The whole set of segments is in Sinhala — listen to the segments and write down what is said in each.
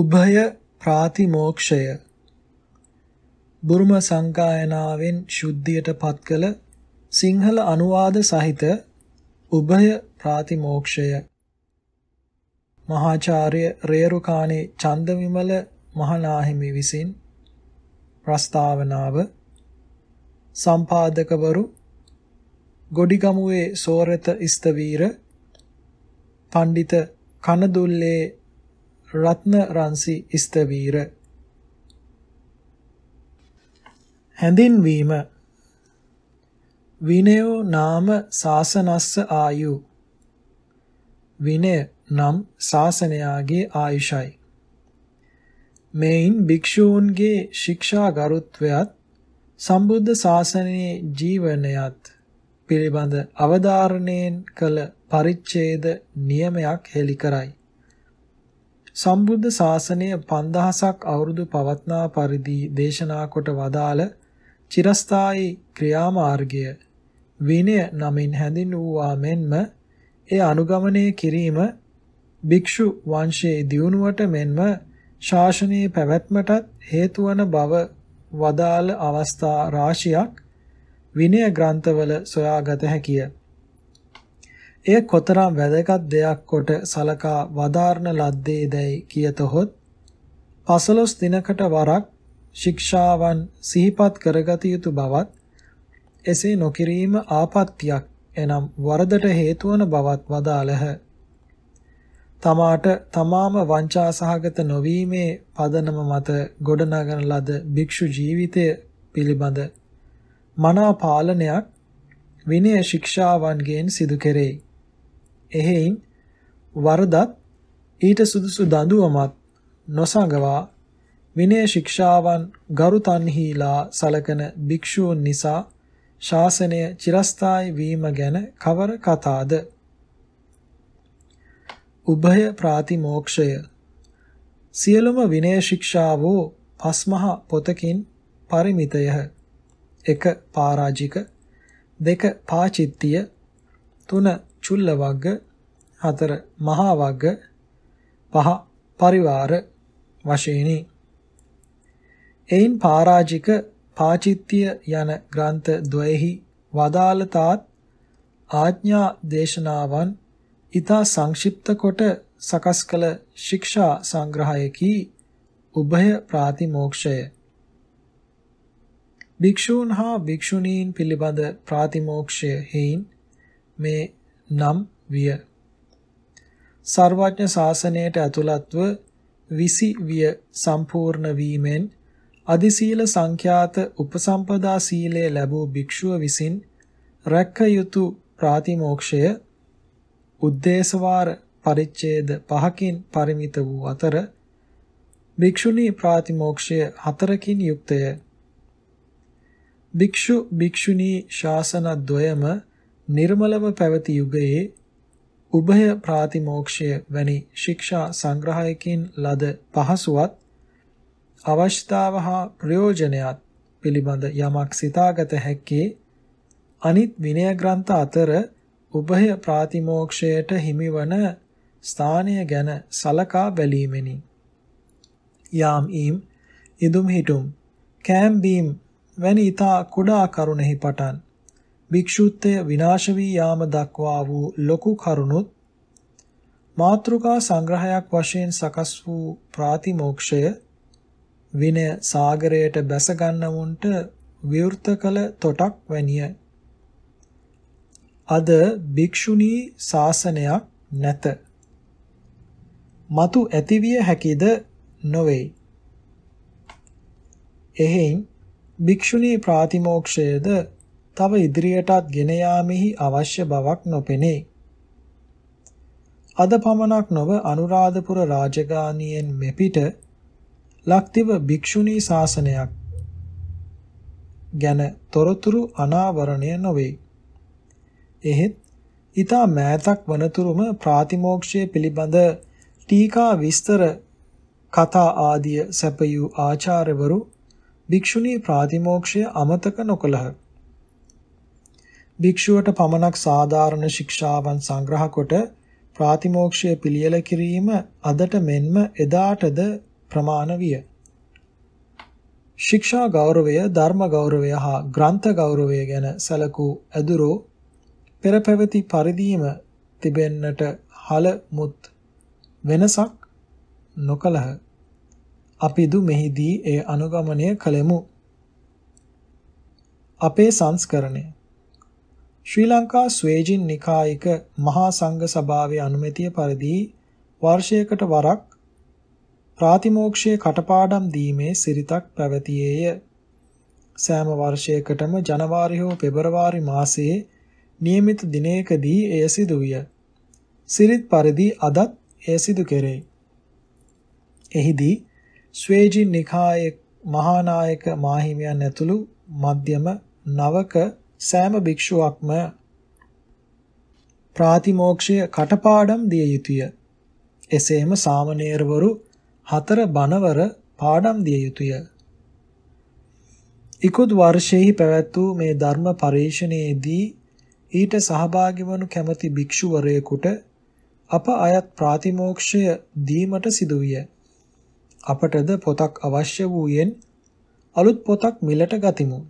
උභය ප්‍රාතිමෝක්ෂය බුරුම සංකායනාවෙන් ශුද්ධියට පත් කළ සිංහල අනුවාද සහිත උභය ප්‍රාතිමෝක්ෂය මහාචාර්ය රේරුකාණේ චන්දවිමල මහනාහිමි විසින් ප්‍රස්තාවනාව සම්පාදකවරු ගොඩිගමුවේ සෝරත ඉස්තවීර පඬිත කනදුල්ලේ රත්න රන්සි ස්තවීර හැඳින්වීම විනයෝ නාම සාසනස්ස ආයු විනය නම් ශාසනයාගේ ආයුෂයි මෙයින් භික්ෂූන්ගේ ශික්ෂා ගරුත්වයත් සම්බුද්ධ ශාසනයේ ජීවනයත් පිළිබඳ අවධාරණයෙන් කළ පරිච්ඡේද නියමයක් හෙළි කරයි සම්බුද්ධ ශාසනය 5000ක් අවුරුදු පවත්නා පරිදි දේශනා කොට වදාළ චිරස්ථායි ක්‍රියාමාර්ගය විනය නමින් හැඳින්වුවා මෙන්ම ඒ අනුගමනය කිරීම භික්ෂු වංශයේ දියුණුවට මෙන්ම ශාසනයේ පැවැත්මටත් හේතු වන බව වදාළ අවස්ථා රාශියක් විනය ග්‍රන්ථවල සොයාගත හැකිය. එය කොතරම් වැදගත් දෙයක් කොට සලකා වදාරන ලද්දේ දැයි කියතොත් පසළොස් දිනකට වරක් ශික්ෂාවන් සිහිපත් කරගත යුතු බවත් එසේ නොකිරීම ආපත්‍යක් එනම් වරදට හේතු වන බවත් වදාළහ. තමාට තමාම වංචා සහගත නොවීමේ පදනම මත ගොඩනගන ලද භික්ෂු ජීවිතය පිළිබඳ මනා පාලනයක් විනය ශික්ෂාවන්ගෙන් සිදු කෙරේ. එහෙයින් වරදත් ඊට සුදුසු දඬුවමත් නොසඟවා විනය ශික්ෂාවන් ගරුතන්හිලා සලකන භික්ෂූන් නිසා ශාසනය චිරස්ථායි වීම ගැන කවර කතාද? උභය ප්‍රාතිමෝක්ෂය සියලුම විනය ශික්ෂාවෝ පස්මහා පොතකින් පරිමිතය. 1. පරාජික 2. පාචිත්තිය 3. චුල්ලවග්ග හතර මහා වග්ග පහ පරිවාර වශයෙන්ි. එයින් පරාජික පාචිත්‍ය යන ග්‍රන්ථ ද්වයෙහි වදාළතාත් ආඥා දේශනාවන් ඊතා සංක්ෂිප්ත කොට සකස් කළ ශික්ෂා සංග්‍රහයකි උභය ප්‍රාතිමෝක්ෂය භික්ෂූන් හා භික්ෂුණීන් පිළිබඳ ප්‍රාතිමෝක්ෂය හේයින් මේ නම් විය සර්වඥ ශාසනයට ඇතුළත්ව 20 විය සම්පූර්ණ වීමෙන් අදිශීල සංඛ්‍යාත උපසම්පදා සීලය ලැබූ භික්ෂුව විසින් රැක්ක යුතු ප්‍රාතිමෝක්ෂය උද්දේශවාර පරිච්ඡේද 5කින් පරිමිත වූ අතර භික්ෂුණී ප්‍රාතිමෝක්ෂය 4කින් යුක්තය භික්ෂු භික්ෂුණී ශාසන ද්වයම නිර්මලව පැවති යුගයේ උභය ප්‍රාතිමෝක්ෂය වැනි ශික්ෂා සංග්‍රහයකින් ලද පහසුවත් අවශ්‍යතාව හා ප්‍රයෝජනයත් පිළිබඳ යමක් සිතාගත හැක්කේ අනිත් විනය ග්‍රන්ථ අතර උභය ප්‍රාතිමෝක්ෂයට හිමිවන ස්ථානය ගැන සලකා බැලීමෙනි. යාම් ඊම් ඉදුම් හිටුම් කෑම් බීම් වැනි ඊතා කුඩා කරුණෙහි පටන් භික්ෂුත්වය විනාශ වී යාම දක්වා වූ ලොකු කරුණුත් මාත්‍රුකා සංග්‍රහයක් වශයෙන් සකස් වූ ප්‍රාතිමෝක්ෂය විනය සාගරයට බැස ගන්නවුන්ට විවෘත කළ තොටක් වැනිය. අද භික්ෂුණී ශාසනයක් නැත. మతు ඇතිවිය හැකිද නොවේයි. එහෙන් භික්ෂුණී ප්‍රාතිමෝක්ෂයද තව ඉදිරියටත් ගෙන යාමෙහි අවශ්‍ය බවක් නොපෙනේ. අද පමණක් නොව අනුරාධපුර රාජගානියෙන් මෙපිට ලක්තිව භික්ෂුණී ශාසනයක් ගැන තොරතුරු අනාවරණය නොවේ. එහෙත් ඊතා මෑතක් වනතුරුම ප්‍රාතිමෝක්ෂය පිළිබඳ ටීකා විස්තර කතා ආදිය සැපයූ ආචාර්යවරු භික්ෂුණී ප්‍රාතිමෝක්ෂය අමතක නොකළහ. භික්ෂුවට පමණක් සාධාරණ ශික්ෂාවන් සංග්‍රහ කොට ප්‍රාතිමෝක්ෂය පිළියෙල කිරීම අදට මෙන්ම එදාටද ප්‍රමාණ විය. ශික්ෂා ගෞරවය, ධර්ම ගෞරවය හා ග්‍රන්ථ ගෞරවය ගැන සැලකූ ඇදුරෝ පෙර පැවති පරිදීම තිබෙන්නට හලමුත් වෙනසක් නොකලහ. අපිදු මෙහිදී ඒ අනුගමනය කළෙමු. අපේ සංස්කරණය ශ්‍රී ලංකා ස්වේජින් නිකායික මහා සංඝ සභාවේ අනුමැතිය පරිදි වර්ෂයකට වරක් ප්‍රාතිමෝක්ෂයේ කටපාඩම් දීමේ සිරිතක් පැවතියේය. සෑම වර්ෂයකටම ජනවාරි හෝ පෙබරවාරි මාසයේ નિયમિત දිනයකදී එය සිදුවිය. සිරිත් පරිදි අදත් එය සිදු කෙරේ. එහිදී ස්වේජින් නිකායේ මහානායක මාහිමියන් ඇතුළු මධ්‍යම නවක සෑම භික්ෂුවක්ම ප්‍රාතිමෝක්ෂය කටපාඩම් දිය යුතුය. එසේම සාමණේරවරු හතර බණවර පාඩම් දිය යුතුය. ඉකුත් වර්ෂයෙහි පැවැත් වූ මේ ධර්ම පරීක්ෂණයේදී ඊට සහභාගී වනු කැමැති භික්ෂුවරයෙකුට අප අයත් ප්‍රාතිමෝක්ෂය දීමට සිදු විය. අපටද පොතක් අවශ්‍ය වූයෙන් අලුත් පොතක් මිලට ගතිමු.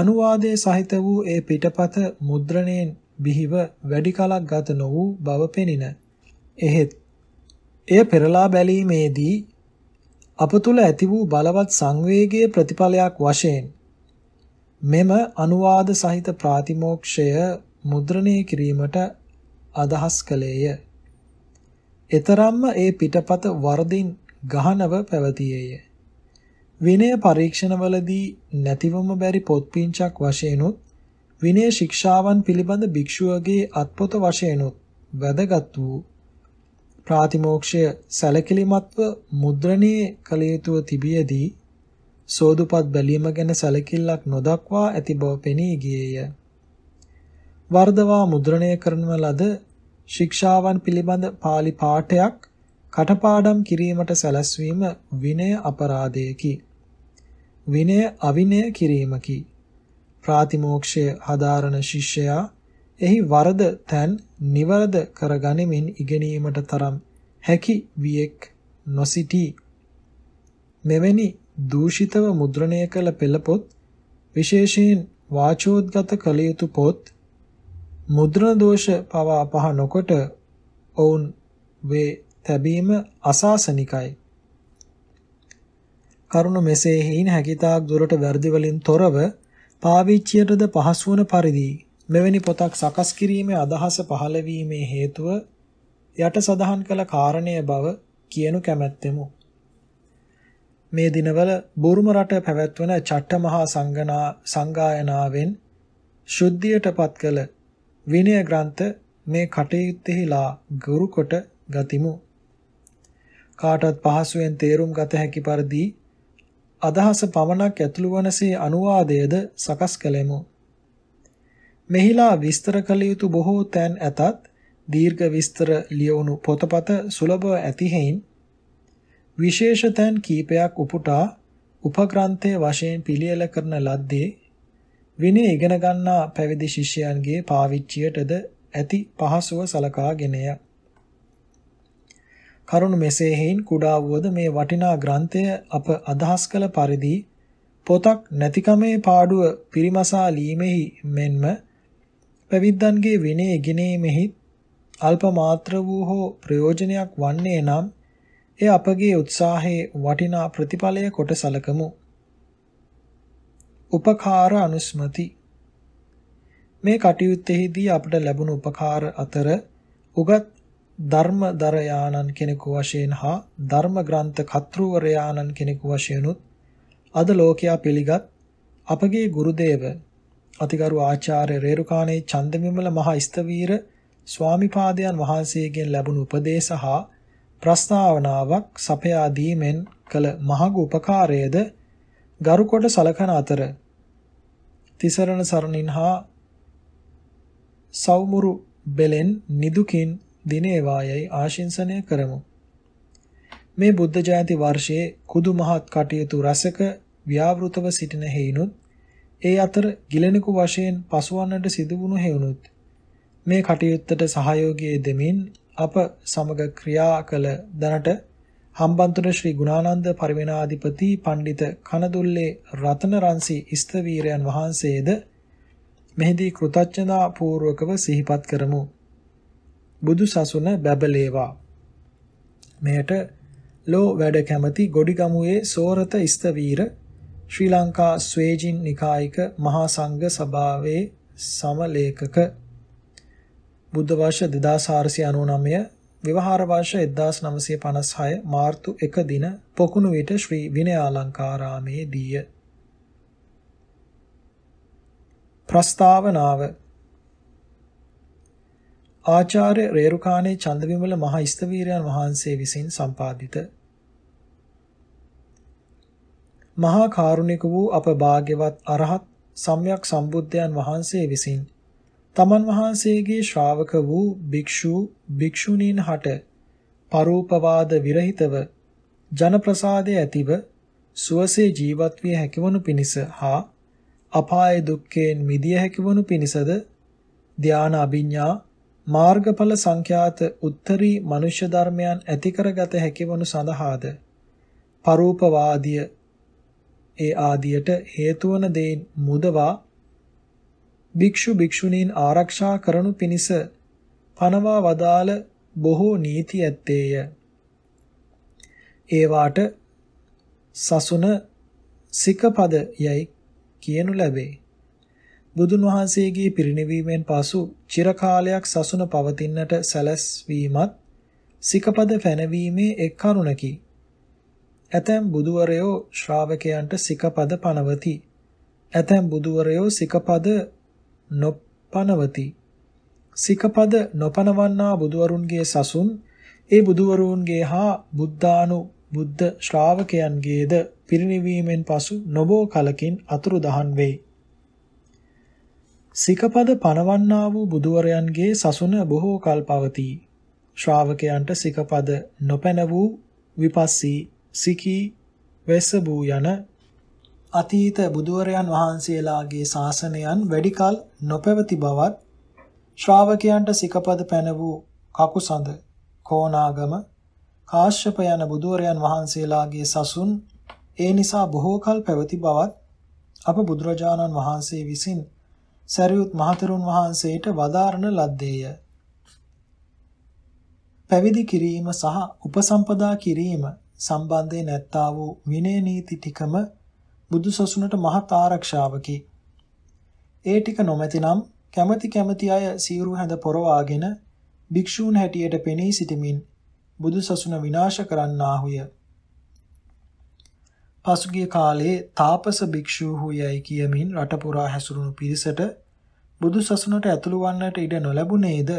අනුවාදයේ සහිත වූ ඒ පිටපත මුද්‍රණයෙන් බිහිව වැඩි කලක් ගත නො වූ බව පෙනින. එහෙත් එය පෙරලා බැලීමේදී අප තුල ඇති වූ බලවත් සංවේගයේ ප්‍රතිඵලයක් වශයෙන් මෙම අනුවාද සහිත ප්‍රාතිමෝක්ෂය මුද්‍රණය කිරීමට අදහස් කළේය. එතරම්ම ඒ පිටපත වර්ධින් ගහනව පැවතියේය. විනය පරීක්ෂණවලදී නැතිවම බැරි පොත්පිංචක් වශයෙන්ුත් විනය ශික්ෂාවන් පිළිබඳ භික්ෂුවගේ අත්පොත වශයෙන්ුත් වැදගත් වූ ප්‍රාතිමෝක්ෂය සැලකිලිමත්ව මුද්‍රණය කළ යුතුව තිබියදී සෝදුපත් බැලීම ගැන සැලකිල්ලක් නොදක්වා ඇති බව පෙනී ගියේය. වර්ධවා මුද්‍රණය කරන ලද ශික්ෂාවන් පිළිබඳ pāli පාඨයක් කටපාඩම් කිරීමට සැලැස්වීම විනය අපරාධයකි. විනය අවිනය කිරීමකි. ප්‍රාතිමෝක්ෂය හදාරන ශිෂ්‍යයා එහි වරද තැන් නිවරද කරගනිමින් ඉගෙනීමට තරම් හැකි වියෙක් නොසිටී. මෙවැනි දූෂිතව මුද්‍රණය කළ පෙළපොත් විශේෂයෙන් වාචෝද්ගත කළ යුතු පොත් මුද්‍රණ දෝෂ පවා පහ නොකොට ඔවුන් වේ තැබීම අසාසනිකයි. කරුණ මෙසේ හේින් හැකිතාක් දුරට වැඩි වලින් තොරව පාවිච්චියටද පහසු වන පරිදි මෙවැනි පොතක් සකස් කිරීමේ අදහස පහළ වීමේ හේතුව යට සඳහන් කළ කාරණය බව කියනු කැමැත්තෙමු. මේ දිනවල බුරුම රට පැවැත්වෙන චට්ටමහා සංගනා සංගායනාවෙන් ශුද්ධියටපත් කළ විනය ග්‍රන්ථ මේ කටයුත්තෙහිලා ගුරුකොට ගතිමු. කාටත් පහසුවෙන් තේරුම් ගත හැකි පරිදි අදහස පමණක් ඇතුළු වනසේ අනුවාදයද සකස් කළෙමු. මෙහිලා විස්තර කළ යුතු බොහෝ තැන් ඇතත් දීර්ඝ විස්තර ලියවුණු පොතපත සුලභව ඇතිහෙයින් විශේෂ තැන් කීපයක් උපුටා උපග්‍රන්ථයේ වශයෙන් පිළියෙල කරන ලද්දේ විනය ඉගෙන ගන්නා පැවිදි ශිෂ්‍යයන්ගේ පාවිච්චියටද ඇති පහසුව සලකාගෙනය. කරුණ මෙසේ හේයින් කුඩා වුවද මේ වටිනා ග්‍රන්ථය අප අදහස් කළ පරිදි පොතක් නැතිකමේ පාඩුව පිරිමසා ලීමෙහි මෙන්ම පැවිද්දන්ගේ විනය ගෙනීමෙහි අල්ප මාත්‍ර වූ හෝ ප්‍රයෝජනයක් වන්නේ නම් එය අපගේ උත්සාහයේ වටිනා ප්‍රතිඵලය කොට සලකමු. උපකාර අනුස්මති මේ කටයුත්තෙහිදී අපට ලැබුණු උපකාර අතර උගත් ධර්මදර යානන් කෙනෙකු වශයෙන් හා ධර්ම ග්‍රන්ථ කතෘවර යානන් කෙනෙකු වශයෙන්ුත් අද ලෝකයා පිළිගත් අපගේ ගුරුදේව අතිගරු ආචාර්ය රේරුකාණේ චන්දමිමල මහා ස්තවීර ස්වාමිපාදයන් වහන්සේගෙන් ලැබුණු උපදේශ හා ප්‍රස්තාවනාවක් සපයා දීමෙන් කළ මහඟු උපකාරයේද ගරුකොට සලකන අතර තිසරණ සරණින් හා සෞමුරු බෙලෙන් නිදුකින් දිනේවායයි ආශිංසනය කරමු. මේ බුද්ධ ජයන්ති වර්ෂයේ කුදු මහත් කටයුතු රසක ව්‍යාවෘතව සිටින හේිනුත් ඒ අතර ගිලෙනකු වශයෙන් පසුවන්නට සිදුවුණු හේුණුත් මේ කටයුත්තට සහයෝගයේ දෙමින් අප සමග ක්‍රියා කළ දැනට හම්බන්තොට ශ්‍රී ගුණානන්ද පරිවෙනාධිපති පණ්ඩිත කනදුල්ලේ රතනරන්සි ඉස්තවීරයන් වහන්සේද මෙහිදී කෘතඥතා පූර්වකව සිහිපත් කරමු. බුදු සසුන බැබලේවා. මෙයට ලෝ වැඩ කැමති ගොඩිගමුවේ සෝරත ස්තවීර ශ්‍රී ලංකා ස්වේජින් නිකායික මහා සංඝ සභාවේ සමලේකක බුද්ධ වර්ෂ 2499 විවහාර වර්ෂ 1956 මාර්තු 1 දින පොකුණු විට ශ්‍රී විනයාලංකාරාමේදීය ප්‍රස්තාවනාව ආචාර්ය රේරුකාණේ චන්දවිමල මහා ඉස්තවීරයන් වහන්සේ විසින් සම්පාදිත මහා කාරුණික වූ අප භාග්‍යවත් අරහත් සම්්‍යක් සම්බුද්ධයන් වහන්සේ විසින් තමන් වහන්සේගේ ශ්‍රාවක වූ භික්ෂු භික්ෂුණීන් හට පරූපවාද විරහිතව ජනප්‍රසාදය ඇතිව සුවසේ ජීවත් විය හැකිවනු පිණිස හා අපාය දුක්ඛයෙන් මිදිය හැකිවනු පිණිසද ධාන අභිඥා මාර්ගඵල සංඛ්‍යාත උත්තරී මනුෂ්‍ය ධර්මයන් ඇති කරගත හැකිවනු සඳහාද පරූපවාදිය ඒ ආදියට හේතු වන දෙයින් මුදවා භික්ෂු භික්ෂුණීන් ආරක්ෂා කරනු පිණිස පනවා වදාළ බොහෝ නීති ඇත්තේය. ඒ වාට සසුන සිකපද යයි කියනු ලැබේ. බුදුන් වහන්සේගේ පිරිනිවීමෙන් පසු චිරකාලයක් සසුන පවතින්නට සැලැස්වීමත් සිකපද පැනවීමේ එක් කරුණකි. ඇතැම් බුදුවරයෝ ශ්‍රාවකයන්ට සිකපද පනවති. ඇතැම් බුදුවරයෝ සිකපද නොපනවති. සිකපද නොපනවන්නා බුදුවරුන්ගේ සසුන් ඒ බුදුවරුන්ගේ හා බුද්ධානු බුද්ධ ශ්‍රාවකයන්ගේද පිරිනිවීමෙන් පසු නොබෝ කලකින් අතුරුදහන් වේ. සිකපද පනවන්නා වූ බුදුවරයන්ගේ සසුන බොහෝ කල් පවතී. ශ්‍රාවකයන්ට සිකපද නොපැන වූ විපස්සී සිකී වෙස වූ යන අතීත බුදුවරයන් වහන්සේලාගේ ශාසනයන් වැඩිකල් නොපැවති බවත් ශ්‍රාවකයන්ට සිකපද පැන වූ කකුසඳ කෝණාගම කාශ්‍යප යන බුදුවරයන් වහන්සේලාගේ සසුන් ඒ නිසා බොහෝ කල් පැවති බවත් අප බුදුරජාණන් වහන්සේ විසින් සරියුත් මහතෙරුන් වහන්සේට වදාරණ ලද්දේය. පැවිදි කිරීම සහ උපසම්පදා කිරීම සම්බන්ධයෙන් ඇත්තා වූ විනය නීති ටිකම බුදුසසුනට මහත් ආරක්ෂාවකි. ඒ ටික නොමැතිනම් කැමැති කැමැති අය සීරු හැඳ පොරවාගෙන භික්ෂූන් හැටියට පෙනී සිටමින් බුදුසසුන විනාශ කරන්නාහුය. පසුගිය කාලයේ තාපස භික්ෂූහු යයි කියමින් රට පුරා හැසිරුණු පිරිසට බුදු සසුනට ඇතුළු වන්නට ඉඩ නොලැබුණේද?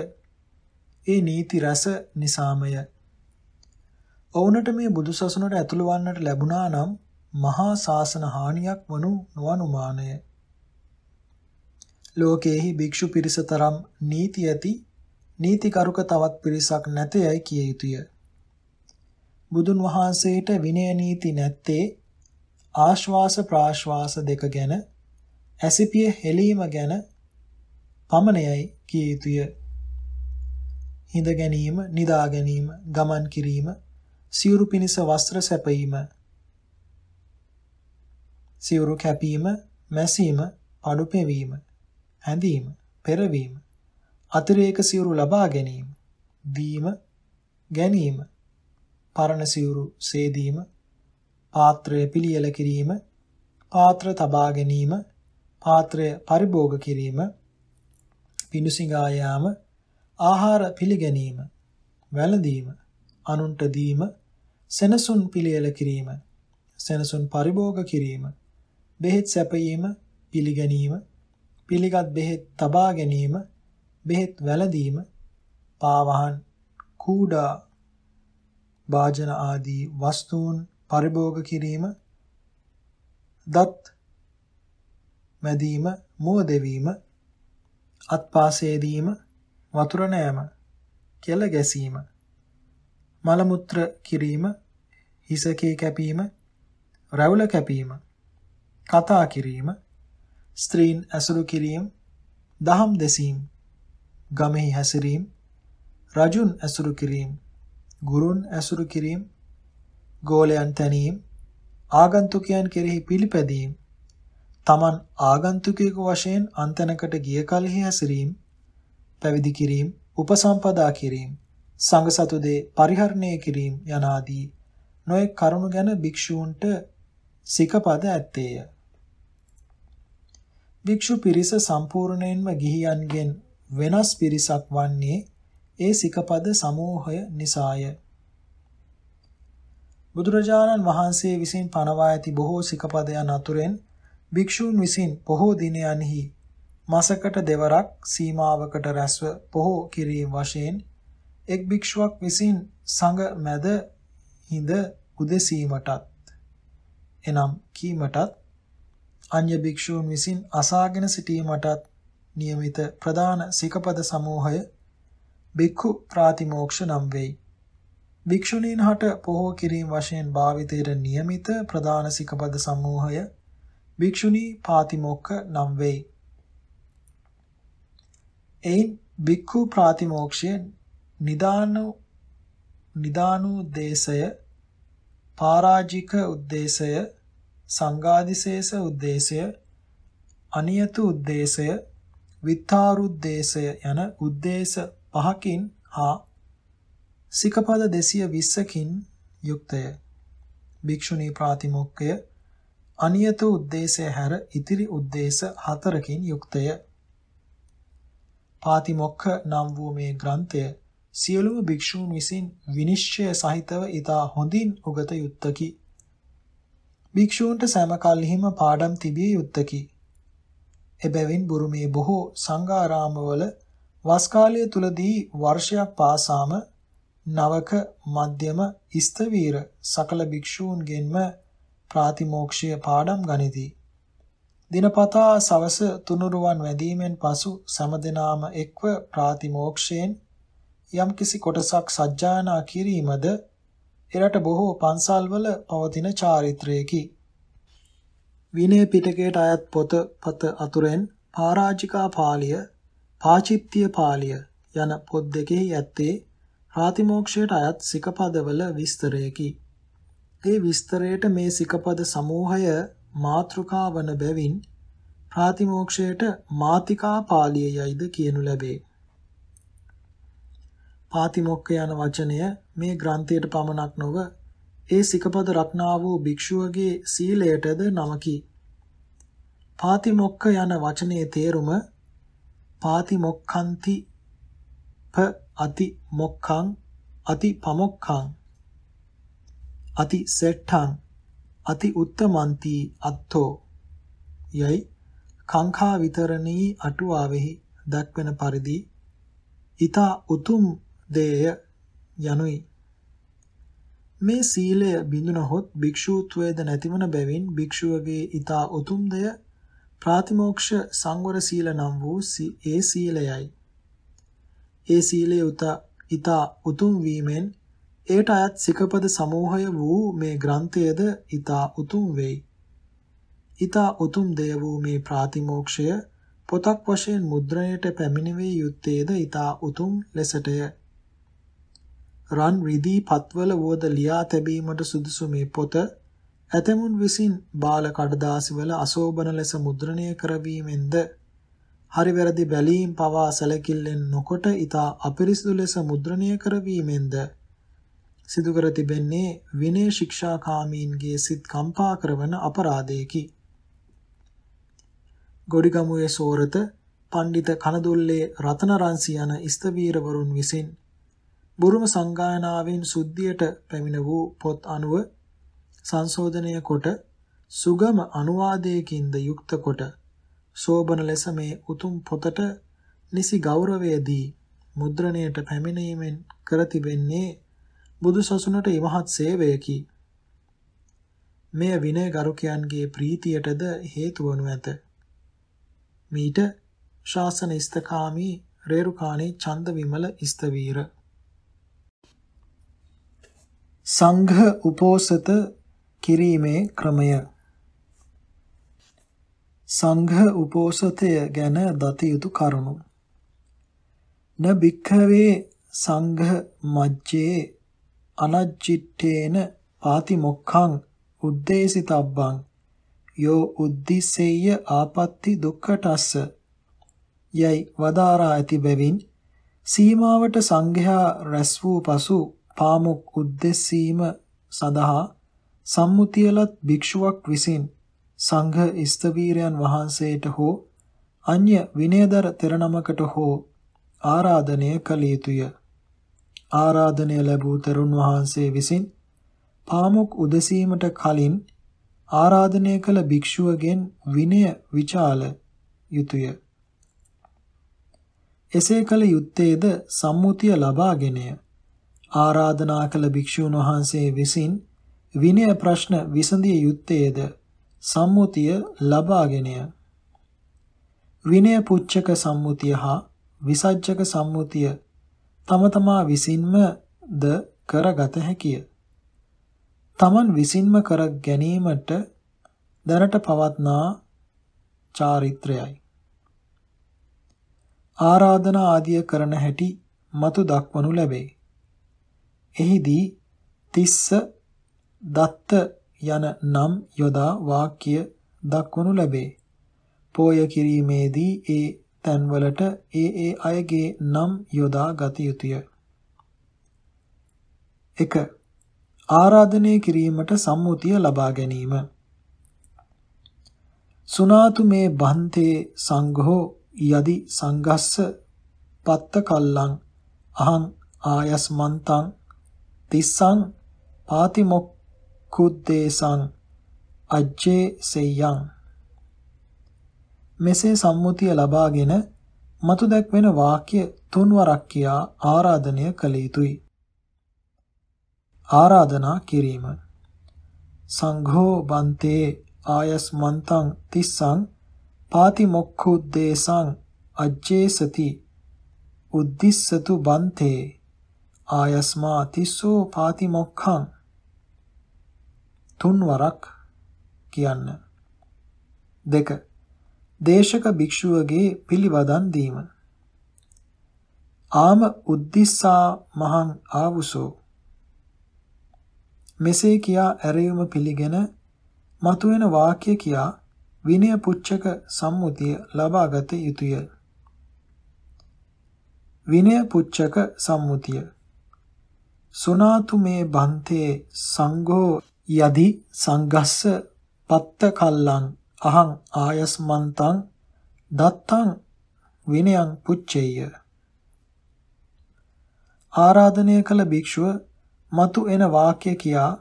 ඒ නීති රස නිසාමය. ඔවුන්ට මේ බුදු සසුනට ඇතුළු වන්නට ලැබුණා නම් මහා ශාසන හානියක් වනු නොඅනුමානය. ලෝකයේහි භික්ෂු පිරිස තරම් නීති ඇති නීතිකරුක තවත් පිරිසක් නැත යයි කිය යුතුය. බුදුන් වහන්සේට විනය නීති නැත්තේ ආශ්වාස ප්‍රාශ්වාස දෙක ගැන ඇසිපිය හෙලීම ගැන පමණයයි කිය යුතුය. හිඳ ගැනීම, නිදා ගැනීම, ගමන් කිරීම, සිවුරු පිනිස වස්ත්‍ර සැපීම, සිවුරු කැපීම, මැසීම, පඩු පෙවීම, ඇඳීම, පෙරවීම, අතිරේක සිවුරු ලබා ගැනීම, දීම, ගැනීම, පරණ සිවුරු සේදීම පාත්‍රය පිළියෙල කිරීම, පාත්‍ර තබා ගැනීම, පාත්‍රය පරිභෝග කිරීම, පිණුසිඟා යාම, ආහාර පිළිගැනීම, වැළඳීම, අනුන්ට දීම, සෙනසුන් පිළියෙල කිරීම, සෙනසුන් පරිභෝග කිරීම, බෙහෙත් සැපයීම, පිළිගැනීම, පිළිගත් බෙහෙත් තබා ගැනීම, බෙහෙත් වැළඳීම, පාවහන්, කූඩා, වාජන ආදී වස්තුන් පරිභෝග කිරීම දත් මැදීම මුව දෙවීම අත්පාසේදීම වතුර නෑම කෙල ගැසීම මල මුත්‍ර කිරීම හිසකේ කැපීම රැවුල කැපීම කතා කිරීම ස්ත්‍රීන් ඇසුරු කිරීම දහම් දෙසීම ගමෙහි හැසිරීම රජුන් ඇසුරු කිරීම ගුරුන් ඇසුරු කිරීම ගෝලයන් තැනීම් ආගන්තුකයන් කෙරෙහි පිළිපැදීම් තමන් ආගන්තුකයෙකු වශයෙන් අන්තනකට ගිය කලෙහි හැසිරීම පැවිදි කිරීම උපසම්පදා කිරීම සංඝ සතුදේ පරිහරණය කිරීම යන ආදී නොයෙක් කරුණු ගැන භික්ෂූන්ට සිකපද ඇත්තේය. භික්ෂු පිරිස සම්පූර්ණයෙන්ම ගිහියන්ගෙන් වෙනස් පිරිසක් වන්නේ ඒ සිකපද සමූහය නිසාය. බුදුරජාණන් වහන්සේ විසින් පනවා ඇති බොහෝ සිකපදයන් අතුරෙන් භික්ෂූන් විසින් බොහෝ දිනයන්හි මාසකට දෙවරක් සීමාවකට රැස්ව බොහෝ කිරීම වශයෙන් එක් භික්ෂුවක් විසින් සංඝ මැද හිඳ උදෙසීමටත් එනම් කීමටත් අන්‍ය භික්ෂූන් විසින් අසාගෙන සිටීමටත් નિયમિત ප්‍රධාන සිකපද සමූහය බික්ඛු ප්‍රාතිමෝක්ෂ නම් වෙයි. භික්ෂුණීන් හට පොහෝ කිරීම වශයෙන් භාවිතයට નિયમિત ප්‍රධාන සිකපද සමූහය භික්ෂුණී පාතිමොක්ඛ නම් වෙයි. එයින් භික්ඛු ප්‍රාතිමෝක්ෂය නිදානු නිදානු දේශය පරාජික උද්දේශය සංගාදිශේෂ උද්දේශය අනියතු උද්දේශය විත්තාරුද්දේශය යන උද්දේශ පහකින් හා සිකපද 220කින් යුක්තය. භික්ෂුණී ප්‍රාතිමොක්කය අනියත ಉದ್ದೇಶය හැර ඉතිරි ಉದ್ದೇಶ හතරකින් යුක්තය. පාතිමොක්ඛ නම් වූ මේ ග්‍රන්ථය සියලුම භික්ෂූන් විසින් විනිශ්චය සහිතව ඊතා හොඳින් උගත යුත්තකි. භික්ෂූන්ට සෑම කල්හිම පාඩම් තිබිය යුත්තකි. එබැවින් බුරුමේ බොහෝ සංඝාරාමවල වස් කාලය තුලදී වර්ෂයක් පාසාම නවක මධ්‍යම ස්ථවීර සකල භික්ෂූන්ගෙන්ම ප්‍රාතිමෝක්ෂය පාඩම් ගනිති. දිනපතා සවස තුනුරුවන් වැදීමෙන් පසු සමදෙනාම එක්ව ප්‍රාතිමෝක්ෂයෙන් යම්කිසි කොටසක් සජ්ජායනා කිරීමද එරට බොහෝ පන්සල්වල පවතින චාරිත්‍රයකි. විනය පිටකයට අයත් පොත පත අතුරෙන් පරාජිකා පාළිය, පාචිත්‍ය පාළිය යන පොත් දෙකෙහි ඇත්තේ ප්‍රාතිමෝක්ෂයට අයත් සිකපදවල විස්තරයකි. ඒ විස්තරයට මේ සිකපද සමූහය මාතෘකා වන බැවින් ප්‍රාතිමෝක්ෂයට මාතිකා පාළිය යයිද කියනු ලැබේ. පාතිමොක්ක යන වචනය මේ ග්‍රන්ථයට පමණක් නොව ඒ සිකපද රත්නා වූ භික්ෂුවගේ සීලයටද නමකි. පාතිමොක්ක යන වචනයේ තේරුම පාතිමොක්ඛන්ති ප අති මොක්ඛං අති පමොක්ඛං අති සෙට්ඨං අති උත්තමන්ති අත්තෝ යයි කාංකා විතරණී අටුවාවෙහි දක්වන පරිදි ඊතා උතුම් දේය යනුයි මේ සීලය බිඳුනහොත් භික්ෂූත්වයේද නැතිවන බැවින් භික්ෂුවගේ ඊතා උතුම් දය ප්‍රාතිමෝක්ෂ සංවර සීල නම් වූ ඒ සීලයයි ඒ සීලය උතා ඊතා උතුම් වීමෙන් ඒට අයත් සිකපද සමූහය වූ මේ ග්‍රන්ථයද ඊතා උතුම් වෙයි. ඊතා උතුම් දේ වූ මේ ප්‍රාතිමෝක්ෂය පොතක් වශයෙන් මුද්‍රණයට පැමිණෙවී යුත්තේද ඊතා උතුම් ලෙසටය. රන් රිදී පත්වල වෝද ලියා තැබීමට සුදුසු මේ පොත ඇතමුන් විසින් බාල කඩදාසිවල අසෝබන ලෙස මුද්‍රණය කරවීමෙන්ද හරි වැරදි බැලීම් පවා සැලකිල්ලෙන් නොකොට ඊතා අපිරිසිදු ලෙස මුද්‍රණය කරවීමෙන්ද සිදු කර තිබෙන්නේ විනය ශික්ෂාකාමීන්ගේ සිත් කම්පා කරවන අපරාධයකි. ගොඩිගමුවේ සෝරත පණ්ඩිත කනදුල්ලේ රතනරන්සි යන ස්තවීරවරුන් විසින් බුරුම සංගායනාවෙන් සුද්ධියට පැමිණ වූ පොත් අනුව සංශෝධනය කොට සුගම අනුවාදයකින්ද යුක්ත කොට සෝබන ලෙස මේ උතුම් පොතට නිසි ගෞරවයේදී මුද්‍රණයට පැමිණීමෙන් කර තිබෙන්නේ බුදු සසුනට ඉමහත් සේවයකි. මෙය විනය ගරුකයන්ගේ ප්‍රීතියටද හේතු වනු ඇත. මීට ශාසන ඉස්තකාමී රේරුකාණේ චන්ද විමල ඉස්තවීර සංඝ උපෝසත කිරීමේ ක්‍රමය සංඝ උපෝසථය ගැන දත යුතු කරුණු න භික්ඛවේ සංඝ මජ්ජේ අනජ්ජිට්ඨේන පාතිමොක්ඛං උද්දේශිතබ්බං යෝ උද්දිසෙය්‍ය ආපත්‍ති දුක්ඛටස්ස යයි වදාරා ඇති බැවින් සීමාවට සංඝයා රැස් වූ පසු පාමුක් උද්දෙසීම සඳහා සම්මුතියලත් භික්ෂුවක් විසින් සංඝ ස්තවීරයන් වහන්සේට හෝ අන්‍ය විනයදර තෙරණමකට හෝ ආරාධනය කළ යුතුය. ආරාධනය ලැබූ තරුණ වහන්සේ විසින් පාමුක් උදසීමට කලින් ආරාධනය කළ භික්ෂුවගෙන් විනය විචාල යුතුය. එසේ කළ යුත්තේද සම්මුතිය ලබාගෙනය. ආරාධනා කළ භික්ෂුන් වහන්සේ විසින් විනය ප්‍රශ්න විසඳිය යුත්තේද සම්මුතිය ලබාගෙනය. විනය පුච්චක සම්මුතිය හා විසජ්ජක සම්මුතිය තම තමා විසින්ම ද කරගත හැකිය. තමන් විසින්ම කර ගැනීමට දැනට පවත්නා චාරිත්‍රයයි. ආරාධනා ආදිය කරන හැටි මතු දක්වනු ලැබේ. එහිදී තිස්ස දත්ත යන නම් යොදා වාක්‍ය දක්වනු ලැබේ. පෝය කිරීමේදී ඒ තැන්වලට ඒ ඒ අයගේ නම් යොදා ගත යුතුය. 1. ආරාධනය කිරීමට සම්මුතිය ලබා ගැනීම. සුනාතු මේ බන්තේ සංඝෝ යදි සංඝස්ස පත්ත කල්ලං අහං ආයස්මන්තං තිස්සං පාතිමොක් කුද්දේසං අජ්ජේ සෙයං මෙසේ සම්මුතිය ලබාගෙන මතු දැක්වෙන වාක්‍ය තුන්වරක් කියා ආරාධනය කළ යුතුයි ආරාධනා කිරීම සංඝෝ බන්තේ ආයස්මන්තං තිස්සං පාතිමොක්ඛුද්දේශං අජ්ජේසති උද්දිස්සතු බන්තේ ආයස්මා තිස්සෝ පාතිමොක්ඛං තුන් වරක් කියන්න. දෙක. දේශක භික්ෂුවගේ පිළිවදන් දීම. ආම උද්දිස්සා මහං ආවුසෝ මෙසේ කියා ඇරයුම පිළිගෙන මතුවෙන වාක්‍ය කියා විනය පුච්චක සම්මුතිය ලබාගත යුතුය. විනය පුච්චක සම්මුතිය සුනාතු මේ බන්තේ සංඝෝ යදි සංගස්ස පත්ත කල්ලං අහං ආයස්මන්තං දත්තං විනයං පුච්චෙය්‍ය ආරාධනය කළ භික්ෂුව మతు එන වාක්‍ය කියා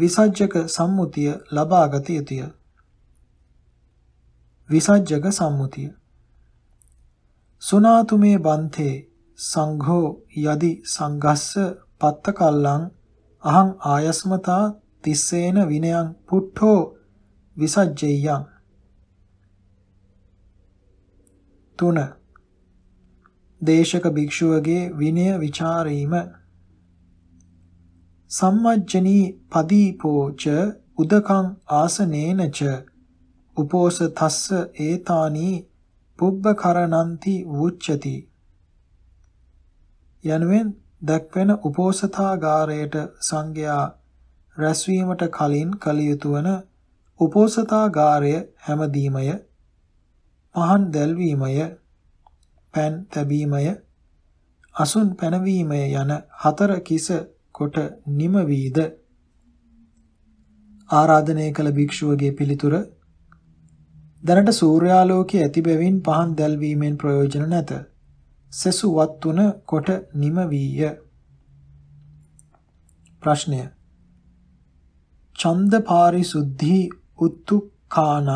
විසජ්ජක සම්මුතිය ලබාගත යුතුය විසජ්ජක සම්මුතිය සුනාතු මේ බන්තේ සංඝෝ යදි සංගස්ස පත්ත කල්ලං අහං ආයස්මතා තිස්සේන විනයං පුට්ඨෝ විසජ්ජෙයං තුන දේශක භික්ෂුවගේ විනය ਵਿਚාරීම සම්මජ්ජනී පදීපෝච උදකං ආසනේනච උපෝස තස්ස ඒතානි පුබ්බකරණන්ති වුච්චති යනුවෙන් දක්වන උපෝසථාගාරයට සංඝයා රැස්වීමට කලින් කළ යුතු වන උපෝසථාගාරය හැමදීමය මහන් දැල්වීමය පෑන් තැබීමය අසුන් පැනවීමය යන හතර කිස කොට නිම වීද ආරාධනය කළ භික්ෂුවගේ පිළිතුර දැනට සූර්යාලෝකයේ ඇති බැවින් පහන් දැල්වීමෙන් ප්‍රයෝජන නැත සෙසුවත් තුන කොට නිම වීය ප්‍රශ්නය ඡන්ද පාරිසුද්ධි උත්තුක්ඛානං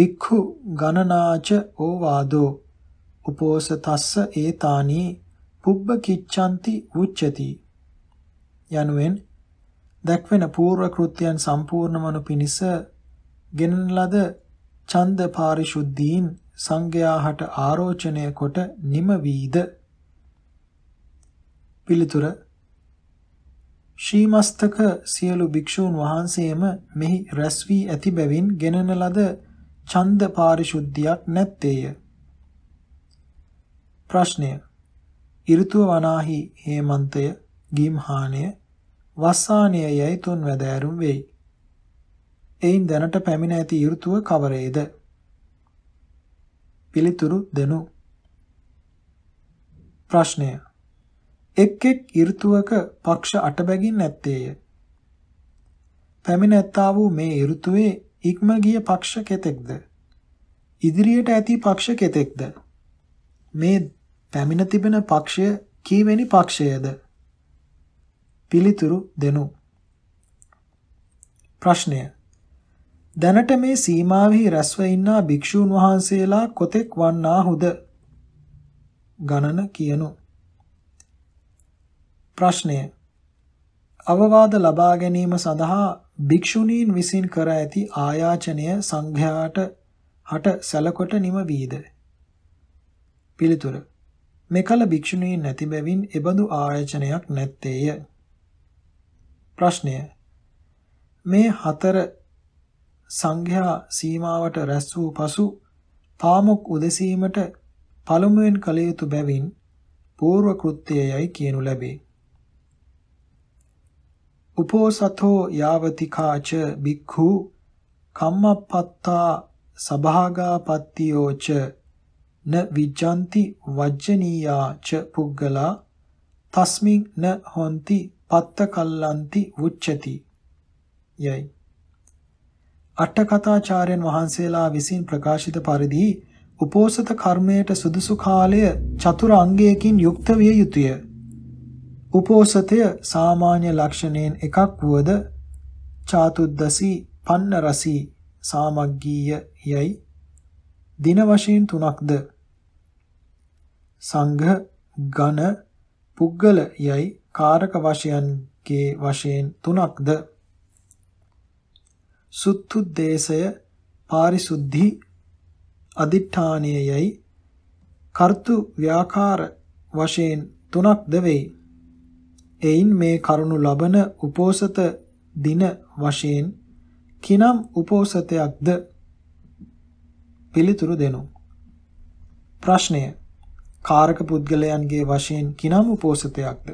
භික්ඛු ගණනාච ඕවාදෝ උපෝසතස්ස ඒතානි පුබ්බ කිච්ඡanti උච්චති යනුවෙන් දැක්වෙන పూర్ව කෘත්‍යයන් සම්පූර්ණ වනු පිණිස ගෙනන ලද ඡන්ද පාරිශුද්ධීන් සංඝයාහට ආරෝචනය කොට නිම වීද පිළිතුර ශ්‍රී මස්තක සියලු භික්ෂූන් වහන්සේම මෙහි රැස් වී ඇති බැවින් ගෙනන ලද ඡන්ද පාරිශුද්ධියක් නැත්තේය. ප්‍රශ්නය. ඍතුව වනාහි හේමන්තය ගිම්හානය වස්සානය යයි තුන් වැදෑරුම් වෙයි. එයින් දැනට පැමිණ ඇති ඍතුව කවරේද? පිළිතුරු දෙනු. ප්‍රශ්නය. එක් එක් ඍතුවක පක්ෂ 8 බැගින් ඇත්තේය. පැමිණැත්තා වූ මේ ඍතුවේ ඉක්ම ගිය පක්ෂ කෙතෙක්ද? ඉදිරියට ඇති පක්ෂ කෙතෙක්ද? මේ පැමිණ තිබෙන පක්ෂය කීවෙනි පක්ෂයද? පිළිතුරු දෙනු. ප්‍රශ්නය දැනට මේ සීමාවෙහි රැස්ව ඉන්නා භික්ෂූන් වහන්සේලා කොතෙක් වන්නාහුද? ගණන කියනු ප්‍රශ්නය අවවාද ලබා ගැනීම සඳහා භික්ෂුණීන් විසින් කර ඇති ආයාචනය සංඝයාට හට සැලකොට නිම වීද පිළිතුර මෙකල භික්ෂුණීන් නැති බැවින් එබඳු ආයචනයක් නැත්තේය ප්‍රශ්නය මේ හතර සංඝයා සීමාවට රැස් වූ පසු පාමුක් උදෙසීමට පළමුවෙන් කළ යුතු බැවින් పూర్ව කෘත්‍යයයි කියනු ලැබේ උපෝසතෝ යාවතිකාච බික්ඛු කම්මපත්තා සභාගාපත්තියෝච න විජ්ජಂತಿ වජ්ජනීයා ච පුග්ගලා තස්මින් න හොಂತಿ පත්ත කල්ලಂತಿ උච්චති යයි අටකථාචාර්යන් වහන්සේලා විසින් ප්‍රකාශිත පරිදි උපෝසත කර්මයට සුදුසු කාලය චතුර අංගයකින් යුක්ත විය යුතුය උපෝසතය සාමාන්‍ය ලක්ෂණයෙන් එකක් වුවද චාතුද්දසී පන්නරසී සාමග්ගීය යයි දින වශයෙන් තුනක්ද සංඝ ඝන පුද්ගල යයි කාරක වශයන්ගේ වශයෙන් තුනක්ද සුත්තුද්දේශය පාරිසුද්ධි අදිඨානීයයි කර්තු ව්‍යාකාර වශයෙන් තුනක්ද වෙයි එයින් මේ කරුණු ලබන උපෝසත දින වශයෙන් කිනම් උපෝසතයක්ද පිළිතුරු දෙනු. ප්‍රශ්නය කාරක පුද්ගලයන්ගේ වශයෙන් කිනම් උපෝසතයක්ද?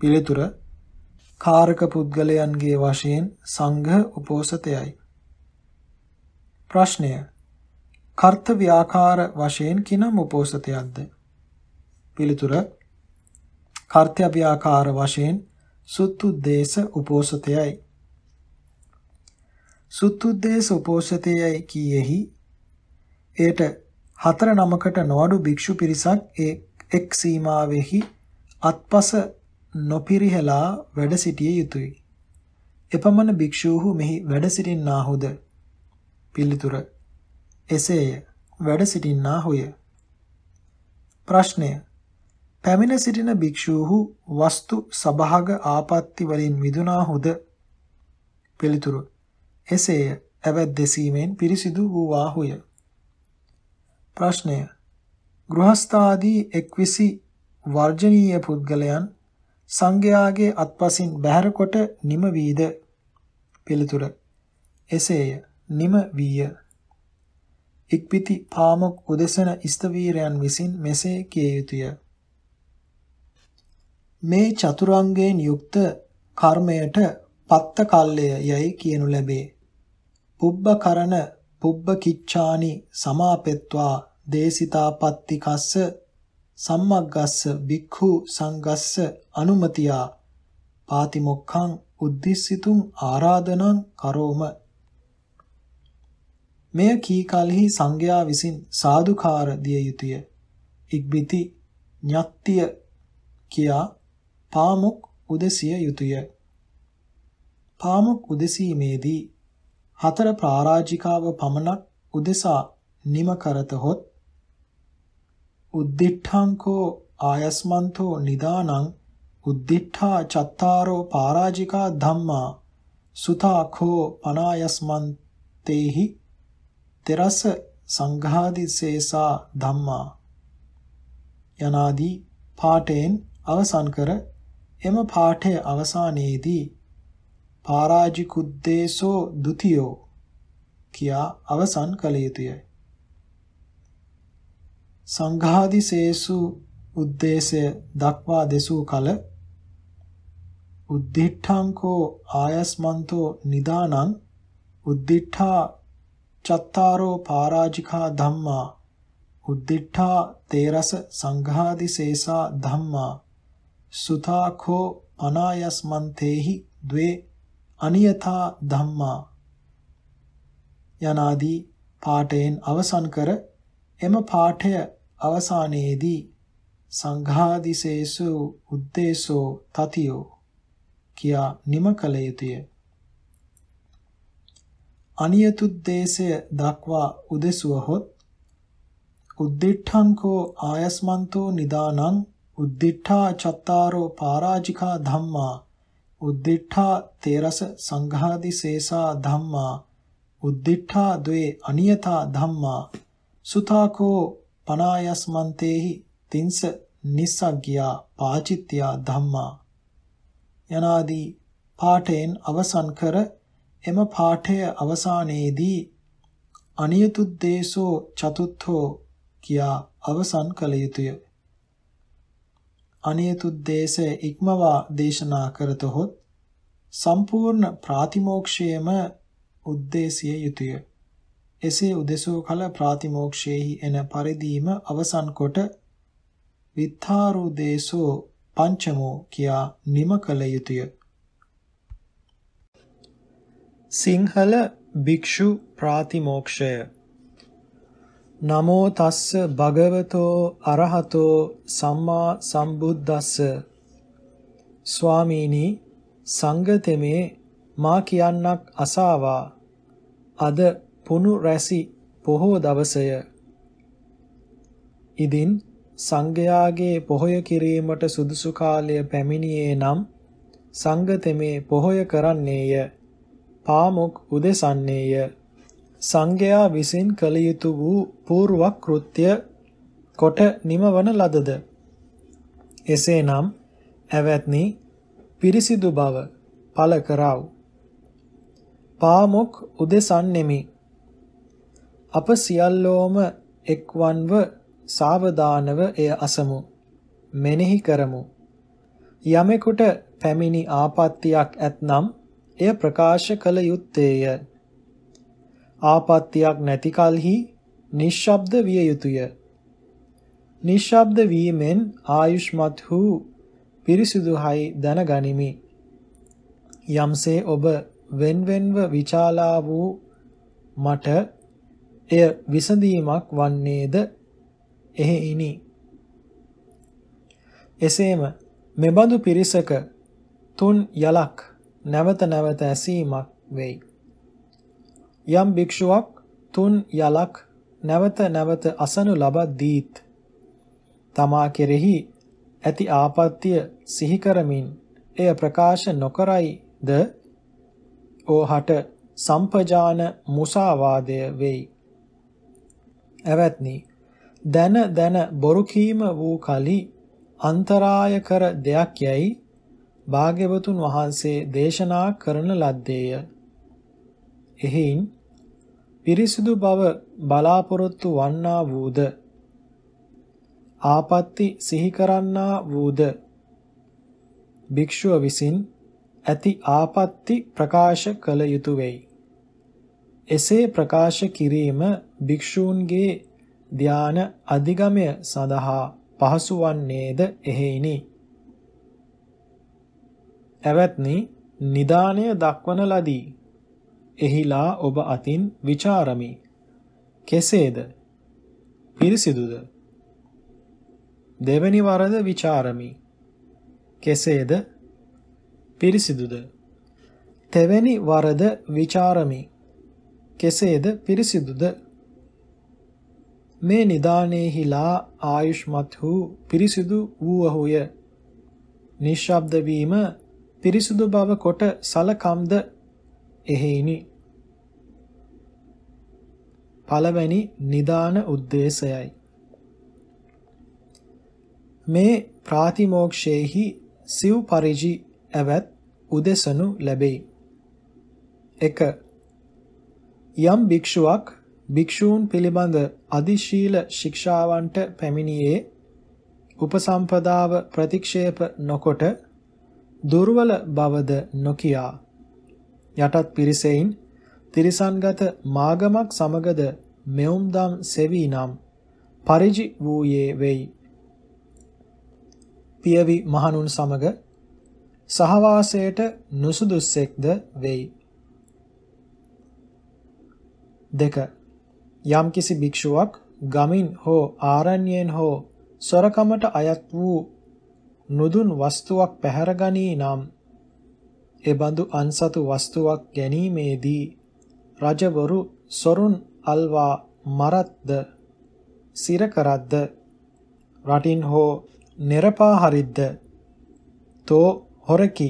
පිළිතුර කාරක පුද්ගලයන්ගේ වශයෙන් සංඝ උපෝසතයයි. ප්‍රශ්නය කර්ත ව්‍යාකාර වශයෙන් කිනම් උපෝසතයක්ද? පිළිතුර කර්ත්‍යව්‍යාකාර වශයෙන් සුත්තුද්දේශ උපෝසතයයි සුත්තුද්දේශ උපෝසතයයි කීෙහි එයට හතර නමකට නොඅඩු භික්ෂු පිරිසක් ඒ එක් සීමාවෙහි අත්පස නොපිරිහෙලා වැඩ සිටිය යුතුය. එපමණ භික්ෂූහු මෙහි වැඩ සිටින්නාහුද? පිළිතුර. එසේය. වැඩ සිටින්නාහුය. ප්‍රශ්නය පැමිණ සිටින භික්ෂූහු වස්තු සභාග ආපත්ති වලින් මිදුනාහුද පිළිතුර එසේය ඇවැත් දෙසීමෙන් පිරිසිදු වූවාහුය ප්‍රශ්නය ගෘහස්ථාදී එක්විසි වර්ජනීය පුද්ගලයන් සංඝයාගේ අත්පසින් බැහැරකොට නිම වීද පිළිතුර එසේය නිම වීය ඉක්පිති පාමොක් උදෙසන ස්තවීරයන් විසින් මෙසේ කිය යුතුය මේ චතුරංගයෙන් යුක්ත කර්මයට පත්ත කල්ලය යයි කියනු ලැබේ. පුබ්බ කරන පුබ්බ කිච්ඡානි සමාපෙත්වා දේසිතාපත්ති කස්ස සම්මග්ගස්ස බික්ඛු සංගස්ස අනුමතියා පාතිමොක්ඛං උද්දිස්සිතුං ආරාධනං කරෝම මෙය කී කලෙහි සංඝයා විසින් සාදුකාර දිය යුතුය ඉක්බිති ඤත්තිය කියා පාමුක් උදසිය යුතුය. පාමුක් උදසීමේදී හතර ප්‍රාරාජිකාව පමණක් උදෙසා නිම කරතහොත් උද්දිඨංකෝ ආයස්මන්තෝ නිදානං උද්දිඨා චත්තාරෝ පාරාජිකා ධම්මා සුතාඛෝ පනායස්මන්තේහි තෙරස සංඝාදිසේසා ධම්මා යනාදී පාඨයෙන් අවසන් කර එම පාඨය අවසානයේදී පරාජිකුද්දේශෝ ဒ ුතියෝ කියා අවසන් කළ යුතුය. සංඝාදිසේසු උද්දේශය දක්වා දෙසූ කල උද්දිඨංකෝ ආයස්මන්තෝ නිදානං උද්දිඨා චත්තාරෝ පරාජිකා ධම්මා උද්දිඨා තේරස සංඝාදිසේසා ධම්මා සුතාඛෝ අනායස්මන්තේහි ද්වේ අනියතා ධම්මා යනාදී පාඨයෙන් අවසන් කර එම පාඨය අවසානයේදී සංඝාදිසේසු උද්දේශෝ තතියෝ කියා නිම කළ යුතුය අනියතුද්දේශය දක්වා උදෙසුව හොත් උද්දිඨංකෝ ආයස්මන්තෝ නිදානං උද්දිඨා චත්තාරෝ පරාජිකා ධම්මා උද්දිඨා තේරස සංඝාදි සේසා ධම්මා උද්දිඨා ද්වේ අනියතා ධම්මා සුතාකෝ පනායස්මන්තේහි තින්ස නිස්සග්ගියා පාචිත්‍යා ධම්මා යනාදී පාඨයෙන් අවසන් කර එම පාඨය අවසානයේදී අනියතුද්දේශෝ චතුත්ථෝ කියා අවසන් කළ යුතුය අනියතු දේශය ඉක්මවා දේශනා කරතොත් සම්පූර්ණ ප්‍රාතිමෝක්ෂයේම උද්දේශය යුතුය. එසේ උදෙසෝ කල ප්‍රාතිමෝක්ෂයේහි එන පරිදීම අවසන් කොට විත්තාරු දේශෝ පංචමෝ කියා නිම කළ යුතුය. සිංහල භික්ෂු ප්‍රාතිමෝක්ෂය නමෝ තස්ස භගවතෝ අරහතෝ සම්මා සම්බුද්දස්ස ස්වාමීනි සංගතමේ මා කියන්නක් අසාවා අද පුනු රැසි පොහෝ දවසය ඉදින් සංඝයාගේ පොහොය කිරීමට සුදුසු කාලය පැමිණියේ නම් සංගතමේ පොහොය කරන්නේය පාමුක් උදෙසන්නේය සංඝයා විසින් කළ යුතු වූ పూర్ව කෘත්‍ය කොට නිමවන ලදද එසේනම් ඇවැත්නි පිරිසිදු බව පළ කරව පාමුක් උදෙසන්නෙමි අප සියල්ලෝම එක්වන්ව සාවධානව එය අසමු මෙනෙහි කරමු යමෙකුට පැමිණි ආපත්‍යක් ඇතනම් එය ප්‍රකාශ කළ යුත්තේය ආපත්‍යක් නැති කලෙහි නිශ්ශබ්ද විය යුතුය. නිශ්ශබ්ද වීමෙන් ආයුෂ්මත් වූ පිරිසිදුහයි දැනගනිමි. යම්සේ ඔබ වෙන්වෙන්ව විචාලා වූ මට එය විසඳීමක් වන්නේද එහෙයිනි. එසේම මෙබඳු පිරිසක තුන් යලක් නැවත නැවත ඇසීමක් වෙයි. යම් භික්ෂුවක් තුන් යලක් නැවත නැවත අසනු ලබද්දීත් තමා කෙරෙහි ඇති ආපත්‍ය සිහි කරමින් එය ප්‍රකාශ නොකරයිද ඕහට සම්පජාන මුසාවාදය වෙයි. එවත්නි දන දන බොරු කීම වූ කලි අන්තරාය කර දෙයක් යයි භාග්‍යවතුන් වහන්සේ දේශනා කරන ලද්දේය. එහෙයින් පිරිසිදු බව බලාපොරොත්තු වන්නා වූද ආපත්‍ති සිහි කරන්නා වූද භික්ෂුව විසින් ඇති ආපත්‍ති ප්‍රකාශ කළ යුතුය වෙයි. එසේ ප්‍රකාශ කිරීම භික්ෂූන්ගේ ධාන අධිගමය සඳහා පහසු වන්නේද එහෙයිනි. එවත්නි නිදානය දක්වන ලදී එහිලා ඔබ අතින් ਵਿਚාරමි. කෙසේද? පිරිසිදුද? දෙවැනි වරද ਵਿਚාරමි. කෙසේද? පිරිසිදුද? තෙවැනි වරද ਵਿਚාරමි. කෙසේද පිරිසිදුද? මේ නිදානේහිලා ආයුෂ්මත් වූ පිරිසිදු වූහුය. නිශ්ශබ්ද වීම පිරිසිදු බව කොට සලකම්ද එහෙයිනි පළවැනි නිදාන උද්දේශයයි. මේ ප්‍රාතිමෝක්ෂයෙහි සිව් පරිජි ඇවත් උදෙසනු ලැබෙයි. 1. යම් භික්ෂුවක් භික්ෂූන් පිළිබඳ අදිශීල ශික්ෂාවන්ට පැමිණියේ උපසම්පදාව ප්‍රතික්ෂේප නොකොට දුර්වල බවද නොකියා යටත් පිරිසෙයින් තිරිසන්ගත මාගමක් සමගද මෙවුම්දම් සෙවී නම් පරිජි වූයේ වෙයි. පියවි මහණුන් සමග සහවාසයට නුසුදුස්සෙක්ද වෙයි. දෙක යම්කිසි භික්ෂුවක් ගමින් හෝ ආරණ්‍යයෙන් හෝ සොරකමට අයත් වූ නුදුන් වස්තුවක් පැහැරගනී නම් එබඳු අන්සතු වස්තුවක් ගැනීමේදී රජවරු සොරුන් අල්වා මරත්ද සිර කරද්ද රටින් හෝ නිරපා හරිද්ද තෝ හොරකි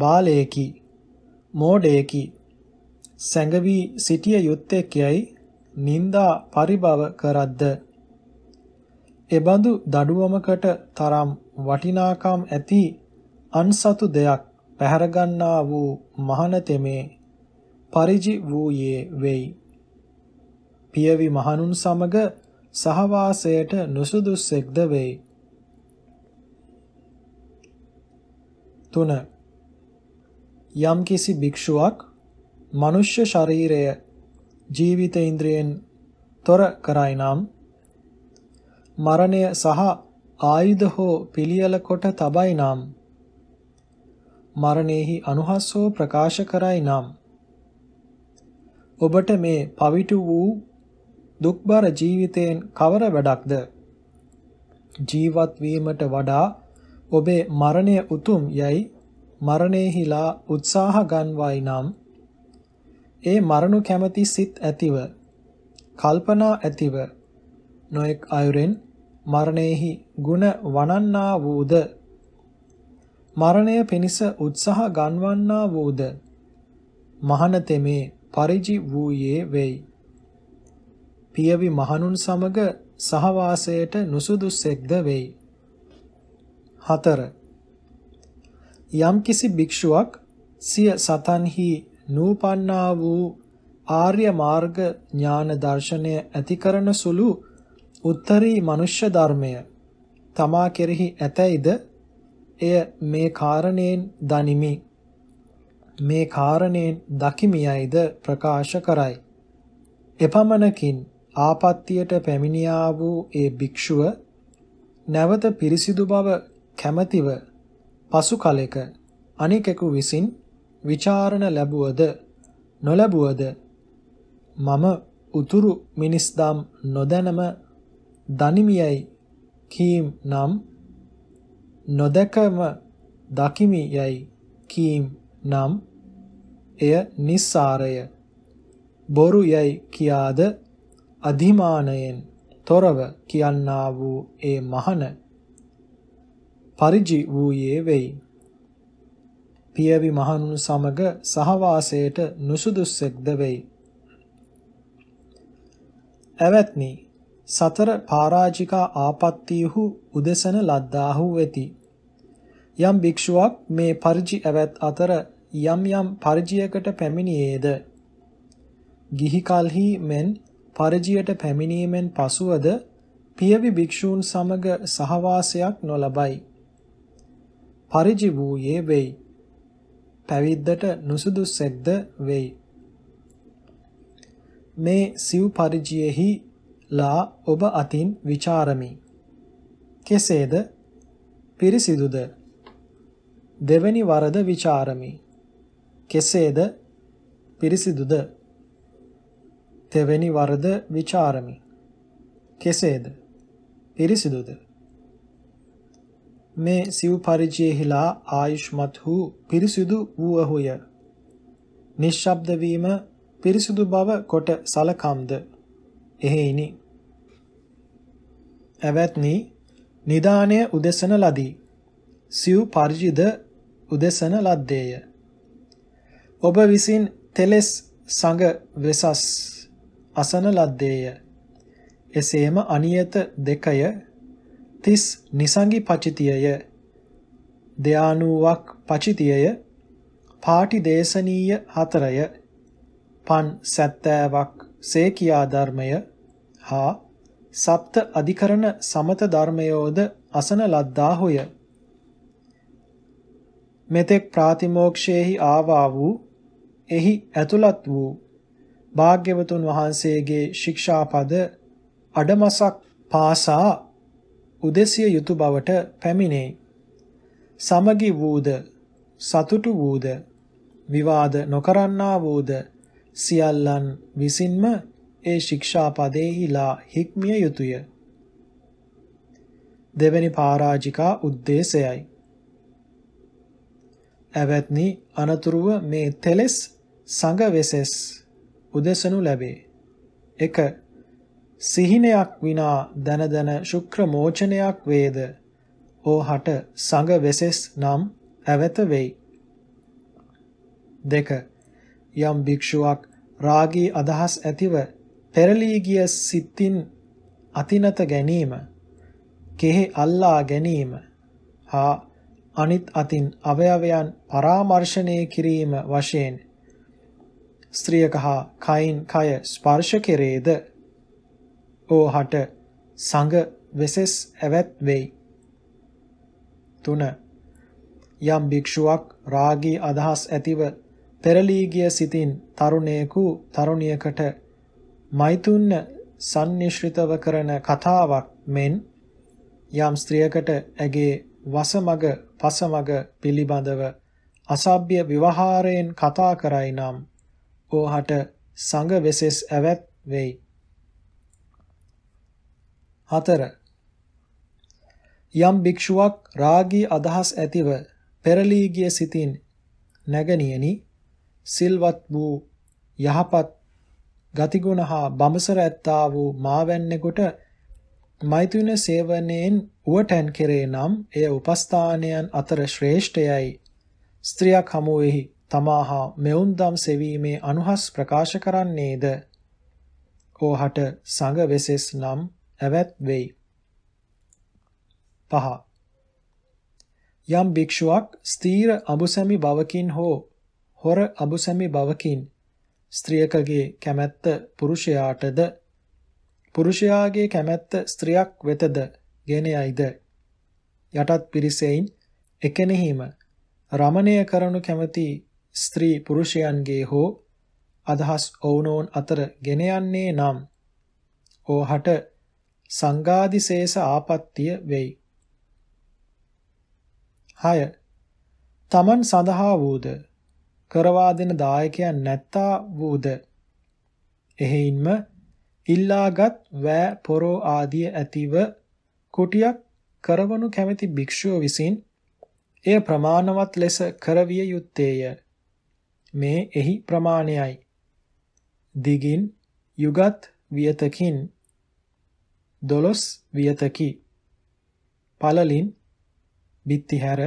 බාලයකි මෝඩයකි සැඟවී සිටිය යුත්තෙක්යයි නින්දා පරිභව කරද්ද එබඳු දඩුවමකට තරම් වටිනාකම් ඇති අන්සතු දෙයක් පැහැරගන්නා වූ මහනතෙමේ පරිජි වූයේ වෙයි. පියවි මහණුන් සමග සහවාසයට නුසුදුස්සෙක්ද වෙයි. 3. යම්කිසි භික්ෂුවක් මනුෂ්‍ය ශරීරය ජීවිත ඉන්ද්‍රියෙන් තොර කරයි නම් මරණය සහ ආයුධ හෝ පිළියල කොට තබයි නම් මරණයෙහි අනුහස් හෝ ප්‍රකාශ කරයි නම් ඔබට මේ පවිතු වූ දුක්බර ජීවිතයෙන් කවර වැඩක්ද? ජීවත් වීමට වඩා ඔබේ මරණය උතුම් යයි මරණයේහිලා උත්සාහ ගන්වයි නම් ඒ මරණු කැමැති සිත් ඇතිව කල්පනා ඇතිව නොඑක් අයුරෙන් මරණයෙහි ಗುಣ වණන්නා වූද මරණය පිණිස උත්සාහ ගන්වන්නා වූද මහන තෙමේ පරිජි වූයේ වෙයි. පියවි මහණුන් සමග සහවාසයට නුසුදුස්සෙක්ද වෙයි. 4. යම්කිසි භික්ෂුවක් සිය සතන්හි නූපන්නා වූ ආර්ය මාර්ග ඥාන දර්ශනය ඇති කරන සුළු උත්තරී මනුෂ්‍ය ධර්මය තමා කෙරෙහි ඇතැයිද එය මේ කාරණයෙන් දනිමි මේ කාරණේ දකිමියයිද ප්‍රකාශ කරයි. එපමණකින් ආපත්තියට පැමිණියා වූ ඒ භික්ෂුව නැවත පිරිසිදු බව කැමැතිව පසු කලෙක අනිකෙකු විසින් ਵਿਚාරණ ලැබුවද නොලැබුවද මම උතුරු මිනිස්දම් නොදැනම දනිමියයි කීම් නම් නොදකම දකිමි යයි කීම් නම් එය නිස්සාරය බොරු යයි කියාද අධිමානයෙන් තොරව කියන්නා වූ ඒ මහන පරිජි වූයේ වෙයි පියවි මහණුන් සමග සහවාසයට නුසුදුස්සෙක්ද වෙයි ඇවත්නි සතර පරාජිකා ආපත්‍තිහු උදසන ලද්දාහු වෙති යම් භික්ෂුවක් මේ පරිජි ඇවත් අතර යම් යම් පරිජයකට පැමිණියේද ගිහි කලෙහි මෙන් පරිජයට පැමිණීමෙන් පසුවද පියවි භික්ෂූන් සමග සහවාසයක් නොලබයි පරිජි වූයේ වෙයි පැවිද්දට නුසුදුස්සෙක්ද වෙයි මේ සිව් පරිජයෙහි ලා ඔබ අතින් ਵਿਚාරමි කෙසේද පිරිසිදුද දෙවැනි වරද ਵਿਚාරමි කෙසේද පිරිසිදුද තෙවැනි වරද ਵਿਚාරමි කෙසේද පිරිසිදුද මේ සිව් පරිජයහිලා ආයුෂ්මත් වූ පිරිසිදු වූහුය නිශ්ශබ්ද වීම පිරිසිදු බව කොට සලකම්ද එහෙයිනි ඇවැත්නි නිදානය උදෙසන ලදී සිව් පරිජිද උදෙසන ලද්දේය ඔබ විසින් තෙලස් සඟ වෙසස් අසන ලද්දේය. එසේම අනියත දෙකය තිස් නිසංගි පචිතියය දෙයානුවක් පචිතියය පාටි දේශනීය හතරය පන් සැත්තෑවක් සේකියා ධර්මය හා සප්ත අධිකරණ සමත ධර්මයෝද අසන ලද්දාහුය. මෙතෙක් ප්‍රාතිමෝක්ෂයෙහි ආවා වූ එහි ඇතුළත් වූ භාග්‍යවතුන් වහන්සේගේ ශික්ෂාපද අඩමසක් පාසා උදෙසිය යුතු බවට පැමිණේ. සමගි වූද සතුටු වූද විවාද නොකරන්නා වූද සියල්ලන් විසින්ම ඒ ශික්ෂාපදෙහිලා හික්මිය යුතුය. දෙවැනි පරාජිකා ಉದ್ದೇಶයයි. ඇවත්නි අනතුරුව මේ තෙලස් සඟ වෙසෙස් උදෙසනු ලැබේ. 1. සිහිනයක් විනා දන දන ශුක්‍ර මෝචනයක් වේද ඕහට සඟ වෙසෙස් නම් ඇවත වෙයි. 2. යම් භික්ෂුවක් රාගී අදහස් ඇතිව පෙරලී ගිය සිතින් අතිනත ගැනීම කෙහි අල්ලා ගැනීම හා අනිත් අතින් අවයවයන් පරාමර්ශණය කිරීම වශයෙන් ස්ත්‍රියක හා කයින් කය ස්පර්ශ කෙරේද ඕහට සඟ වෙසෙස් ඇවැත් වෙයි. තුන යම් භික්ෂුවක් රාගී අදහස් ඇතිව පෙරලී ගිය සිතින් තරුණයෙකු තරුණියකට මෛතුන්න සම්නිශ්‍රිතව කරන කතාවක් මෙන් යම් ස්ත්‍රියකට ඇගේ වසමග පසමග පිළිබඳව අසභ්‍ය විවහාරයෙන් කතා කරයි නම් ඕහට සඟ වෙසෙස් ඇවැත් වෙයි. හතර යම් භික්ෂුවක් රාගී අදහස් ඇතිව පෙරලී ගිය සිතින් නැගණියනි සිල්වත් වූ යහපත් ගතිගුණ හා බඹසර ඇත්තා වූ මාවැන්නෙකුට මෛතුන සේවනයෙන් උවටැන් කෙරේ නම් එය උපස්ථානයන් අතර ශ්‍රේෂ්ඨයයි ස්ත්‍රියක් හමුවෙහි තමාහා මෙවුන්දම් සෙවීමේ අනුහස් ප්‍රකාශ කරන්නේද ඕහට සඟ වෙසෙස් නම් ඇවැත් වෙයි. පහ යම් භික්ෂුවක් ස්ථීර අබුසැමි බවකින් හෝ හොර අබුසැමි බවකින් ස්ත්‍රියකගේ කැමැත්ත පුරුෂයාටද පුරුෂයාගේ කැමැත්ත ස්ත්‍රියක් වෙතද ගෙන යයිද යටත් පිරිසෙයින් එකෙනෙහිම රමණය කරනු කැමති ස්ත්‍රී පුරුෂයන්ගේ හෝ අදහස් ඔවුනෝන් අතර ගෙන යන්නේ නම් ඕහට සංගාදිශේෂ ආපත්‍ය වෙයි. 6. තමන් සඳහා වූද කරවා දෙන දායකයන් නැත්තා වූද එහෙයින්ම ඉල්ලාගත් වෑ පොරෝ ආදිය ඇතිව කුටියක් කරවනු කැමැති භික්ෂුව විසින් එය ප්‍රමාණවත් ලෙස කරවිය යුත්තේය. මේ එහි ප්‍රමාණයයි. දිගින් යුගත් වියතකින් දොළොස් වියතකි. පළලින් බිත්තිහැර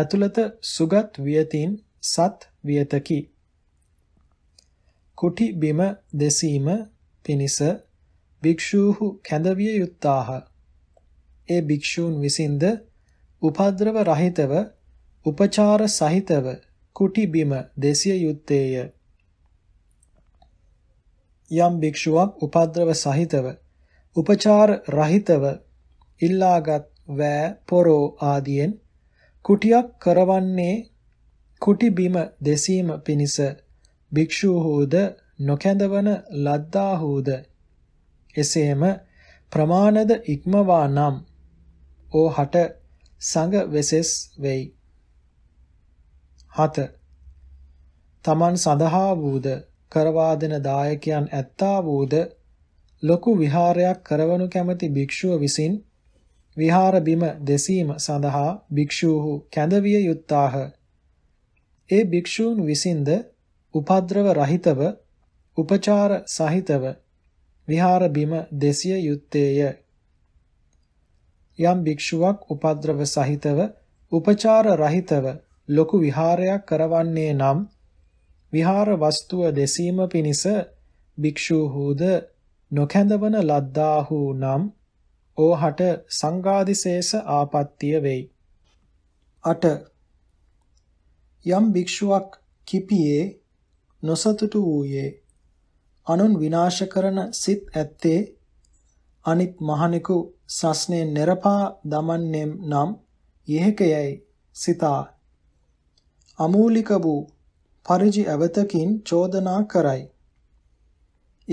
ඇතුළත සුගත් වියතින් සත් වියතකි. කුටි බිම දෙසීම පිණිස භික්ෂූහු කැඳවිය යුත්තාහ. ඒ භික්ෂූන් විසින්ද උපද්‍රව රහිතව උපචාර සහිතව කුටි බිම දේශීය යුත්තේය යම් භික්ෂුවක් උපද්‍රව සහිතව උපචාර රහිතව ඉල්ලාගත් වෑ පොරෝ ආදියෙන් කුටියක් කරවන්නේ කුටි බිම දෙසීම පිණිස භික්ෂූහුද නොකැඳවන ලද්දාහුද එසේම ප්‍රමාණද ඉක්මවා නම් ඕහට සංඝ වෙසෙස් වෙයි 7 තමන් සඳහා වූද කරවා දෙන දායකයන් ඇත්තා වූද ලොකු විහාරයක් කරවනු කැමති භික්ෂුව විසින් විහාර බිම දෙසීම සඳහා භික්ෂූහු කැඳවිය යුත්තාහ ඒ භික්ෂූන් විසින්ද උපද්‍රව රහිතව උපචාර සහිතව විහාර බිම දෙසිය යුත්තේය යම් භික්ෂුවක් උපද්‍රව සහිතව උපචාර රහිතව ලොකු විහාරයක් කරවන්නේ නම් විහාර වස්තුව දෙසීම පිණිස භික්ෂූහුද නොකැඳවන ලද්දාහු නම් ඕහට සංගාදිශේෂ ආපත්තිය වෙයි. 8. යම් භික්ෂුවක් කිපියේ නොසතුටු වූයේ අනුන් විනාශ කරන සිත් ඇත්තේ අනිත් මහණෙකු සස්නේ නිරපා දමන්නේම් නම් යෙහෙකයයි සිතා අමූලික වූ පරිදි ඇවතකින් චෝදනා කරයි.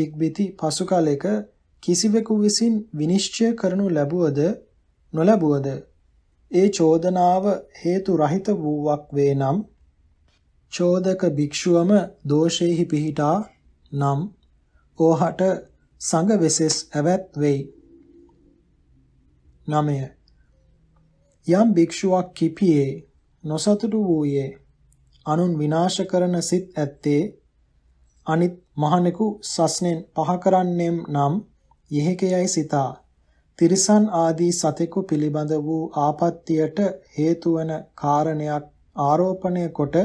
ඉක්බිති පසු කාලයක කිසිවෙකු විසින් විනිශ්චය කරනු ලැබුවද නොලැබුවද ඒ චෝදනාව හේතු රහිත වූවක් වේ නම් චෝදක භික්ෂුවම දෝෂෙහි පිහිටා නම් ඕහට සංඝ වෙසෙස් ඇවැත් වෙයි. 9. යම් භික්ෂුවක් කිපියේ නොසතුටු වූයේ අනුන් විනාශ කරන සිත් ඇත්තේ අනිත් මහණෙකු සස්නෙන් පහ කරන්නෙම් නම් යෙහෙකයයි සිතා තිරිසන් ආදී සතෙකු පිළිබඳ වූ ආපත්‍යයට හේතු වන කාරණයක් ආරෝපණය කොට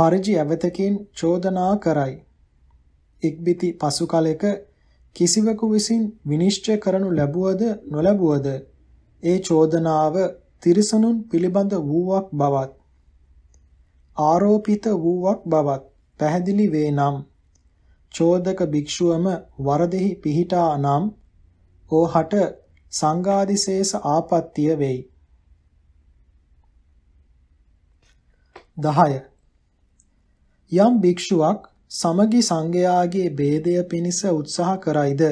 පරිජි අවතකින් චෝදනා කරයි. ඉක්බිති පසු කලෙක කිසිවෙකු විසින් විනිශ්චය කරනු ලැබුවද නොලැබුවද ඒ චෝදනාව තිරිසනුන් පිළිබඳ වූවක් බවත් ආරෝපිත වූවක් බවත් පැහැදිලි වේ නම් චෝදක භික්ෂුවම වරදෙහි පිහිටා නම් ඕහට සංඝාදිශේෂ ආපත්‍ය වෙයි 10 යම් භික්ෂුවක් සමගි සංඝයාගේ ભેදය පිණිස උත්සාහ කරයිද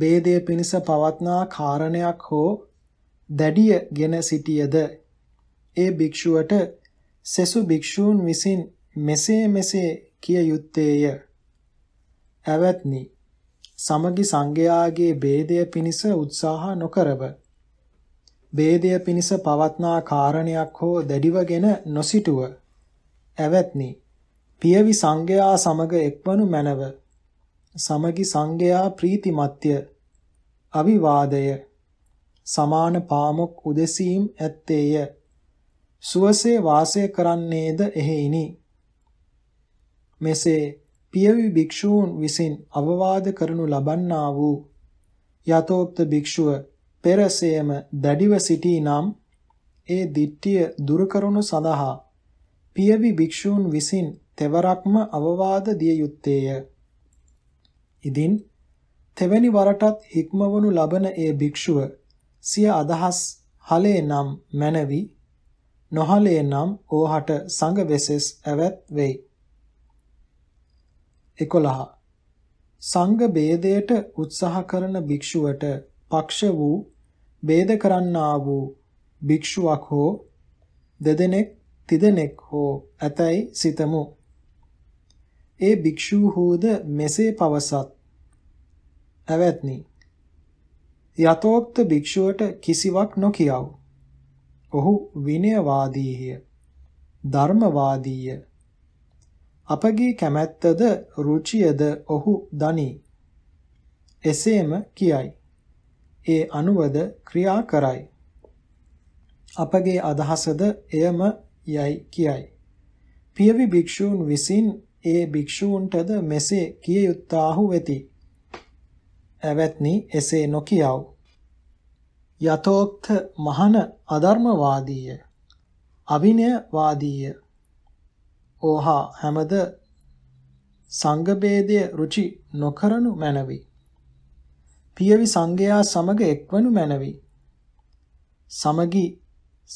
ભેදය පිණිස පවත්නා කාරණයක් හෝ දැඩියගෙන සිටියද ඒ භික්ෂුවට සෙසු භික්ෂූන් විසින් මෙසේ මෙසේ කිය යුත්තේය. ඇවත්නි සමගි සංඝයාගේ ભેදය පිණිස උත්සාහ නොකරව. ભેදය පිණිස පවත්නා කාරණයක් හෝ දැඩිවගෙන නොසිටුව. ඇවත්නි පියවි සංඝයා සමග එක්වනු මැනව. සමගි සංඝයා ප්‍රීතිමත්ය. අවිවාදය සමාන පාමොක් උදෙසීම් ඇත්තේය. සුවසේ වාසය කරන්නේද එහෙයිනි. මෙසේ පියවි භික්ෂූන් විසින් අවවාද කරනු ලබන්නා වූ යතෝක්ත භික්ෂුව පෙරසේම දැඩිව සිටී නම් ඒ දිට්ඨිය දුරු කරනු සඳහා පියවි භික්ෂූන් විසින් තෙවරක්ම අවවාද දිය යුත්තේය. ඉදින් තෙවැනි වරටත් හික්මවනු ලබන ඒ භික්ෂුව සිය අදහස් හලේ නම් මැනවි නොහලේ නම් ඕහට සඟ වෙසෙස් ඇවැත් වෙයි. 11. සංඝ ભેදයට උත්සාහ කරන භික්ෂුවට පක්ෂ වූ ભેද කරන්නා වූ භික්ෂුවක් හෝ දෙදෙනෙක් තිදෙනෙක් හෝ ඇතැයි සිතමු. ඒ භික්ෂූහුද මෙසේ පවසත්. ඇවැත්නි. යතෝක්ත භික්ෂුවට කිසිවක් නොකියව. ඔහු විනයවාදීය ධර්මවාදීය අපගේ කැමැත්තද රුචියද ඔහු දනි එසේම කියයි ඒ අනුවද ක්‍රියා කරයි අපගේ අදහසද එයම යයි කියයි පියවි භික්ෂූන් විසින් ඒ භික්ෂූන්ටද මෙසේ කිය යුත්තාහු වෙති ඇවැත්නි එසේ නොකියව යතෝක්ත මහන අධර්මවාදීය අවිනයවාදීය ඕහා හැමද සංඝභේදය රුචි නොකරනු මැනවි. පියවි සංඝයා සමග එක්වනු මැනවි. සමගි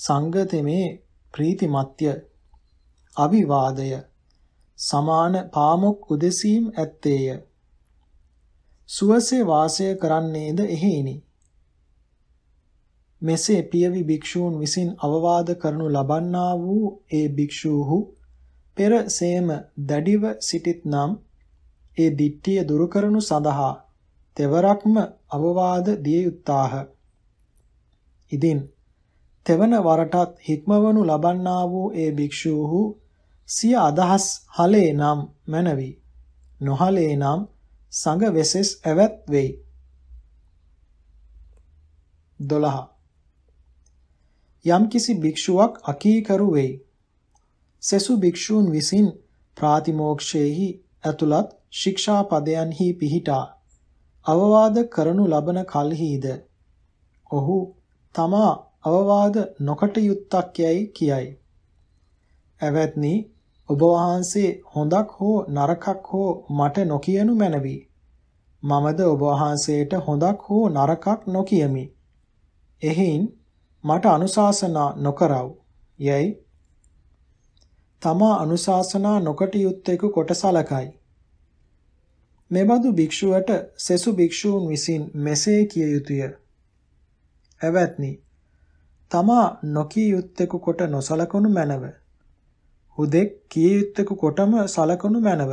සංගතමේ ප්‍රීතිමත්ය අවිවාදය සමාන පාමොක් උදෙසීම් ඇත්තේය. සුවසේ වාසය කරන්නේද එහෙයිනි. මෙසේ පියවි භික්ෂූන් විසින් අවවාද කරනු ලබන්නා වූ ඒ භික්ෂූහු පෙර සේම දැඩිව සිටිත් නම් ඒ දිට්ඨිය දුරු කරනු සඳහා තෙවරක්ම අවවාද දිය යුත්තාහ. ඉදින් තෙවන වරටත් හික්මවනු ලබන්නා වූ ඒ භික්ෂූහු සිය අදහස් හලේ නම් මැනවි. නොහලේ නම් සඟ වෙසෙස් ඇවැත් වෙයි. 12 යම්කිසි භික්ෂුවක් අකීකරු වෙයි. සෙසු භික්ෂූන් විසින් ප්‍රාතිමෝක්ෂයෙහි ඇතුළත් ශික්ෂා පදයන්හි පිහිටා අවවාද කරනු ලබන කල්හිද ඔහු තමා අවවාද නොකට යුත්තක් යයි කියයි. ඇවැත්නි ඔබ වහන්සේ හොඳක් හෝ නරකක් හෝ මට නොකියනු මැනවි. මමද ඔබ වහන්සේට හොඳක් හෝ නරකක් නොකියමි. එහෙයින් මට අනුශාසනා නොකරව. යැයි තමා අනුශාසනා නොකට යුත්තේකු කොට සලකයි. මෙබඳු භික්ෂුවට සෙසු භික්ෂූන් විසින් මෙසේ කිය යුතුය. ඇවැත්නි තමා නොකිය යුත්තේකු කොට නොසලකනු මැනව. හුදෙක් කිය යුත්තේකු කොටම සලකනු මැනව.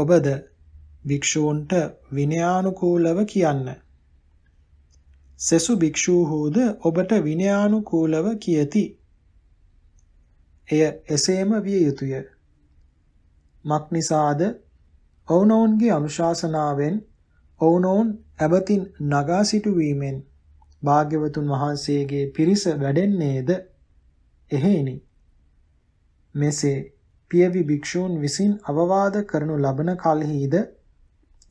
ඔබද භික්ෂූන්ට විනයානුකූලව කියන්න. සෙසු භික්ෂූහුද ඔබට විනයානුකූලව කියති. එය එසේම විය යුතුය. මක්නිසාද ඔවුනොවුන්ගේ අනුශාසනාවෙන් ඔවුනොවුන් ඇබතින් නගා සිටුවීමෙන් භාග්‍යවතුන් වහන්සේගේ පිරිස වැඩෙන්නේද එහෙයිනි. මෙසේ පියවි භික්ෂූන් විසින් අවවාද කරනු ලබන කලෙහිද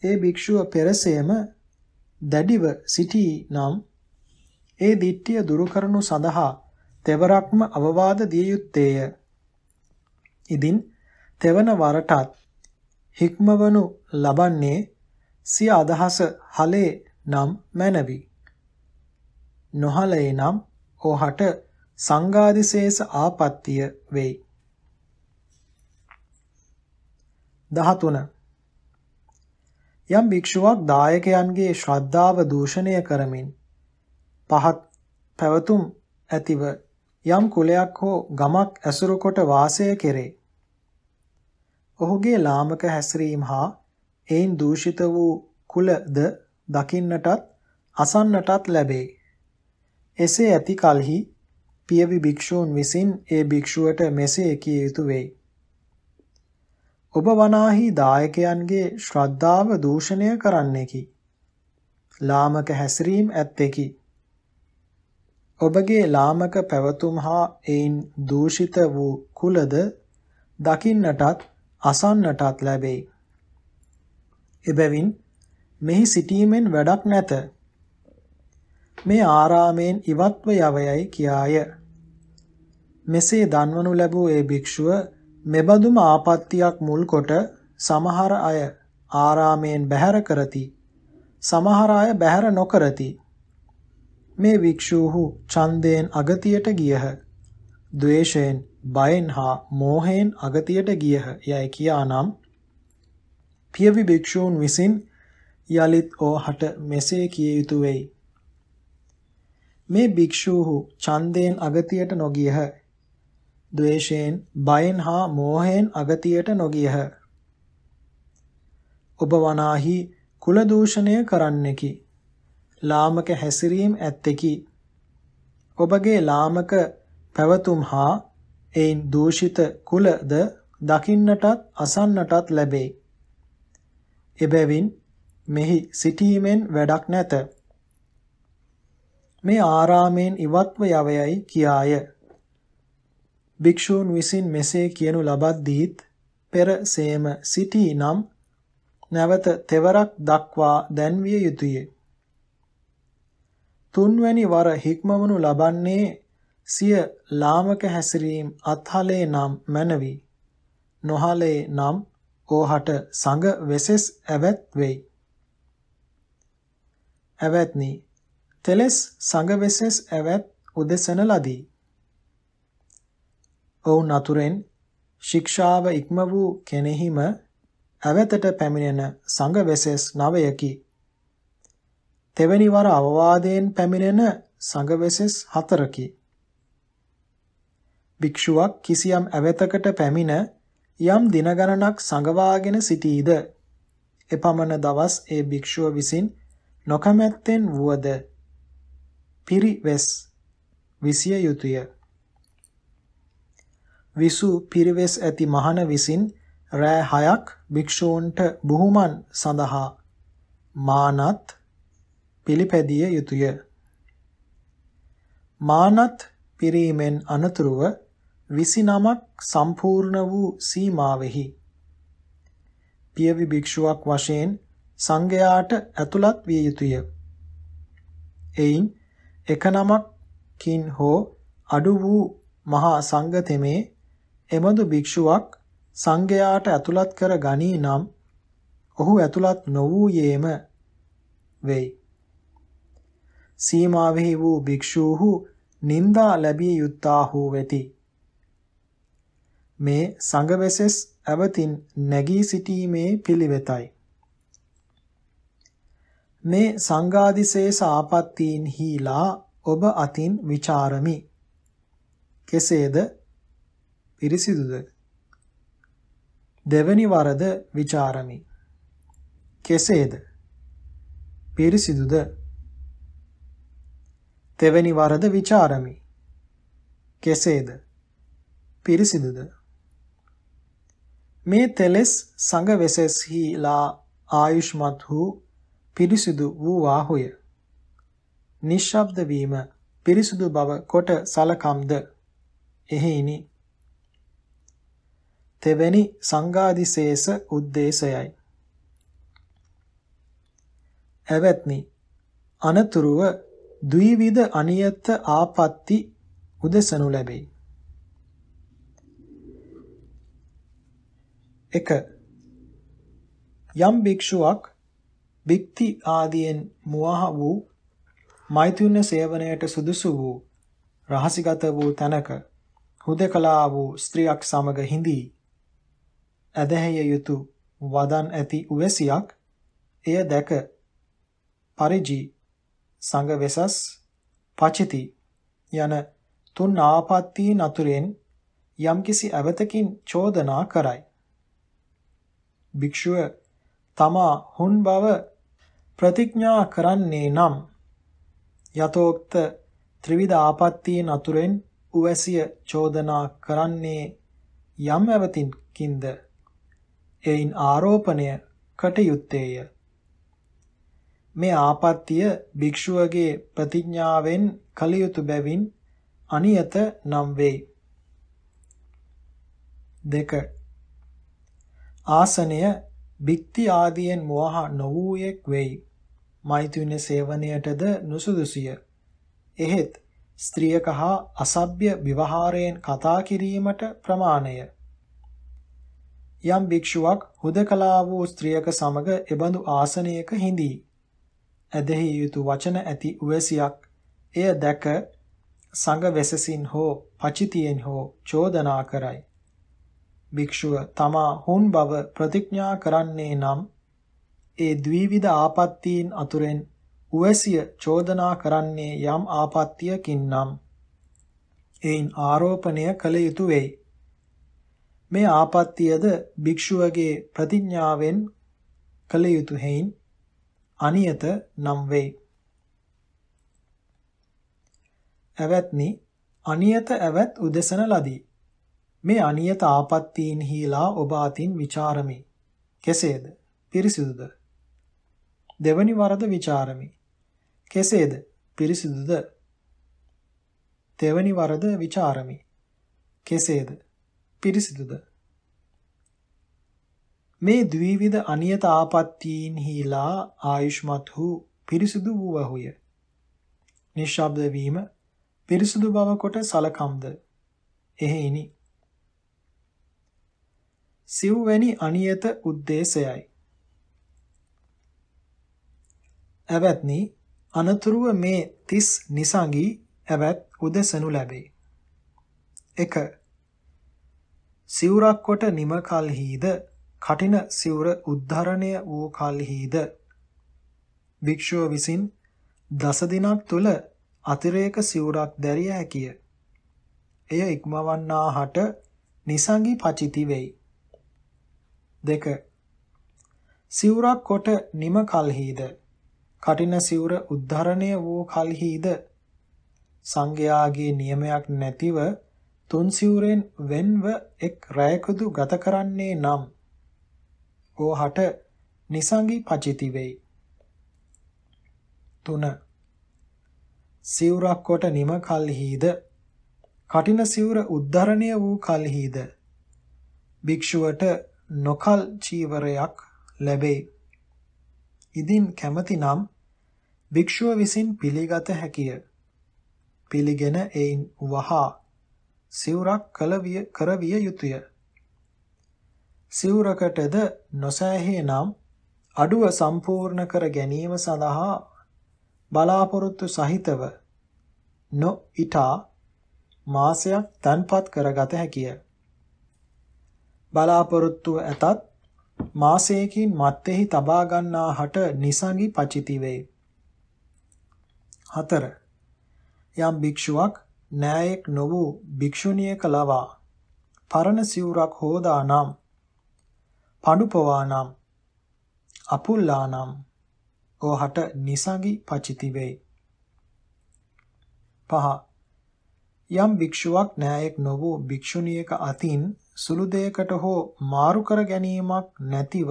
ඒ භික්ෂුව පෙරසේම දැඩිව සිටී නම් ඒ දිට්ඨිය දුරු කරනු සඳහා තෙවරක්ම අවවාද දිය යුත්තේය. ඉදින් තෙවන වරටත් හික්මවනු ලබන්නේ සිය අදහස හලේ නම් මැනවි. නොහලේ නම් ඔහට සංගාදිශේෂ ආපත්‍ය වෙයි. 13 යම් භික්ෂුවක් දායකයන්ගේ ශ්‍රද්ධාව දූෂණය කරමින් පහත් පැවතුම් ඇතිව යම් කුලයක් හෝ ගමක් ඇසුරු කොට වාසය කෙරේ. ඔහුගේ ලාමක හැසිරීම හා එයින් දූෂිත වූ කුලද දකින්නටත් අසන්නටත් ලැබේ. එසේ ඇති කලෙහි පියවි භික්ෂූන් විසින් ඒ භික්ෂුවට මෙසේ කිය යුතු වෙයි. ඔබ වනාහි දායකයන්ගේ ශ්‍රද්ධාව දූෂණය කරන්නෙකි. ලාමක හැසිරීම් ඇත්තෙකි. ඔබගේ ලාමක පැවතුම් හා එයින් දූෂිත වූ කුලද දකින්නටත් අසන්නටත් ලැබෙයි. එබැවින් මෙහි සිටීමෙන් වැඩක් නැත. මේ ආරාමයෙන් ඉවත්ව යවයයි කියාය. මෙසේ දන්වනු ලැබූ ඒ භික්ෂුව මෙබඳුම ආපත්‍යක් මුල් කොට සමහර අය ආරාමයෙන් බැහැර කරති. සමහර අය බැහැර නොකරති. මේ වික්ෂූහු ඡන්දයෙන් අගතියට ගියහ. ද්වේෂයෙන්, බයෙන් හා මෝහයෙන් අගතියට ගියහ යයි කියානම් පියවි භික්ෂූන් විසින් යලිත් ඕහට මෙසේ කිය යුතුය වෙයි. මේ භික්ෂූහු ඡන්දයෙන් අගතියට නොගියහ ද්වේෂයෙන්, බයෙන් හා මෝහයෙන් අගතියට නොගියහ. ඔබ වනාහි කුල දූෂණය කරන්නෙකි. ලාමක හැසිරීම ඇත්තෙකි. ඔබගේ ලාමක පැවතුම් හා එයින් දූෂිත කුලද දකින්නටත් අසන්නටත් ලැබේ. එබැවින් මෙහි සිටීමෙන් වැඩක් නැත. මේ ආරාමයෙන් ඉවත්ව යවයයි කියාය. භික්ෂූන් විසින් මෙසේ කියනු ලබද්දීත් පෙර සේම සිටී නම් නැවත තෙවරක් දක්වා දැන්විය යුතුය. තුන්වැනි වර හික්මවනු ලබන්නේ සිය ලාමක හැසිරීම් අත්හලේ නම් මැනවි. නොහලේ නම් ඕහට සඟ වෙසෙස් ඇවැත් වෙයි. ඇවැත්නි තෙලස් සඟ වෙසෙස් ඇවැත් උදෙසන ලදී. ඔවුන් අතුරෙන් ශික්ෂාව ඉක්ම වූ කෙනෙහිම ඇවතට පැමිණෙන සංඝ වෙසෙස් නවයකි. තෙවැනි වර අවවාදයෙන් පැමිණෙන සංඝ වෙසෙස් හතරකි. භික්ෂුවක් කිසියම් ඇවතකට පැමිණ යම් දින ගණනක් සංගවාගෙන සිටීද එපමණ දවස් ඒ භික්ෂුව විසින් නොකමැත්තෙන් වුවද පිරිවෙස් විසිය යුතුය විසු පිරිවෙස් ඇති මහණ විසින් රෑ හයක් භික්ෂූන්ට බුහුමන් සඳහා මානත් පිළිපැදිය යුතුය. මානත් පිරීමෙන් අනතුරුව 29ක් සම්පූර්ණ වූ සීමාවෙහි පියවි භික්ෂුවක් වශයෙන් සංඝයාට ඇතුළත් විය යුතුය. එයින් එක නමක්කින් හෝ අඩු වූ මහා සංඝ තෙමේ එබඳු භික්ෂුවක් සංඝයාට ඇතුළත් කර ගනී නම් ඔහු ඇතුළත් නොවූයේම වෙයි. සීමාවෙහි වූ භික්ෂූහු නින්දා ලැබිය යුත්තාහු වෙති. මේ සංඝවෙසෙස් ඇවතින් නැගී සිටීමේ පිළිවෙතයි. මේ සංඝාදිශේෂ ආපත්තීන් හීලා ඔබ අතින් ਵਿਚාරමි. කෙසේද පිරිසිදුද? දෙවැනි වරද ਵਿਚාරමි. කෙසේද? පිරිසිදුද? තෙවැනි වරද ਵਿਚාරමි. කෙසේද? පිරිසිදුද? මේ තෙලස් සංග වෙසෙස්හිලා ආයුෂ්මත් වූ පිරිසිදු වූවාහුය. නිශ්ශබ්ද වීම පිරිසුදු බව කොට සලකම්ද එහෙයිනි තෙවැනි සංගාදිශේෂ උද්දේශයයි. ඇවැත්නි අනතුරුව ද්විවිධ අනියත ආපatti උදසනු ලැබේ. 1. යම් භික්ෂුවක් භික්ති ආදියෙන් මුවහ වූ මෛතුන්‍ය සේවනයට සුදුසු වූ රහසිගත වූ තැනක හුදකලා වූ ස්ත්‍රියක් සමග හිඳී ඇදහැය යුතු වදන් ඇති උවැසියක් එය දැක පරිජි සංඝ වෙසස් පචිති යන තුන් ආපත්තීන් අතුරෙන් යම්කිසි ඇවතකින් චෝදනා කරයි. භික්ෂුව තමා හුන් බව ප්‍රතිඥා කරන්නේ නම් යතෝක්ත ත්‍රිවිධ ආපත්තීන් අතුරෙන් උවැසිය චෝදනා කරන්නේ යම් ඇවතින්කින්ද එයින් ආරෝපණය කටයුත්තේය. මේ ආපත්තිය භික්ෂුවගේ ප්‍රතිඥාවෙන් කලියුතු බැවින් අනියත නම් වෙයි. දෙක ආසනය භික්ති ආදියෙන් මෝහ නොවූයෙක් වෙයි. මෛතුන සේවනයටද නුසුදුසිය. එහෙත් ස්ත්‍රියක හා අසභ්‍ය විවහාරයෙන් කතා කිරීමට ප්‍රමාණය. යම් භික්ෂුවක් හුදකලා වූ ස්ත්‍රියක සමග එබඳු ආසනයක හිඳී. ඇදෙහි යුතු වචන ඇති උවැසියක් එය දැක සංඝ වෙසසින් හෝ පචිතියෙන් හෝ චෝදනා කරයි. භික්ෂුව තමා හුන් බව ප්‍රතිඥා කරන්නේ නම් ඒ ද්විවිධ ආපත්තීන් අතුරෙන් උවැසිය චෝදනා කරන්නේ යම් ආපත්‍යකින් නම් එයින් ආරෝපණය කළ යුතු වෙයි. මේ ආපත්‍යද භික්ෂුවගේ ප්‍රතිඥාවෙන් කළ යුතු හේයින් අනියත නම් වේ. ඇවත්නි අනියත ඇවත් උදසන ලදී. මේ අනියත ආපත්තීන් හීලා ඔබ අතින් ਵਿਚාරමි. කෙසේද? පිරිසිදුද? දෙවනි වරද ਵਿਚාරමි. කෙසේද? පිරිසිදුද? තෙවනි වරද ਵਿਚාරමි. කෙසේද? පිරිසිදුද? මේ ද්විවිධ අනියත ආපත්තීන් හීලා ආයුෂ්මත් වූ පිරිසිදු වූවහුය. නිශ්ශබ්ද වීම පිරිසිදු බව කොට සලකම්ද. එහෙයිනි. සිව්වැනි අනියත ಉದ್ದೇಶයයි. ඇවත්නි අනතුරුව මේ 30 නිසඟී ඇවත් උදසනු ලැබේ. 1 සිවුරක් කොට නිම කල්හිද කටින සිවුර උද්ධරණය වූ කල්හිද භික්ෂුව විසින් දස දිනක් තුල අතිරේක සිවුරක් දැරිය හැකිය. එය ඉක්මවන්නාහට නිසංගි පචිති වෙයි. දෙක සිවුරක් කොට නිම කල්හිද කටින සිවුර උද්ධරණය වූ කල්හිද සංඝයාගේ නියමයක් නැතිව තුන් සිවුරෙන් වෙන්ව එක් රැයකදු ගත කරන්නේ නම් ඕහට නිසංගි පචිති වෙයි. තුන සිවුරක් කොට නිම කල්හිද කටින සිවුර උද්ධරණය වූ කල්හිද භික්ෂුවට නොකල් චීවරයක් ලැබේ. ඉදින් කැමතිනම් භික්ෂුව විසින් පිළිගත හැකිය. පිළිගෙන එයින් වහා සිවුරක් කලවිය කරවිය යුතුය. සිවුරකටද නොසෑහේනම් අඩුව සම්පූර්ණ කර ගැනීම සඳහා බලාපොරොත්තු සහිතව නො ඉටා මාසයක් තන්පත් කරගත හැකිය. බලාපොරොත්තුව ඇතත් මාසයකින් මත්තෙහි තබා ගන්නා හට නිසඟි පචිති වේ. 4. යම් භික්ෂුවක් නෑයෙක් නො වූ භික්ෂුණියක ලවා පරණ සිවුරක් හෝදානම් පඩුපවානම් අපුල්ලානම් ඕහට නිසඟි පචිති වෙයි. පහ යම් භික්ෂුවක් නෑයෙක් නො වූ භික්ෂුණියක අතින් සුළු දෙයකට හෝ මාරු කර ගැනීමක් නැතිව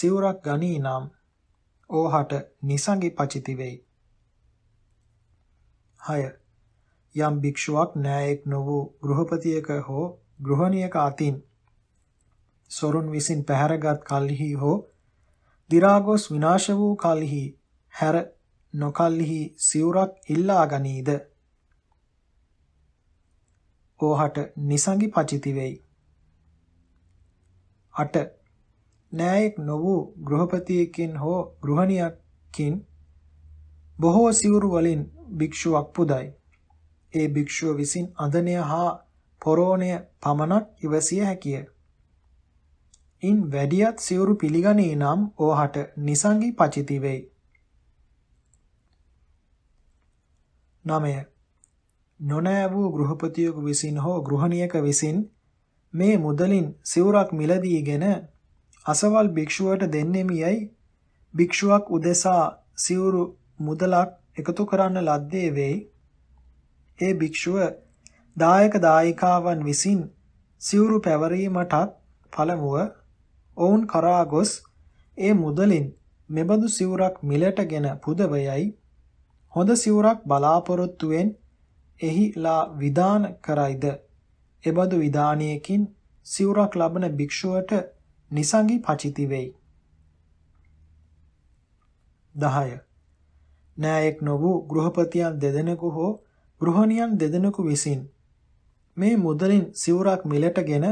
සිවුරක් ගනී නම් ඕහට නිසඟි පචිති වෙයි. 6 යම් භික්ෂුවක් න්‍යායෙක් නොවූ ගෘහපතියක හෝ ගෘහණියක අතින් සොරුන් විසින් පැහැරගත් කල්හි හෝ දි รา ගොස් විනාශ වූ කල්හි හැර නොකල්හි සිවුරක් ඉල්ලා ගනීද ඕහට නිසඟි පචිති වෙයි 8 න්‍යායෙක් නො වූ ගෘහපතියකින් හෝ ගෘහණියකින් බොහෝ සිවුරු වලින් භික්ෂුවක් පුදයි ඒ භික්ෂුව විසින් අඳනය හා පොරෝණය පමණක් ඉවසිය හැකිය. ඉන් වැඩියත් සිවුරු පිළිගනී නම් ඕහට නිසංගි පචිති වෙයි. 9. නොනෑ වූ ගෘහපතියෙකු විසින් හෝ ගෘහණියක විසින් මේ මුදලින් සිවුරක් මිලදීගෙන අසවල් භික්ෂුවට දෙන්නෙමි යයි භික්ෂුවක් උදෙසා සිවුරු මුදලක් එකතු කරන්න ලද්දේ වෙයි. ඒ භික්ෂුව දායක දායිකාවන් විසින් සිවුරු පැවරීමටත් පළමුව ඔවුන් කරා ගොස් ඒ මුදලින් මෙබඳු සිවුරක් මිලටගෙන පුදවයයි හොඳ සිවුරක් බලාපොරොත්තුවෙන් එහිලා විධාන කරයිද එබඳු විධානයකින් සිවුරක් ලබන භික්ෂුවට නිසංගි පචිති වෙයි 10 නායක නොවූ ගෘහපතියන් දෙදෙනෙකු හෝ ගෘහණියන් දෙදෙනෙකු විසින් මේ මුදලින් සිවුරක් මිලටගෙන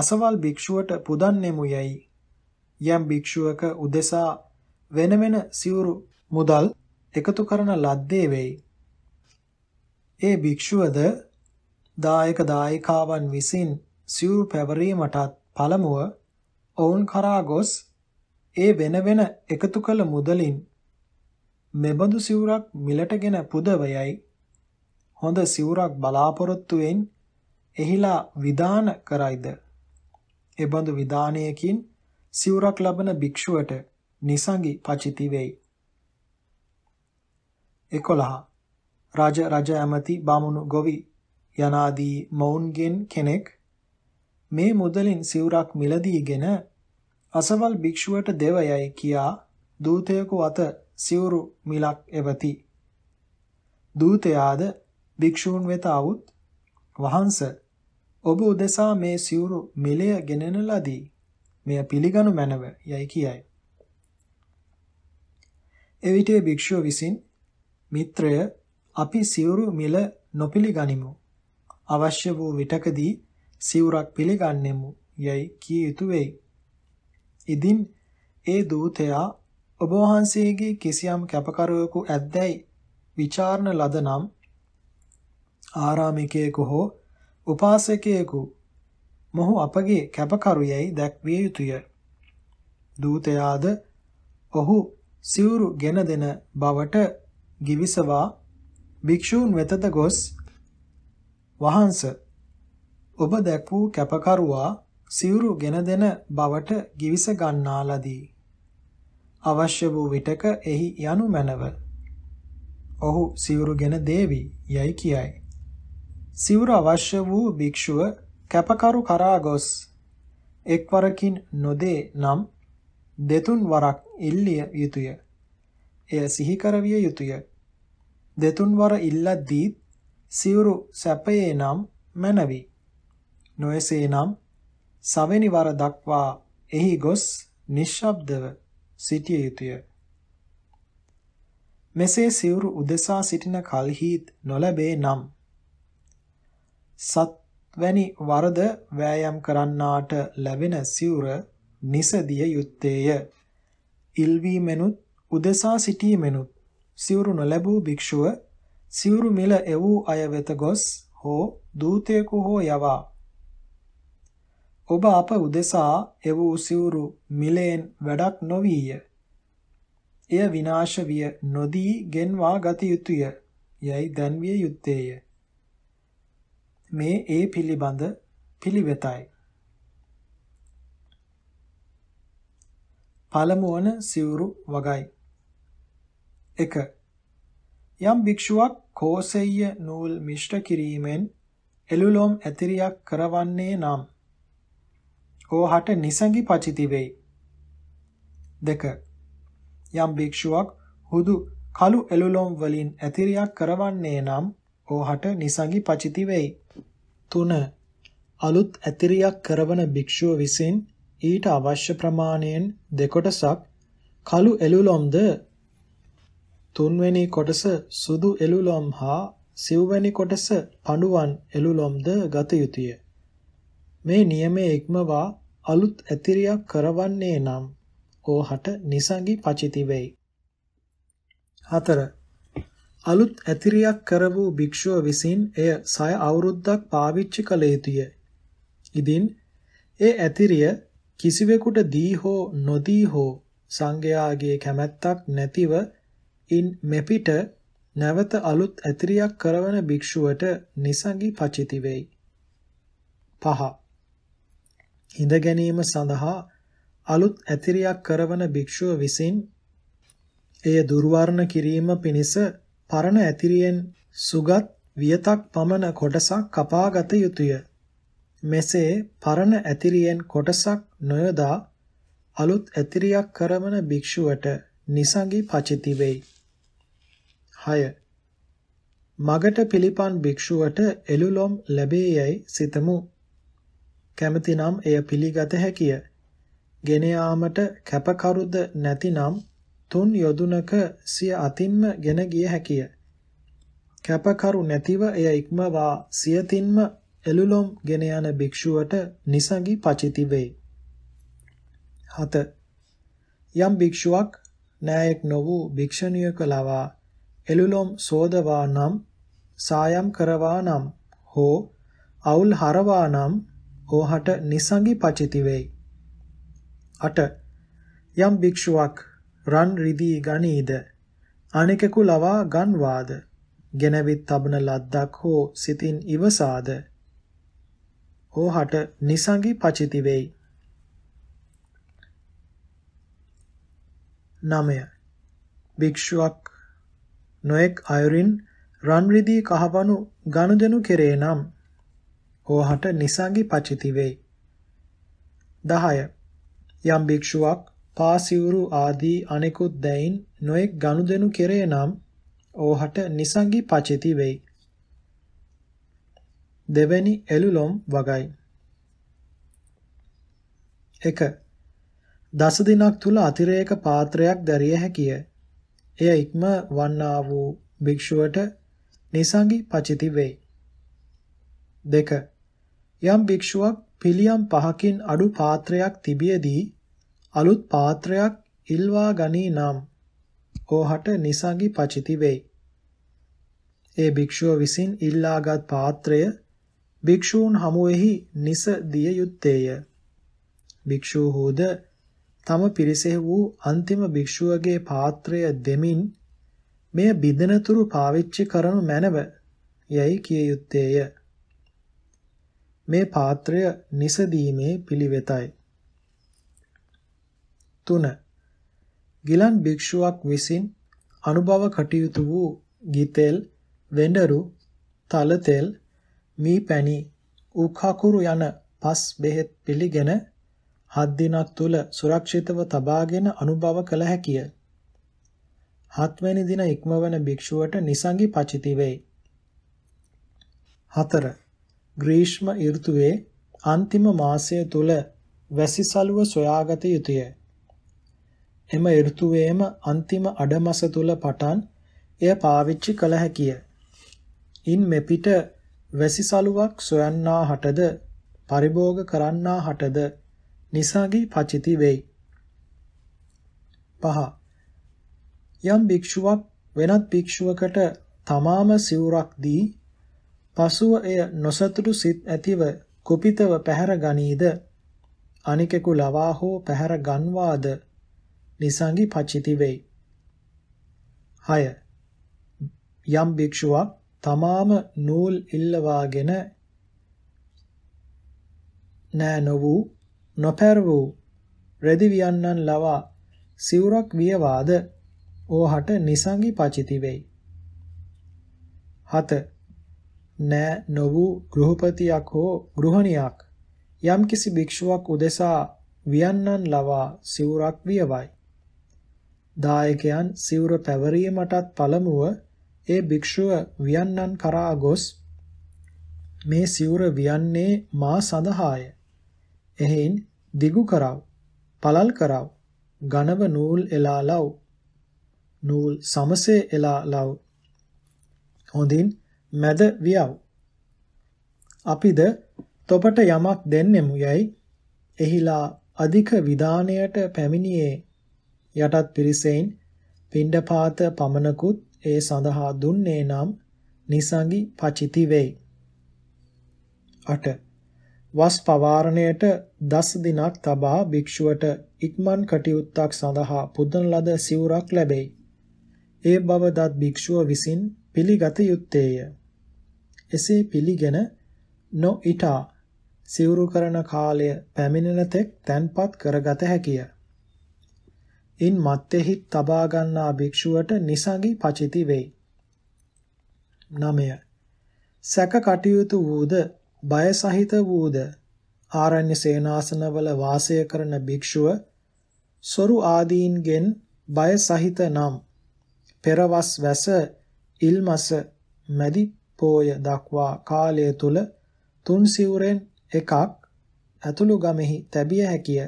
අසවල් භික්ෂුවට පුදන්නෙමු යයි යම් භික්ෂුවක උදෙසා වෙන වෙන සිවුරු මුදල් එකතු කරන ලද්දේ වෙයි. ඒ භික්ෂුවද දායක දායිකාවන් විසින් සිවුරු පැවරීමටත් පළමුව ඔවුන් කරා ගොස් ඒ වෙන වෙන එකතු කළ මුදලින් මෙබඳු සිවුරක් මිලටගෙන පුදවයයි හොඳ සිවුරක් බලාපොරොත්තුවෙන් එහිලා විධාන කරයිද එබඳු විධානයකින් සිවුරක් ලබන භික්ෂුවට නිසඟි පචිති වෙයි 11 රාජ රජ ඇමති බාමුණු ගොවි යනාදී මොවුන්ගෙන් කෙනෙක් මේ මුදලින් සිවුරක් මිලදීගෙන අසවල් භික්ෂුවට දෙවයයි කියා දූතයෙකු අත සිවුරු මිලක් එවති. දූතයාද භික්ෂූන් වෙත આવුත් වහන්ස ඔබ උදෙසා මේ සිවුරු මිලය ගෙනෙන ලදී. මෙය පිළිගනු මැනව යයි කියයි. එවිට භික්ෂුව විසින් මිත්‍රය අපි සිවුරු මිල නොපිළිගනිමු. අවශ්‍ය වූ විටකදී සිවුරක් පිළිගන්නෙමු යයි කිය යුතු වෙයි. ඉදින් ඒ දූතයා ඔබ වහන්සේගේ කිසියම් කැපකරුවෙකු ඇද්දැයි විචාරණ ලද නම් ආරාමිකයෙකු හෝ උපාසකයෙකු මොහු අපගේ කැපකරුයැයි දැක්විය යුතුය. දූතයාද ඔහු සිවුරු ගෙන දෙන බවට ගිවිසවා භික්ෂූන් වෙතද ගොස් වහන්ස ඔබ දැක් වූ කැපකරුවා සිවුරු ගෙන දෙන බවට ගිවිස ගන්නා ලදී. අවශ්‍ය වූ විටක එහි යනු මැනව. ඔහු සිවුරු ගෙන දේවි යයි කියයි. සිවුර අවශ්‍ය වූ භික්ෂුව කැපකරු කරා ගොස් එක්වරකින් නොදේ නම් දෙතුන් වරක් ඉල්ලිය යුතුය. එය සිහි කරවිය යුතුය. දෙතුන් වර ඉල්ලද්දී සිවුරු සැපයේ නම් මැනවි. නොයසේ නම් සවෙනි වර දක්වා එහි ගොස් නිශ්ශබ්දව සිටිය යුතුය. මෙසේ සිවුරු උදෙසා සිටින කල්හිත් නොලැබේ නම් සත්වැනි වරද වෑයම් කරන්නාට ලැබෙන සිවුර නිසදිය යුත්තේය. ඉල්වීමෙනුත් උදෙසා සිටීමෙනුත් සිවුරු නොලැබූ භික්ෂුව සිවුරු මිල එවූ අය වෙත ගොස් හෝ දූතයෙකු හෝ යවා ඔබ අප උදෙසා එවූ සිවුරු මිලෙන් වැඩක් නොවිය. එය විනාශ විය නොදී ගෙන්වා ගත යුතුය. යයි දැන්විය යුත්තේය. මේ ඒ පිළිබඳ පිළිවෙතයි. පළමුවන සිවුරු වගයි. 1. යම් භික්ෂුවක් කෝසෙය්‍ය නූල් මිශ්‍ර කිරීමෙන් එළුලොම් ඇතිරියක් කරවන්නේ නම් ඕහට නිසඟි පචිති වෙයි. 2. යම් භික්ෂුවක් හුදු කළු එළුලොම් වලින් ඇතිරියක් කරවන්නේ නම් ඕහට නිසඟි පචිති වෙයි. 3 අලුත් ඇතිරියක් කරවන භික්ෂුව විසින් ඊට අවශ්‍ය ප්‍රමාණයෙන් දෙකොටසක් කළු එළුලොම්ද තුන්වැනි කොටස සුදු එළුලොම් හා සිව්වැනි කොටස පඬුවන් එළුලොම්ද ගත යුතුය. මේ නියමයේ ඉක්මවා අලුත් ඇතිරියක් කරවන්නේ නම් ඕහට නිසඟි පචිති වෙයි. 4 අලුත් ඇතිරියක් කර වූ භික්ෂුව විසින් එය සය අවුරුද්දක් පාවිච්චි කළ යුතුය. ඉදින් ඒ ඇතිරිය කිසිවෙකුට දී හෝ නොදී හෝ සංඝයාගේ කැමැත්තක් නැතිව ඉන් මෙපිට නැවත අලුත් ඇතිරියක් කරවන භික්ෂුවට නිසඟි පචිති වෙයි. පහ. හිඳ ගැනීම සඳහා අලුත් ඇතිරියක් කරවන භික්ෂුව විසින් එය දුර්වර්ණ කිරීම පිණිස පරණ ඇතිරියෙන් සුගත් වියතක් පමණ කොටසක් කපාගත යුතුය. මෙසේ පරණ ඇතිරියෙන් කොටසක් නොයදා අලුත් ඇතිරියක් කරමන භික්ෂුවට නිසඟි පචිති වෙයි. 6. මගට පිළිපන් භික්ෂුවට එළුලොම් ලැබේ යයි සිතමු. කැමතිනම් එය පිළිගත හැකිය. ගෙන යාමට කැපකරුද නැතිනම් තුන් යොදුනක සිය අතින්ම ගෙන ගිය හැකිය. කැපකරු නැතිව එය ඉක්මවා සියතින්ම එළුලොම් ගෙන යන භික්ෂුවට නිසඟි පචිති වේ. 7. යම් භික්ෂුවක් නායක නො වූ භික්ෂණියක ලවා එළුලොම් සෝදවා නම් සායම් කරවා නම් හෝ අවුල් හරවා නම් ඕහට නිසඟි පචිති වේ. 8. යම් භික්ෂුවක් රන් රිදී ගනීද අනෙකෙකු ලවා ගන්වාද ගෙනවිත් තබන ලද්දක් හෝ සිතින් ඉවසාද ඕහට නිසඟි පචිති වෙයි 9 භික්ෂුවක් නොඑක් අයරින් රන් රිදී කහවණු ගනුදෙනු කෙරේ නම් ඕහට නිසඟි පචිති වෙයි 10 යම් භික්ෂුවක් පාසිවුරු ආදී අනෙකුත් දැයින් නොඑක් ගනුදෙනු කෙරේ නම් ඕහට නිසංගි පචිති වෙයි. දෙවැනි එළුලොම් වගයි. 1. දස දිනක් තුල අතිරේක පාත්‍රයක් දැරිය හැකිය. එය ඉක්ම වන්නා වූ භික්ෂුවට නිසංගි පචිති වෙයි. 2. යම් භික්ෂුවක් පිළියම් පහකින් අඩු පාත්‍රයක් තිබියදී අලුත් පාත්‍රයක් ඉල්වා ගනී නම් ඕහට නිසඟි පචිති වෙයි. ඒ භික්ෂුව විසින් ඉල්ලාගත් පාත්‍රය භික්ෂූන් හමුවෙහි නිස දිය යුත්තේය. භික්ෂූහුද තම පිරිසෙහි වූ අන්තිම භික්ෂුවගේ පාත්‍රය දෙමින් මෙය බිදනතුරු පාවිච්චි කරනු මැනව යැයි කිය යුත්තේය. මේ පාත්‍රය නිසදීමේ පිළිවෙතයි. 3 ගිලන් භික්ෂුවක් විසින් අනුභව කටයුතු වූ ගිතෙල් වෙඬරු තලතෙල් මී පැණි උඛකුරු යන පස් බෙහෙත් පිළිගෙන හත් දිනක් තුල සුරක්ෂිතව තබාගෙන අනුභව කළ හැකිය. හත්වැනි දින ඉක්මවන භික්ෂුවට නිසංගි පචිති වෙයි. 4. ග්‍රීෂ්ම ඍතුවේ අන්තිම මාසය තුල වැසිසලුව සොයාගත යුතුය. එම ඍතුවේම අන්තිම අඩමස තුල පටන් එය පාවිච්චි කළ හැකිය. ඉන් මෙපිට වැසිසලුවක් සොයන්නා හටද පරිභෝග කරන්නා හටද නිසාගේ පචිති වෙයි. පහ. යම් භික්ෂුවක් වෙනත් භික්ෂුවකට තමාම සිවුරක් දී පසුව එය නොසතුටු සිත් ඇතිව කුපිතව පැහැර ගනීද අනිකෙකු ලවා හෝ පැහැර ගන්වාද නිසංගි පචිති වෙයි. 6. යම් භික්ෂුවක් තමාම නූල් ඉල්ලවාගෙන නෑ නොවූ නොපැරවූ රෙදි වියන්නන් ලවා සිවුරක් වියවාද ඕහට නිසංගි පචිති වෙයි. 7. නෑ නොවූ ගෘහපතියක් හෝ ගෘහණියක් යම්කිසි භික්ෂුවක් උදෙසා වියන්නන් ලවා සිවුරක් වියවයි. දායකයන් සිවුර පැවරීමටත් පළමුව ඒ භික්ෂුව වියන්නන් කරා ගොස් මේ සිවුර වියන්නේ මා සඳහාය. එහෙන් දිගු කරව, පළල් කරව, ඝනව නූල් එලා ලව්. නූල් සමසේ එලා ලව්. හොඳින් මැද වියව්. අපිද තොපට යමක් දෙන්නෙමු යයි එහිලා අධික විධානයට පැමිණියේ යටත් පිරිසෙන් පිණ්ඩපාත පමණකුත් ඒ සඳහා දුන්නේ නම් නිසඟි පචිති වෙයි. 8. වස් පවාරණයට 10 දිනක් තබා භික්ෂුවට ඉක්මන් කටයුත්තක් සඳහා පුදන ලද සිවුරක් ලැබෙයි. ඒ බවදත් භික්ෂුව විසින් පිළිගත යුත්තේය. එසේ පිළිගෙන නොඉටා සිවුරු කරන කාලය පැමිණෙන තෙක් තැන්පත් කරගත හැකිය. ඉන් මත්ෙහි තබා ගන්නා භික්ෂුවට නිසඟි පචිති වෙයි. 9. සැක කටයුතු වූද බය සහිත වූද ආරණ්‍ය සේනාසනවල වාසය කරන භික්ෂුව සොරු ආදීන්ගෙන් බය සහිත නම් පෙරවස් වැස ඉල්මස මැදි පෝය දක්වා කාලය තුල තුන් සිවුරෙන් එකක් ඇතුළු ගමෙහි තැබිය හැකිය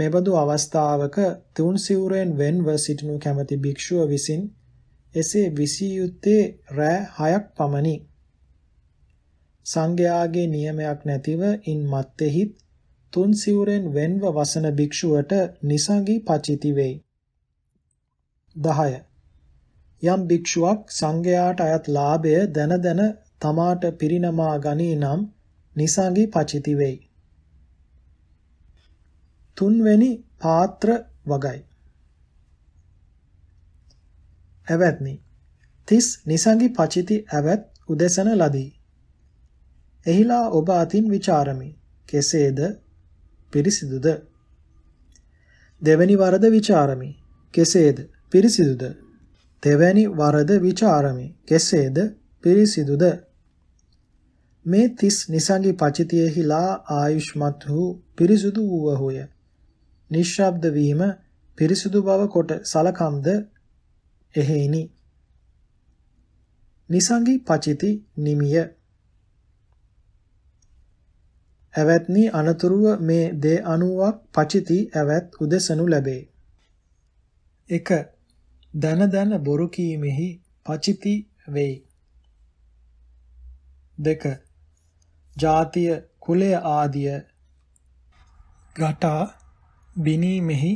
මෙබඳු අවස්ථාවක තුන් සිවුරෙන් වෙන්ව සිටිනු කැමැති භික්ෂුව විසින් එසේ විසිය යුත්තේ රෑ 6ක් පමණි. සංඝයාගේ නියමයක් නැතිව ඉන් මත්තේහිත් තුන් සිවුරෙන් වෙන්ව වසන භික්ෂුවට නිසඟි පචිති වෙයි. 10. යම් භික්ෂුවක් සංඝයාට අයත් ලාභය දන දන තමාට පිරිනමා ගනී නම් නිසඟි පචිති වෙයි. තුන්වෙනි පාත්‍ර වගයි. ඇවැත්නි. තිස් නිසඟි පචිති ඇවැත් උදෙසන ලදී. එහිලා ඔබ අතින් ਵਿਚාරමි. කෙසේද? පිරිසිදුද? දෙවැනි වරද ਵਿਚාරමි. කෙසේද? පිරිසිදුද? තෙවැනි වරද ਵਿਚාරමි. කෙසේද? පිරිසිදුද? මේ තිස් නිසඟි පචිතයෙහිලා ආයුෂ්මත් වූ පිරිසුදු වූවහුය. නිශ්ශබ්ද වීම පිරිසුදු බව කොට සලකම්ද එහෙයිනි. නිසංගි පචිති නිමිය ඇවැත්නි අනතුරුව මේ දේ අනුවක් පචිති ඇවැත් උදෙසනු ලැබේ. 1. දන දන බොරු කීමෙහි පචිති වෙයි. 2. ජාතිය කුලය ආදිය ගටා විනීමෙහි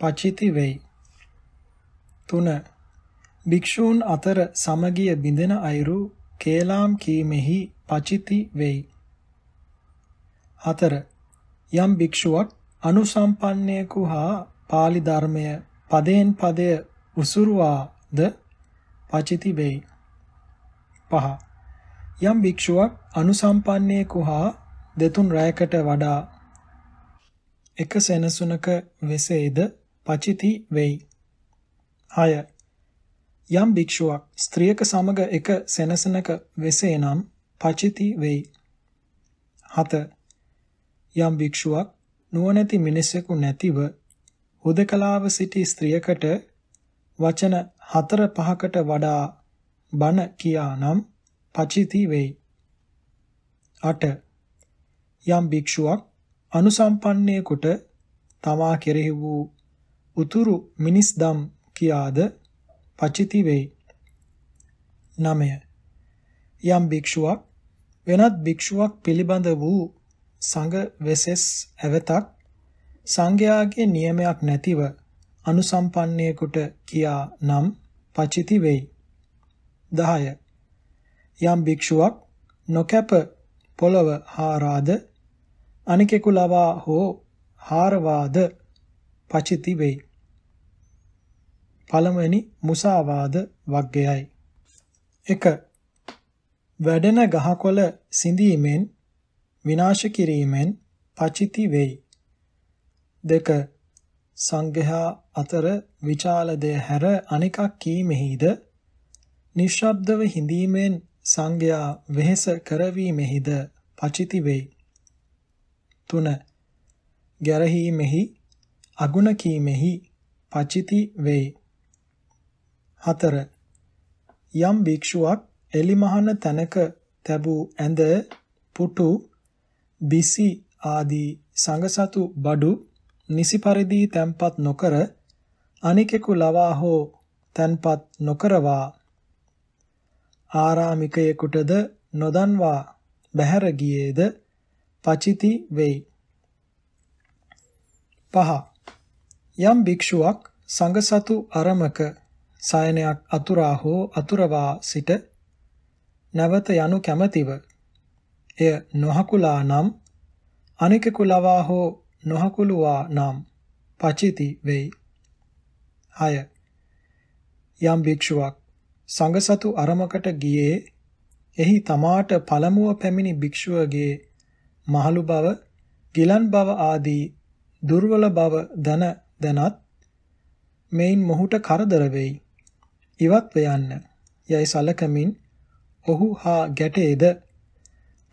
පචිති වෙයි. 3. භික්ෂූන් අතර සමගිය බිඳෙන අයුරු කේලාම් කීමෙහි පචිති වෙයි. 4. යම් භික්ෂුවක් අනුසම්පන්නයෙකු හා pāli ධර්මය පදයෙන් පදය උසුරුවාද පචිති වෙයි. 5. යම් භික්ෂුවක් අනුසම්පන්නයෙකු හා දෙතුන් රැයකට වඩා එක සෙනසුනක වෙසේද පචිති වෙයි. 6. යම් භික්ෂුවක් ස්ත්‍රියක සමග එක සෙනසුනක වෙසේ නම් පචිති වෙයි. 7. යම් භික්ෂුවක් නුවණැති මිනිසෙකු නැතිව හුදකලාව සිටි ස්ත්‍රියකට වචන 4 5කට වඩා බන කියා නම් පචිති වෙයි. 8. යම් භික්ෂුවක් අනුසම්පන්නේ කොට තමා කෙරෙහි වූ උතුරු මිනිස්දම් කියාද පචිති වෙයි. 9. යම් භික්ෂුවක් වෙනත් භික්ෂුවක් පිළිබඳ වූ සංඝ වෙසෙස් ඇවතක් සංඝයාගේ නියමයක් නැතිව අනුසම්පන්නයෙකුට කියා නම් පචිති වෙයි. 10. යම් භික්ෂුවක් නොකැප පොළව හා රාද අනිකෙකු ලවා හෝ හාරවාද පචිති වෙයි. පළමුවෙනි මුසාවාද වග්ගයයි. 1. වැඩෙන ගහකොළ සිඳීමෙන් විනාශ කිරීමෙන් පචිති වෙයි. 2. සංඝයා අතර විචාල දෙය හැර අනිකක් කීමෙහිද නිශ්ශබ්දව හිඳීමෙන් සංඝයා වෙහෙස කරවීමෙහිද පචිති වෙයි. 3 ගැරහීමෙහි අගුණ කීමෙහි පචිති වේ 4 යම් භික්ෂුවක් එලිමහන තැනක තැබූ ඇඳ පුටු බිසි ආදී සංගසතු බඩු නිසි පරිදි තැන්පත් නොකර අනිකෙකු ලවා හෝ තැන්පත් නොකරවා ආරාමිකයෙකුටද නොදන්වා බැහැර ගියේද පචිති වෙයි. පහ යම් භික්ෂුවක් සංඝසතු අරමක සයනයක් අතුරා හෝ අතුරවා සිට නැවත යනු කැමැතිව එය නොහකුලා නම් අනිකෙකු ලවා හෝ නොහකුලුවා නම් පචිති වෙයි. 6. යම් භික්ෂුවක් සංඝසතු අරමකට ගියේ එහි තමාට පළමුව පැමිණි භික්ෂුවගේ මහලු බව, ගිලන් බව ආදී දුර්වල බව දන දනත් මෙයින් මොහුට කරදර වෙයි. ඉවත් වෙයන්න යයි සලකමින් ඔහු හා ගැටේද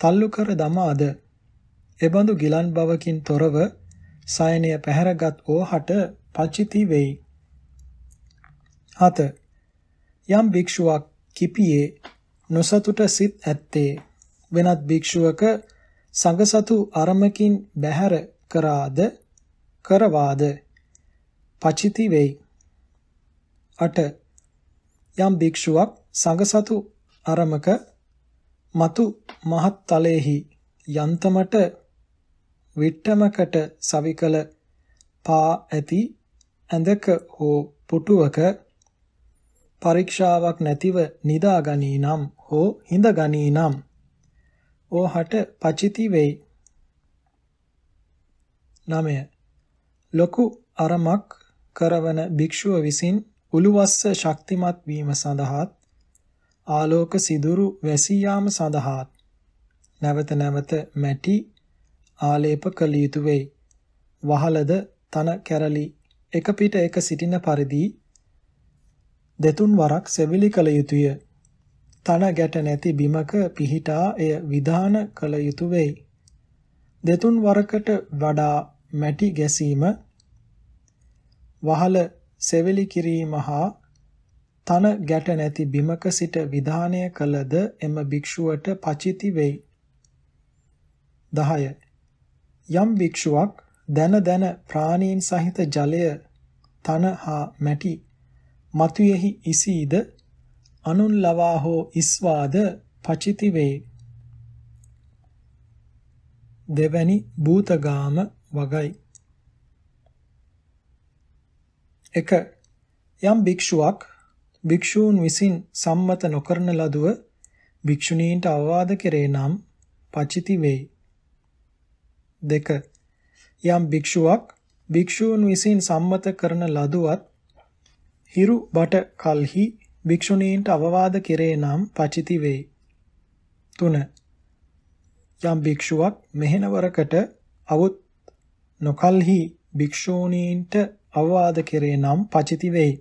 තල්ලු කර දමාද එබඳු ගිලන් බවකින් තොරව සයනය පැහැරගත් ඕහට පච්චිති වෙයි. හත යම් භික්ෂුවක් කිපියේ නොසතුට සිත් ඇත්තේ වෙනත් භික්ෂුවක සංගසතු අරමකින් බැහැර කරාද කරවාද පචිති වෙයි 8 යම් භික්ෂුවක් සංගසතු අරමක మతు මහත් තලෙහි යන්තමට විට්ටමකට සවිකල පා ඇති ඇඳක හෝ පුටුවක පරීක්ෂාවක් නැතිව නිදාගනී නම් හෝ හිඳගනී නම් ඕහට පචිති වෙයි. 9. ලොකු අරමක් කරවන භික්ෂුව විසින් උළුවස්ස ශක්තිමත් වීම සඳහාත් ආලෝක සිදුරු වැසී යාම සඳහාත් නැවත නැවත මැටි ආලේප කළ යුතු වෙයි. වහලද තන කැරලි එක පිට එක සිටින පරිදි දෙතුන් වරක් සෙවිලි කළ යුතුය. තන ගැට නැති බිමක පිහිටා එය විධාන කළ යුතුය වෙයි. දෙතුන් වරකට වඩා මැටි ගැසීම වහල සෙවිලි කිරීම හා තන ගැට නැති බිමක සිට විධානය කළද එම භික්ෂුවට පචිති වෙයි. 10. යම් භික්ෂුවක් දන දන ප්‍රාණීන් සහිත ජලය තන හා මැටි මතුයෙහි ඉසීද අනුන් ලවා හෝ ඉස්වාද පචිති වේ. දෙවැනි භූතගාම වගයි. 1. යම් භික්ෂුවක් භික්ෂූන් විසින් සම්මත නොකරන ලදුව භික්ෂුණීන්ට අවවාද කෙරේ නම් පචිති වේ. 2. යම් භික්ෂුවක් භික්ෂූන් විසින් සම්මත කරන ලදුවත් හිරු බට කල්හි භික්ෂුණීන්ට අවවාද කෙරේ නම් පචිති වෙයි. 3. යම් භික්ෂුවක් මෙහෙණවරකට අවුත් නොකල්හි භික්ෂූණීන්ට අවවාද කෙරේ නම් පචිති වෙයි.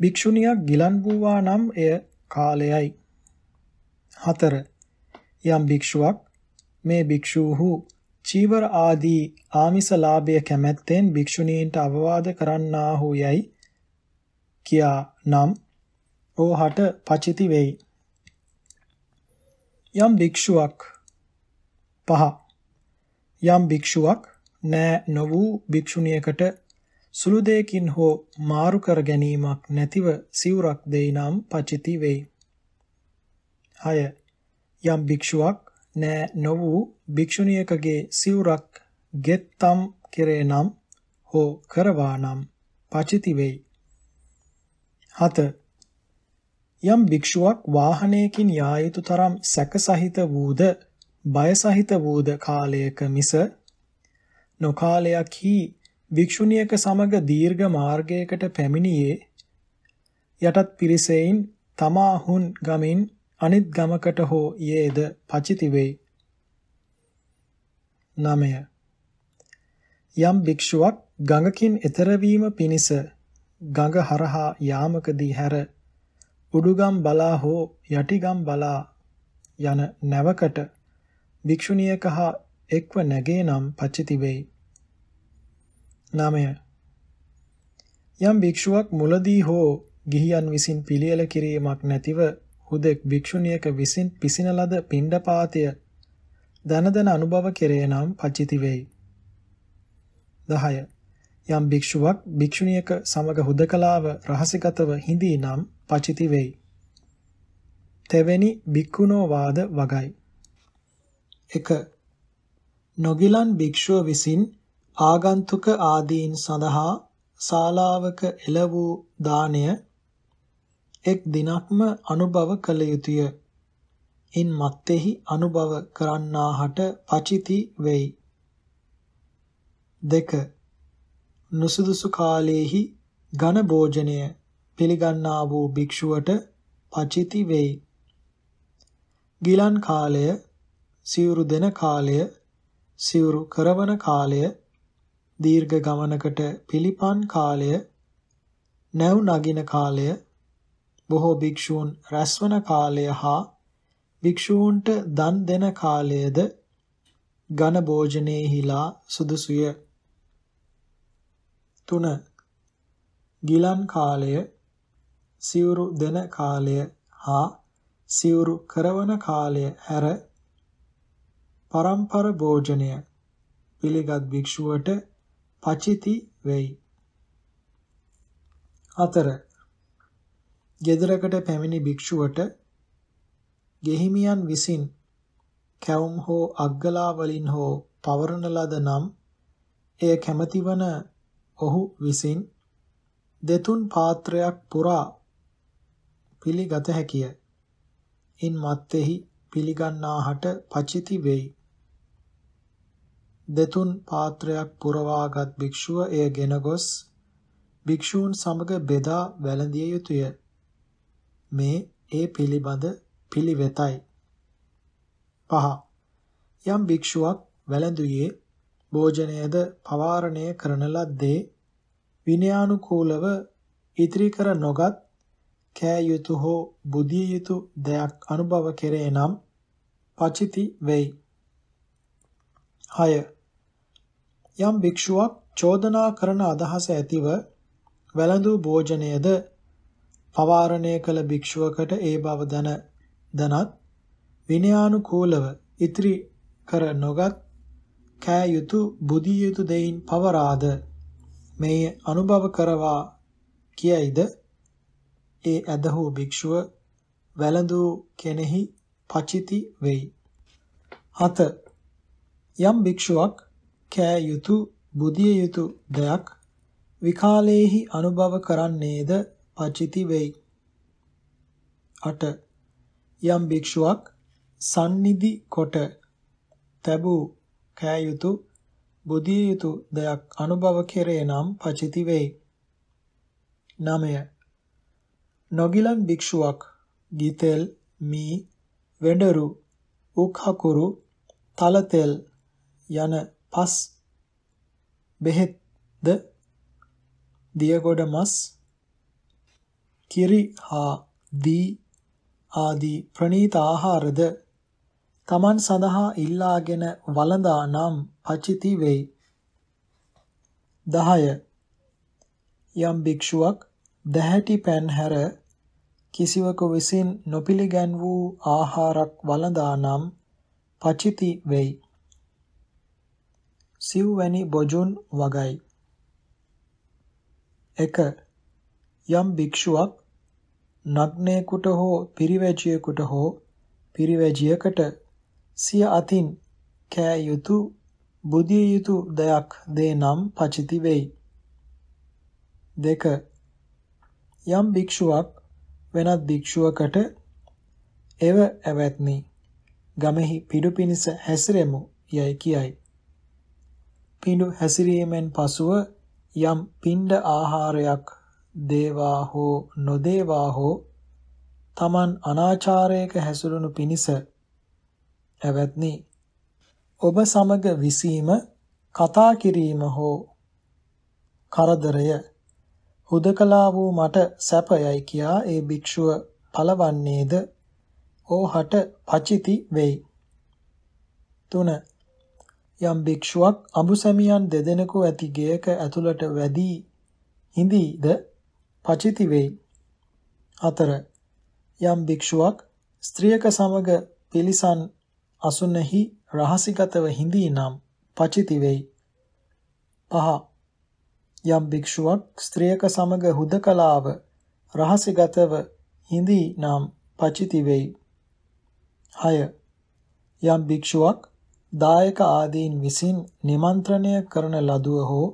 භික්ෂුණියක් ගිලන් වූවා නම් එය කාලයයි. 4. යම් භික්ෂුවක් මේ භික්ෂූහු චීවර ආදී ආමිස ලාභය කැමැත්තෙන් භික්ෂුණීන්ට අවවාද කරන්නාහු යයි කියා නම් රෝහට පචිති වෙයි. යම් භික්ෂුවක් පහ යම් භික්ෂුවක් නෑ නොවූ භික්ෂුණියකට සුළු දෙයකින් හෝ මාරු කර ගැනීමක් නැතිව සිවුරක් දෙයි නම් පචිති වෙයි. 6. යම් භික්ෂුවක් නෑ නොවූ භික්ෂුණියකගේ සිවුරක් ගෙත්තම් කෙරේ නම් හෝ කරවා නම් පචිති වෙයි. 7. යම් භික්ෂුවක් වාහනයකින් යා යුතු තරම් සැකසහිත වූද බයසහිත වූද කාලයක මිස නොකාලයක් හි භික්ෂුණියක සමග දීර්ඝ මාර්ගයකට පැමිණියේ යටත් පිරිසෙයින් තමාහුන් ගමින් අනිත් ගමකට හෝ යේද පචිති වෙයි. 9. යම් භික්ෂුවක් ගඟකින් එතර වීම පිණිස ගඟ හරහා යාමකදී හැර උඩුගම් බලා හෝ යටිගම් බලා යන නැවකට භික්ෂුණියක හා එක්ව නැගේ නම් පච්චිති වෙයි. 9. යම් භික්ෂුවක් මුලදී හෝ ගිහියන් විසින් පිළියෙල කිරීමක් නැතිව හුදෙක් භික්ෂුණියක විසින් පිසින ලද පිණ්ඩපාතය දනදන අනුභව කෙරේ නම් පච්චිති වෙයි. 10. යම් භික්ෂුවක් භික්ෂුණියක සමග හුදකලාව රහසිගතව හිඳී නම් පචිති වෙයි. තෙවැනි භික්ඛුනෝ වාද වගයි. 1. නොගිලන් භික්ෂුව විසින් ආගන්තුක ආදීන් සඳහා ශාලාවක එළ වූ දාණය එක් දිනක්ම අනුභව කළ යුතුය. ඉන් මත්තේහි අනුභව කරන්නාහට පචිති වෙයි. 2. නුසුදුසු කාලයේහි ඝන භෝජනය පිළිගන්නා වූ භික්ෂුවට පචිති වෙයි. ගිලන් කාලය, සිවුරු දෙන කාලය, සිවුරු කරවන කාලය, දීර්ඝ ගමනකට පිළිපන් කාලය, නැව් නගින කාලය, බොහෝ භික්ෂූන් රැස්වන කාලය හා භික්ෂූන්ට දන් දෙන කාලයද ඝන භෝජනයේහිලා සුදුසුය. 3. ගිලන් කාලය සිවුරු දෙන කාලය හා සිවුරු කරවන කාලය හැර පරම්පර භෝජනය පිළිගත් භික්ෂුවට පචිති වෙයි. හතර. ගෙදරකට පැමිණි භික්ෂුවට ගෙහිමියන් විසින් කැවුම් හෝ අග්ගලා වලින් හෝ පවරන ලද නම් එය කැමැතිවන ඔහු විසින් දෙතුන් පාත්‍රයක් පුරා පිළිගත හැකිය. ඉන් මත්තෙහි පිළිගන්නාහට පචිති වෙයි. දෙතුන් පාත්‍රයක් පුරවාගත් භික්ෂුව එය ගෙන ගොස් භික්ෂූන් සමග බෙදා වැළඳිය යුතුය. මේ ඒ පිළිබඳ පිළිවෙතයි. පහ. යම් භික්ෂුවක් වැළඳුයේ භෝජනයේද පවාරණය කරන ලද්දේ විනයානුකූලව ඉතිරි කර නොගත් කෑ යුතු හෝ බුදිය යුතු දෙයක් අනුභව කෙරේ නම් පචිති වෙයි. 6. යම් භික්ෂුවක් චෝදනා කරන අදහස ඇතිව වැළඳූ භෝජනයේද පවාරණය කළ භික්ෂුවකට ඒ බව දන දනත් විනයානුකූලව ඉතිරි කර නොගත් කෑ යුතු බුදිය යුතු දෙයින් පවරාද මේ අනුභව කරවා කියයිද ඒ ඇදහූ භික්ෂුව වැළඳූ කෙනෙහි පචිති වෙයි. 7. යම් භික්ෂුවක් කෑ යුතු බුදිය යුතු දෙයක් විකාලයේහි අනුභව කරන්නේද පචිති වෙයි. 8. යම් භික්ෂුවක් sannidhi කොට තබූ කෑ යුතු බුදිය යුතු දෙයක් අනුභව කෙරේ නම් පචිති වෙයි. 9. නොගිලන් භික්ෂුවක් ගිතෙල් මී වෙඬරු උක්හකුරු තලතෙල් යන පස් බෙහෙත්ද දියගොඩ මස් කිරි හා දී ආදී ප්‍රණීත ආහාරද තමන් සඳහා ඉල්ලාගෙන වළඳා නම් පචිති වෙයි 10 යම් භික්ෂුවක් දැහැටි පෑන් හැර කිසිවකු විසින් නොපිළිගන් වූ ආහාරක් වළඳානම් පචිති වෙයි. සිව්වැනි බොජුන් වගයි. 1. යම් භික්ෂුවක් නග්නේකුට හෝ පිරිවැජියෙකුට හෝ පිරිවැජියකට සිය අතින් කෑ යුතු බුදිය යුතු දයක් දේ නම් පචිති වෙයි. 2. යම් භික්ෂුවක් වෙනත් භික්ෂුවකට එව ඇවැත්නි ගමෙහි පිඩු පිණිස හැසිරෙමු යයි කියයි. පිඩු හැසිරීමෙන් පසුව යම් පිණ්ඩ ආහාරයක් දේවා හෝ නොදේවා හෝ තමන් අනාචාරයක හැසිරුණු පිණිස ඇවැත්නි ඔබ සමග විසීම කතා කිරීම හෝ කරදරය හුදකලා වූ මට සැපයයි කියා ඒ භික්ෂුව පලවන්නේද ඕහට පචිති වෙයි. 3. යම් භික්ෂුවක් අඹුසැමියන් දෙදෙනෙකු ඇති ගෙයක ඇතුළට වැදී හිඳීද පචිති වෙයි. 4. යම් භික්ෂුවක් ස්ත්‍රියක සමග පිලිසන් අසුනෙහි රහසිගතව හිඳී නම් පචිති වෙයි. 5. යම් භික්ෂුවක් ස්ත්‍රියක සමග හුදකලාව රහසිගතව හිඳී නම් පචිති වෙයි. 6. යම් භික්ෂුවක් දායක ආදීන් විසින් නිමන්ත්‍රණය කරන ලදුව හෝ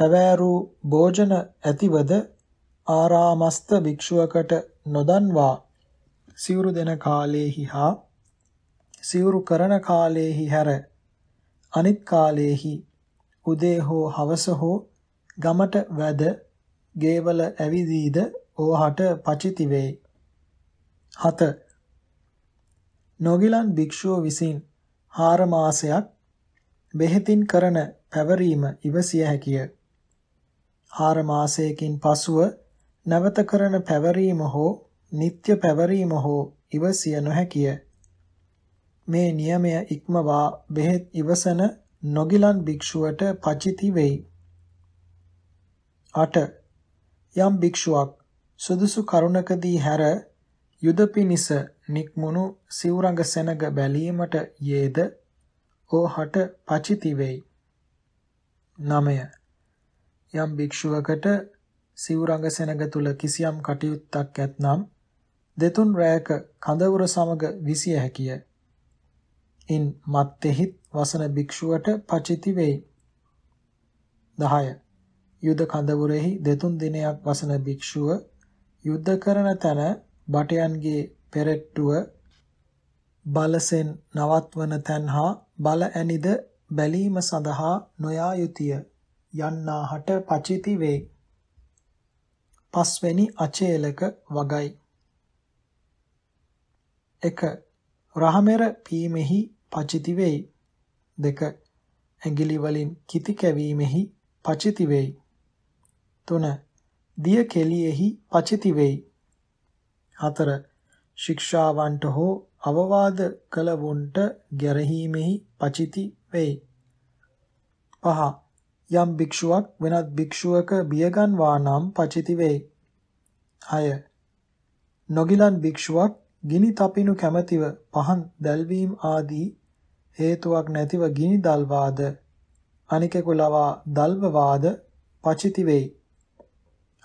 පැවෑරූ භෝජන ඇතිවද ආරාමස්ත භික්ෂුවකට නොදන්වා සිවුරු දෙන කාලයේහි හා සිවුරු කරන කාලයේහි හැර අනිත් කාලයේහි උදේ හෝ හවස හෝ ගමට වැද ගේවල ඇවිදීද ඕහට පචිති වේ. 7. නොගිලන් භික්ෂුව විසින් 4 මාසයක් බෙහෙතින් කරන පැවරීම ඉවසිය හැකිය. 4 මාසයකින් පසුව නැවත කරන පැවරීම හෝ නিত্য පැවරීම හෝ ඉවසිය නොහැකිය. මේ නියමය ඉක්මවා බෙහෙත් ඉවසන නොගිලන් භික්ෂුවට පචිති වෙයි. 8 යම් භික්ෂුවක් සුදුසු කරුණකදී හැර යුද පිනිස නික්මුණු සිවුරඟ සෙනග බැලීමට යේද ඕහට පචිති වෙයි. 9 යම් භික්ෂුවකට සිවුරඟ සෙනග තුල කිසියම් කටයුත්තක් ඇතනම් දෙතුන් රැයක කඳවුර සමග විසිය හැකිය. ඉන් මත්තේහිත් වසන භික්ෂුවට පචිති වෙයි. 10 යුද කඳවුරෙහි දෙතුන් දිනයක් වසන භික්ෂුව යුද්ධ කරන තැන බටයන්ගේ පෙරට්ටුව බලසෙන් නවත්වන තැන් හා බල ඇනිද බැලීම සඳහා නොයා යුතුය යන්නාහට පචිති වේ. පස්වෙනි අචේලක වගයි. 1. රහමෙර පීමෙහි පචිති වෙයි. 2. ඇඟිලි වලින් කිති කැවීමෙහි පචිති වෙයි. 3. දිය කෙලියෙහි පචිති වෙයි. 4. ශික්ෂාවන්ට හෝ අවවාද කළවුන්ට ගැරහීමෙහි පචිති වෙයි. 5. යම් භික්ෂුවක් වෙනත් භික්ෂුවක බියගන්වා නම් පචිති වෙයි. 6. නොගිලන් භික්ෂුවක් ගිනි තපිනු කැමැතිව පහන් දැල්වීම ආදී හේතුවක් නැතිව ගිනි දල්වාද අනිකෙකු ලවා දල්වවාද පචිති වෙයි.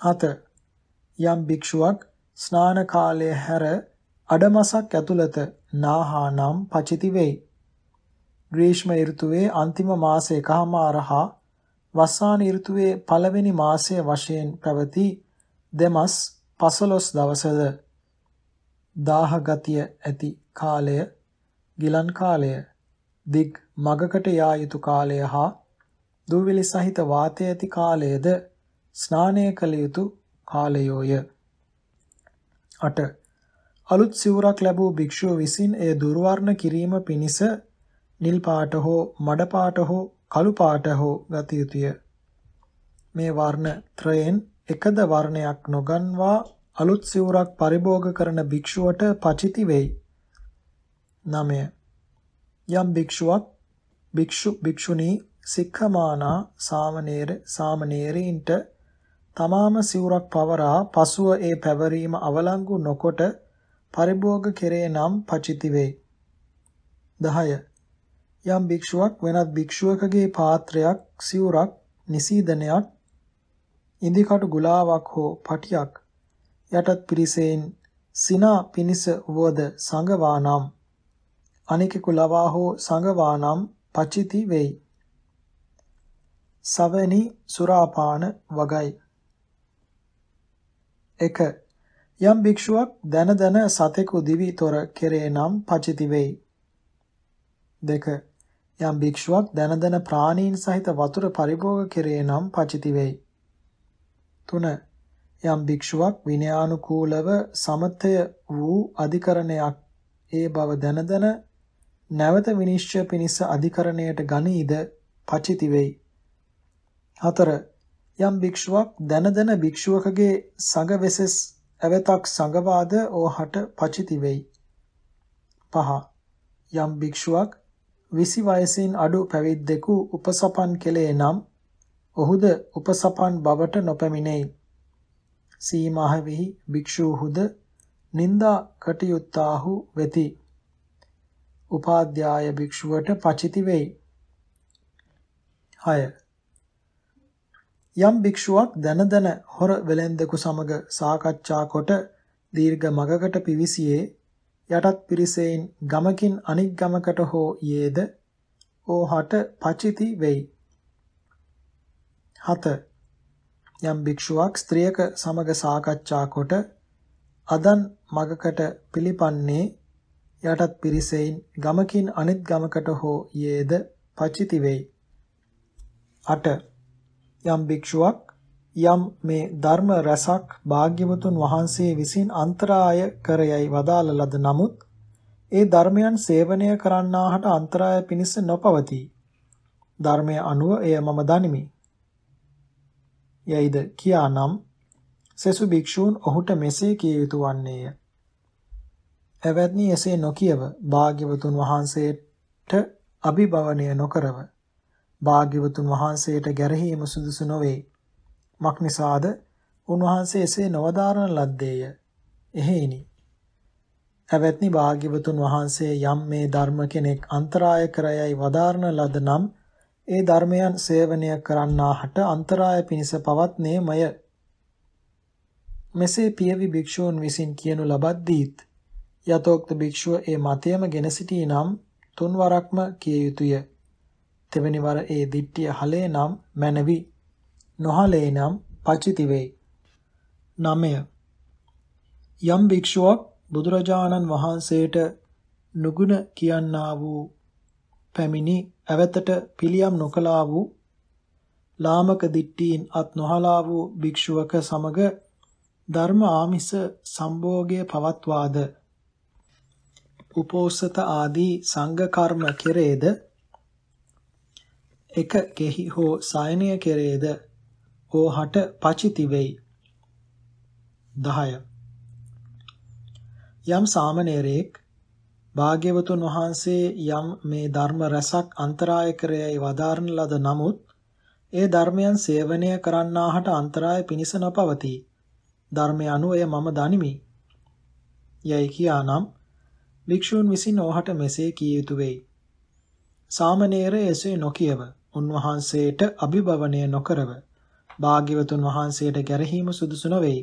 7 යම් භික්ෂුවක් ස්නාන කාලය හැර අඩමසක් ඇතුළත නාහානම් පචිති වෙයි. ග්‍රීෂ්ම ඍතුවේ අන්තිම මාස එකහමාර හා වස්සාන ඍතුවේ පළවෙනි මාසය වශයෙන් පැවති දෙමස් 15 දවසද දාහ ගතිය ඇති කාලය ගිලන් කාලය දිග් මගකට යා යුතු කාලය හා දූවිලි සහිත වාතය ඇති කාලයද ස්නානය කළ යුතු කාලයෝය. 8. අලුත් සිවුරක් ලැබූ භික්ෂුව විසින් එය දුර්වර්ණ කිරීම පිණිස නිල් පාට හෝ මඩ පාට හෝ කළු පාට හෝ ගත යුතුය. මේ වර්ණ ත්‍රයෙන් එකද වර්ණයක් නොගන්වා අලුත් සිවුරක් පරිභෝග කරන භික්ෂුවට පචිති වෙයි. 9. යම් භික්ෂුවක් භික්ෂු භික්ෂුණී සික්ඛමානා සාමනීර සාමනීරීන්ට තමාම සිවුරක් පවරා පසුව ඒ පැවරීම අවලංගු නොකොට පරිභෝග කෙරේ නම් පචිති වේ. 10. යම් භික්ෂුවක් වෙනත් භික්ෂුවකගේ පාත්‍රයක් සිවුරක් නිසීදනයක් ඉන්දිකටු ගුලාවක් හෝ පටියක් යටත් පිරිසෙන් සිනා පිනිස වුවද සංගවා නම් අනිකෙකු ලවා හෝ සංගවා නම් පචිති වෙයි. සවැනි සුරාපාන වගයි 1. යම් භික්ෂුවක් දන දන සතෙකු දිවි තොර කෙරේ නම් පචිති වෙයි. 2. යම් භික්ෂුවක් දන දන ප්‍රාණීන් සහිත වතුර පරිභෝග කෙරේ නම් පචිති වෙයි. 3. යම් භික්ෂුවක් විනයානුකූලව සමතය වූ අධිකරණයක් ඒ බව දන දන නැවත විනිශ්චය පිණිස අධිකරණයට ගනීද පචිති වෙයි. 4. යම් භික්ෂුවක් දන දන භික්ෂුවකගේ සඟ වෙසෙස් ඇවතක් සඟවාද ඕහට පචිති වෙයි. පහ යම් භික්ෂුවක් විසි වයසින් අඩු පැවිද්දෙකු උපසපන් කෙලේ නම් ඔහුද උපසපන් බවට නොපැමිණෙයි. සීමාහවෙහි භික්‍ෂූහුද නින්දා කටයුත්තාහු වෙති. උපාධ්‍යාය භික්‍ෂුවට පචිති වෙයි. 6. යම් භික්ෂුවක් දන දන හොර වෙලෙන්දෙකු සමග සාකච්ඡා කොට දීර්ඝ මගකට පිවිසියේ යටත් පිරිසෙන් ගමකින් අනික් ගමකට හෝ යේද ඕහට පචිති වෙයි. 7. යම් භික්ෂුවක් ස්ත්‍රියක සමග සාකච්ඡා කොට අදන් මගකට පිළිපන්නේ යටත් පිරිසෙන් ගමකින් අනිත් ගමකට හෝ යේද පචිති වෙයි. 8. යම් භික්ෂුවක් යම් මේ ධර්ම රසක් භාග්‍යවතුන් වහන්සේ විසින් අන්තරාය කර යයි වදාළ ලද නමුත් ඒ ධර්මයන් සේවනය කරන්නාහට අන්තරාය පිණිස නොපවතී. ධර්මයේ අනුව එය මම දනිමි. යයිද කියානම් සෙසු භික්ෂූන් ඔහුට මෙසේ කිය යුතු වන්නේය. ඇවැත්නි එසේ නොකියව භාග්‍යවතුන් වහන්සේට අභිභවනය නොකරව භාග්‍යවතුන් වහන්සේට ගැරහීම සුදුසු නොවේ. මක්නිසාද උන්වහන්සේ එසේ නොවදාරණ ලද්දේය. එහෙයිනි. ඇවැත්නි භාග්‍යවතුන් වහන්සේ යම් මේ ධර්ම කෙනෙක් අන්තරාය කරයයි වදාරණ ලද නම් ඒ ධර්මයන් සේවනය කරන්නාහට අන්තරාය පිණිස පවත්නේමය. මෙසේ පියවි භික්ෂූන් විසින් කියනු ලබද්දීත් යතෝක්ත භික්ෂුව ඒ මතයම ගෙන සිටී නම් තුන්වරක්ම කිය යුතුය. තෙවැනි වර ඒ දිට්ඨිය හලේ නම් මැනවි නොහලේ නම් පචිති වේ 9 යම් භික්ෂුවක් බුදුරජාණන් වහන්සේට නුගුණ කියන්නා වූ පැමිණි ඇවතට පිළියම් නොකලා වූ ලාමක දිට්ඨීන් අත් නොහලා වූ භික්ෂුවක සමග ධර්ම ආමිස සම්භෝගය පවත්වාද උපෝසත ආදී සංඝ කර්ම කෙරේද එක කෙහි හෝ සයනය කෙරේද ඕහට පචිති වෙයි. 10 යම් සාමණේරයෙක් භාග්‍යවතුන් වහන්සේ යම් මේ ධර්ම රසක් අන්තරාය කරයයි වදාරන ලද නමුත් ඒ ධර්මයන් සේවනය කරන්නාහට අන්තරාය පිනිස නොපවතී. ධර්මය අනුව එය මම දනිමි. යයි කියානම් වික්ෂූන් විසින් ඕහට මෙසේ කිය යුතු වෙයි. සාමණේර එසේ නොකියව. උන්වහන්සේට අභිභවනය නොකරව භාග්‍යවතුන් වහන්සේට ගැරහීම සුදුසු නොවේ.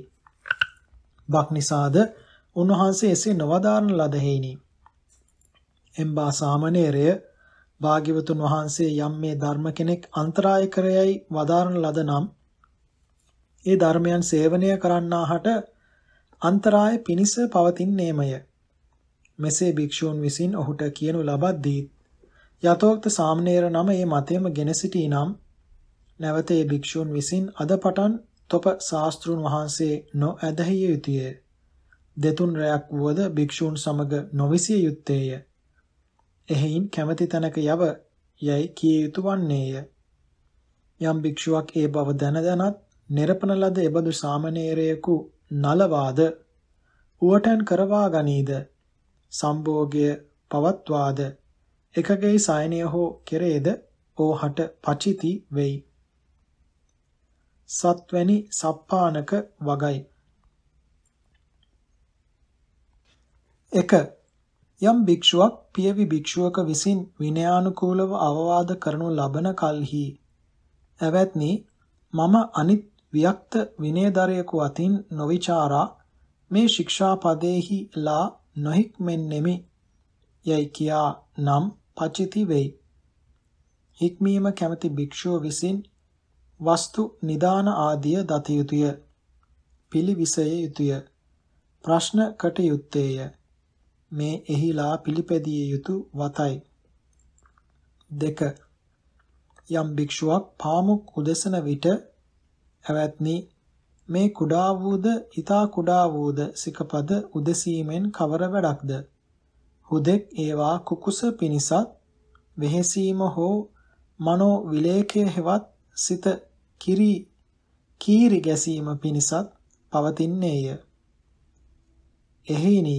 බක්නිසාද උන්වහන්සේ එසේ නොවදාරන ලද හේිනි. එම්බා සාමණේරය භාග්‍යවතුන් වහන්සේ යම් මේ ධර්ම කෙනෙක් අන්තරාය කරයයි වදාරන ලද නම් ඒ ධර්මයන් සේවනය කරන්නාහට අන්තරාය පිනිස පවතින්නේමය. මෙසේ භික්ෂූන් විසින් ඔහුට කියනු ලබද්දී යතෝක්ත සාමණේර නම ඒ මතයම ගෙන සිටී නම් නැවත ඒ භික්ෂූන් විසින් අද පටන් තොප ශාස්ත්‍රුන් වහන්සේ නොඇදහිය යුතුය. දෙතුන් රැයක් වුවද භික්ෂූන් සමග නොවිසිය යුත්තේය. එහෙයින් කැමැති තැනක යව යයි කිය යුතු වන්නේය. යම් භික්ෂුවක් ඒ බව දැන දැනත් නිරපන ලද එබඳු සාමණේරයෙකු නලවාද උවටන් කරවා ගනීද සම්භෝගය පවත්වාද එකගෙයි සයනය හෝ කෙරේද ඕහට පචිති වෙයි. සත්වැනි සප්පානක වගයි. එක යම් භික්ෂුවක් පියවි භික්ෂුවක විසින් විනයානුකූලව අවවාද කරනු ලබන කල්හි ඇවැත්නි මම අනිත් වික්ත විනයදරයෙකු අතින් නොවිචාරා මේ ශික්ෂාපදේහි ලා නොහික්මෙන්නෙමි යයි කියා නම් පචිති වෙයි. හික්මීම කැමති භික්ෂුව විසින් වස්තු නිදාන ආදිය දත යුතුය. පිළිවිසය යුතුය. ප්‍රශ්න කටයුත්තේය. මේ එහිලා පිළිපැදිය යුතු වතයි. දෙක යම් භික්ෂුවක් පාමුක් උදෙසන විට ඇවැත්නි මේ කුඩා වූද ඊතා කුඩා වූද සිකපද උදෙසීමෙන් කවර වැඩක්ද හුදෙක් ඒවා කුකුස පිනිසත් වෙහෙසීම හෝ මනෝ විලේකය හෙවත් සිත කිරි කීරි ගැසීම පිණිසත් පවතින්නේය. එහිනි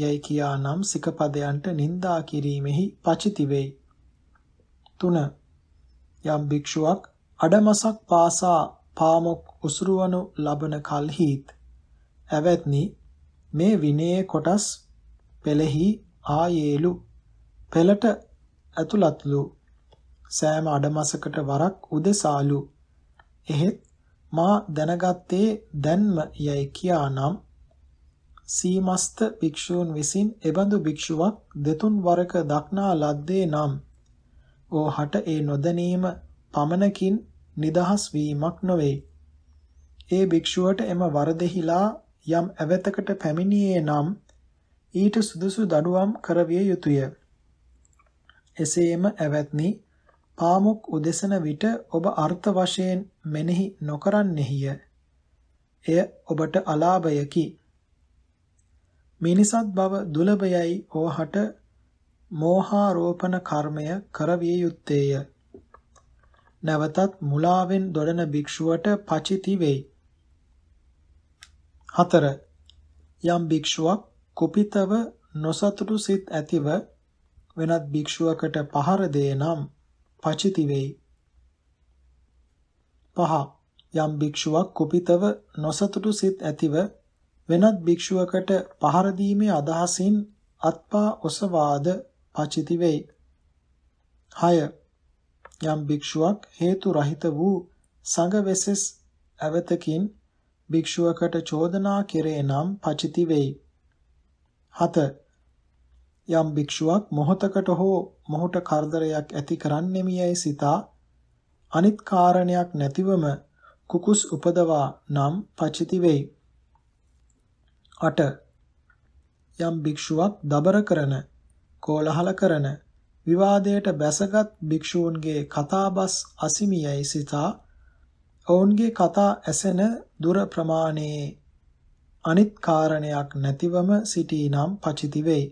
යයි කියා නම් සිකපදයන්ට නින්දා කිරීමෙහි පචිති වෙයි. 3. යම් භික්ෂුවක් අඩමසක් පාසා පාමොක් උසුරවනු ලබන කල්හිත් ඇවැත්නි මේ විනයේ කොටස් පෙළෙහි ආයේලු පෙළට ඇතුළත්ලු සෑම අඩමසකට වරක් උදෙසාලු එහෙත් මා දැනගත්තේ දැන්ම යයි කියානම් සීමස්ත භික්ෂූන් විසින් එබඳු භික්ෂුවක් දෙතුන් වරක දක්නා ලද්දේ නම් ඕහට ඒ නොදැනීම පමණකින් නිදහස් වීමක් නොවේ ඒ භික්ෂුවට එම වරදෙහිලා යම් ඇවතකට පැමිණියේ නම් ඊට සුදුසු දඩුවම් කරවිය යුතුය. එසේම ඇවත්නි පාමුක් උදෙසන විට ඔබ අර්ථ වශයෙන් මෙනෙහි නොකරන්නේය. එය ඔබට අලාභයකි. මිනිසත් බව දුලභයයි ඕහට මෝහාරෝපණ කර්මය කරවිය යුත්තේය. නැවතත් මුලාවෙන් දොඩන භික්ෂුවට පචිති වෙයි. 4. යම් භික්ෂුවක් කුපිතව නොසතුටු සිත් ඇතිව වෙනත් භික්ෂුවකට පහර දේ නම් පචිති වෙයි. පහ යම් භික්ෂුවක් කුපිතව නොසතුටු සිත් ඇතිව වෙනත් භික්ෂුවකට පහර දීමේ අදහසින් අත්පා ඔසවාද පචිති වෙයි. 6 යම් භික්ෂුවක් හේතු රහිත වූ සංගවෙසස් ඇවතකින් භික්ෂුවකට චෝදනා කෙරේ නම් පචිති වෙයි. 7 යම් භික්ෂුවක් මොහතකට හෝ මොහට කරදරයක් ඇති කරන්නෙමි යයි සිතා අනිත් කාරණයක් නැතිවම කුකුස් උපදවා නම් පචිති වෙයි. 8 යම් භික්ෂුවක් දබර කරන කෝලහල කරන විවාදයට බැසගත් භික්ෂූන්ගේ කතාබස් අසිමියයි සිතා ඔවුන්ගේ කතා ඇසෙන දුර ප්‍රමාණයේ අනිත් කාරණයක් නැතිවම සිටීනම් පචිති වෙයි.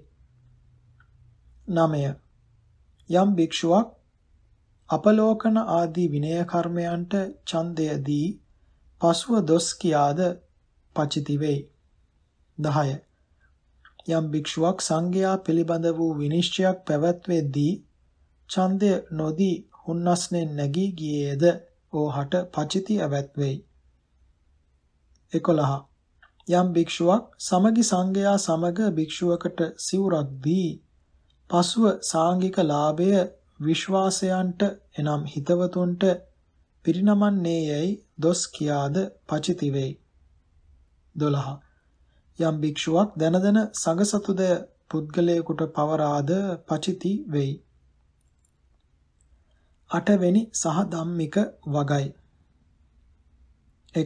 9. යම් භික්ෂුවක් අපලෝකන ආදී විනය කර්මයන්ට ඡන්දය දී පසුව දොස් කියාද පචිති වෙයි. 10. යම් භික්ෂුවක් සංඝයා පිළිබඳ වූ විනිශ්චයක් පැවැත්වෙද්දී ඡන්දය නොදී හුන්නස්නේ නැගී ගියේද ඕහට පචිති ඇවැත් වෙයි. 11 යම් භික්ෂුවක් සමගි සංඝයා සමග භික්ෂුවකට සිවුරක් දී පසුව සාංගික ලාභය විශ්වාසයන්ට එනම් හිතවතුන්ට පිරිනමන්නේ යයි දොස් කියාද පචිති වෙයි 12 යම් භික්ෂුවක් දනදන සංඝසතුද පුද්ගලයෙකුට පවරාද පචිති වෙයි අටවෙනි සහ ධම්මික වගයි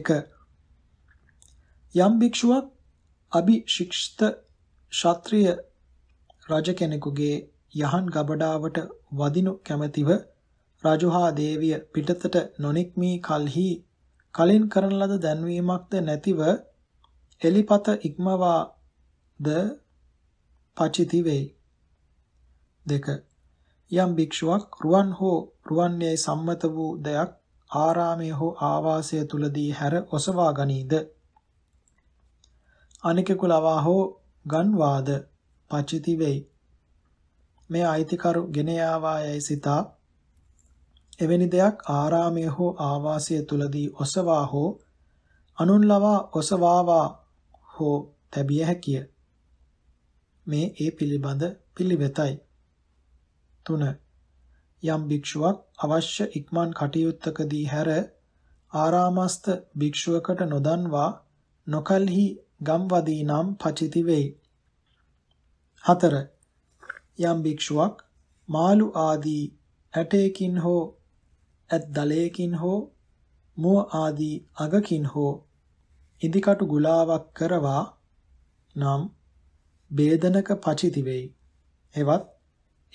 1 යම් භික්ෂුවක් අභිශික්ෂිත ශාත්‍රීය රජ කෙනෙකුගේ යහන් ගබඩාවට වදිනු කැමැතිව රජුහා දේවිය පිටතට නොනික්මී කලෙහි කලින් කරන ලද දැන්වීමක්ද නැතිව එලිපත ඉක්මවාද පචිති වෙයි. දෙක යම් භික්ෂුවක් රුවන් හෝ රුවන්නේ සම්මත වූ දෙයක් ආරාමයේ හෝ ආවාසය තුලදී හැර ඔසවා ගනීද අනිකෙකු ලවා හෝ ගන්වාද පචිති වෙයි. මේ අයිතිකරු ගෙන යාවායයි සිතා එවැනි දෙයක් ආරාමය හෝ ආවාසය තුලදී ඔසවා හෝ අනුන් ලවා ඔසවාවා හෝ තැබිය හැකිය. මේ ඒ පිළිබඳ පිළිවෙතයි. 3. යම් භික්ෂුවක් අවශ්‍ය ඉක්මන් කටයුත්තකදී හැර ආරාමස්ත භික්ෂුවකට නොදන්වා නොකල්හි ගම්වදීනම් පචිති වෙයි. 4. යම් භික්ෂුවක් මාළු ආදී ඇටයකින් හෝ ඇත් දලයකින් හෝ මුව ආදී අගකින් හෝ ඉදිකටු ගුලාවක් කරවා නම් බේදනක පචිති වෙයි. එවත්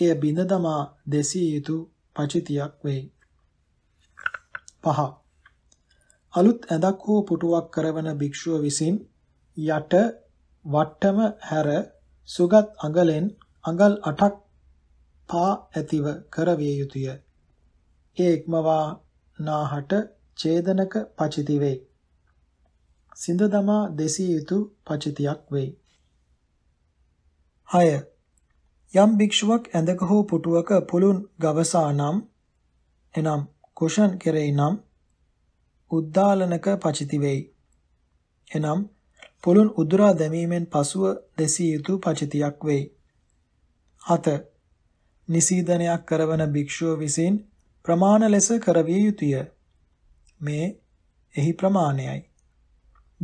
එය බිඳ දමා දෙසිය යුතු පචිතියක් වෙයි. පහ අලුත් ඇඳක් හෝ පුටුවක් කරවන භික්ෂුව විසින් යට වට්ටම හැර සුගත් අඟලෙන් අඟල් 8ක් පා ඇතිව කරවිය යුතුය. ඒ ඉක්මවා නාහට ඡේදනක පචිති වේ. සිඳ දමා දෙසිය යුතු පචිතියක් වේ. 6. යම් භික්ෂුවක් ඇඳක හෝ පුටුවක පුළුන් ගවසා නම් එනම් කුෂන් කෙරෙයි නම් උද්දාලනක පචිති වෙයි. එනම් පුළුන් උදුරා දැමීමෙන් පසුව දෙසිය යුතු පචිතියක් වෙයි. 7. නිසීදනයක් කරවන භික්ෂුව විසින් ප්‍රමාණ ලෙස කරවිය යුතුය. මේ එහි ප්‍රමාණයයි.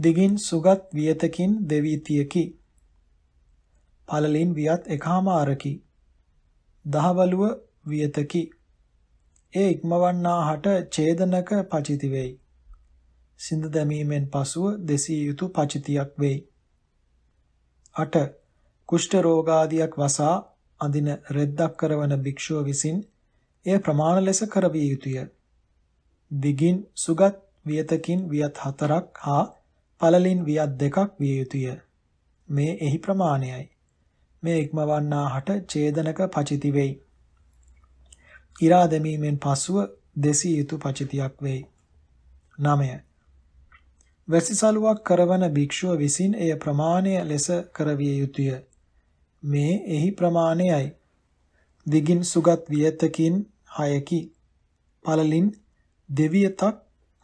දිගින් සුගත් වියතකින් දෙවීතියකි. පළලින් වියත් එකහමාරකි. දහවලුව වියතකි. ඒ ඉක්මවන්නාහට ඡේදනක පචිති වෙයි. සිඳ දැමීමෙන් පසුව දෙසිය යුතු පචිතියක් වෙයි. 8. කුෂ්ඨ රෝගාදියක් වසා අඳින රෙද්දක් කරවන භික්ෂුව විසින් එය ප්‍රමාණ ලෙස කරවිය යුතුය. දිගින් සුගත් වියතකින් වියත් 4ක් හා පළලින් වියත් 2ක් විය යුතුය. මේ එහි ප්‍රමාණයයි. මේ ඉක්මවන්නාහට ඡේදනක පචිති වෙයි. ඉරා දැමීමෙන් පසුව දෙසිය යුතු පචිතියක් වෙයි. 9 වැසිසලුවක් කරවන භික්ෂුව විසින් එය ප්‍රමාණය ලෙස කරවිය යුතුය. මේ එහි ප්‍රමාණයයි. දිගින් සුගත් වියතකින් 6කි. පළලින් දෙවියතක්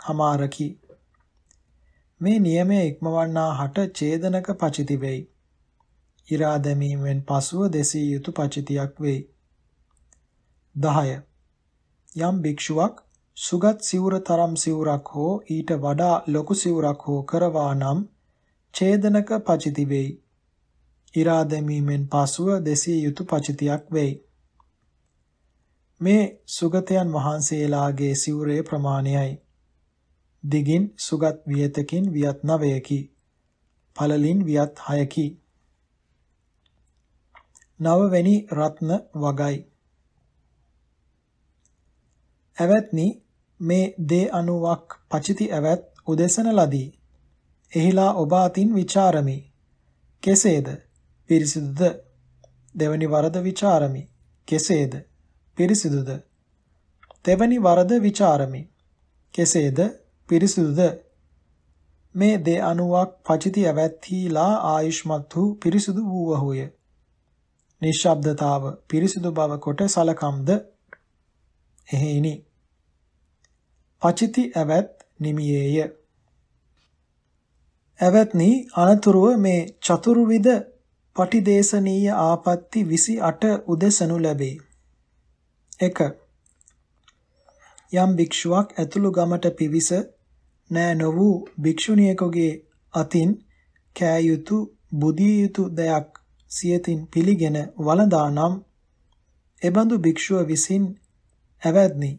හමාරකි. මේ නියමය ඉක්මවන්නා හට ඡේදනක පචිති වෙයි. ඉරා දැමීමෙන් පසුව දෙසිය යුතු පචිතියක් වෙයි. 10 යම් භික්ෂුවක් සුගත් සිවුර තරම් සිවුරක් හෝ ඊට වඩා ලොකු සිවුරක් හෝ කරවා නම් ඡේදනක පචිති වෙයි. ඉරා දැමීමෙන් පසුව දෙසිය යුතු පචිතියක් වෙයි. මේ සුගතයන් වහන්සේලාගේ සිවුරේ ප්‍රමාණයයි. දිගින් සුගත් වියතකින් වියත් 9කි. පළලින් වියත් 6කි. නවවැනි රත්න වගයි. ඇවැත්නි මේ දේ අනුවක් පචිති ඇවත් උදෙසන ලදී. එහිලා ඔබ අතින් ਵਿਚාරමි. කෙසේද? පිරිසිදුද? දෙවනි වරද ਵਿਚාරමි. කෙසේද? පිරිසිදුද? තෙවනි වරද ਵਿਚාරමි. කෙසේද? පිරිසිදුද? මේ දේ අනුවක් පචිති ඇවැත්හිලා ආයුෂ්මත් වූ පිරිසිදු වූවහුය. නිශ්ශබ්දතාව පිරිසිදු බව කොට සලකම්ද එහෙයිනි. පචිති ඇවත් නිමියේය. ඇවත්නි අනතුරුව මේ චතුර්විධ පටිදේශනීය ආපත්‍ති 28 උදෙසනු ලැබේ. 1. යම් භික්ෂුවක් ඇතුළු ගමට පිවිස නෑ නො වූ භික්ෂුණියකගේ අතින් කෑයුතු බුදිය යුතු දෙයක් සියතින් පිළිගෙන වළඳා නම් එබඳු භික්ෂුව විසින් ඇවැත්නි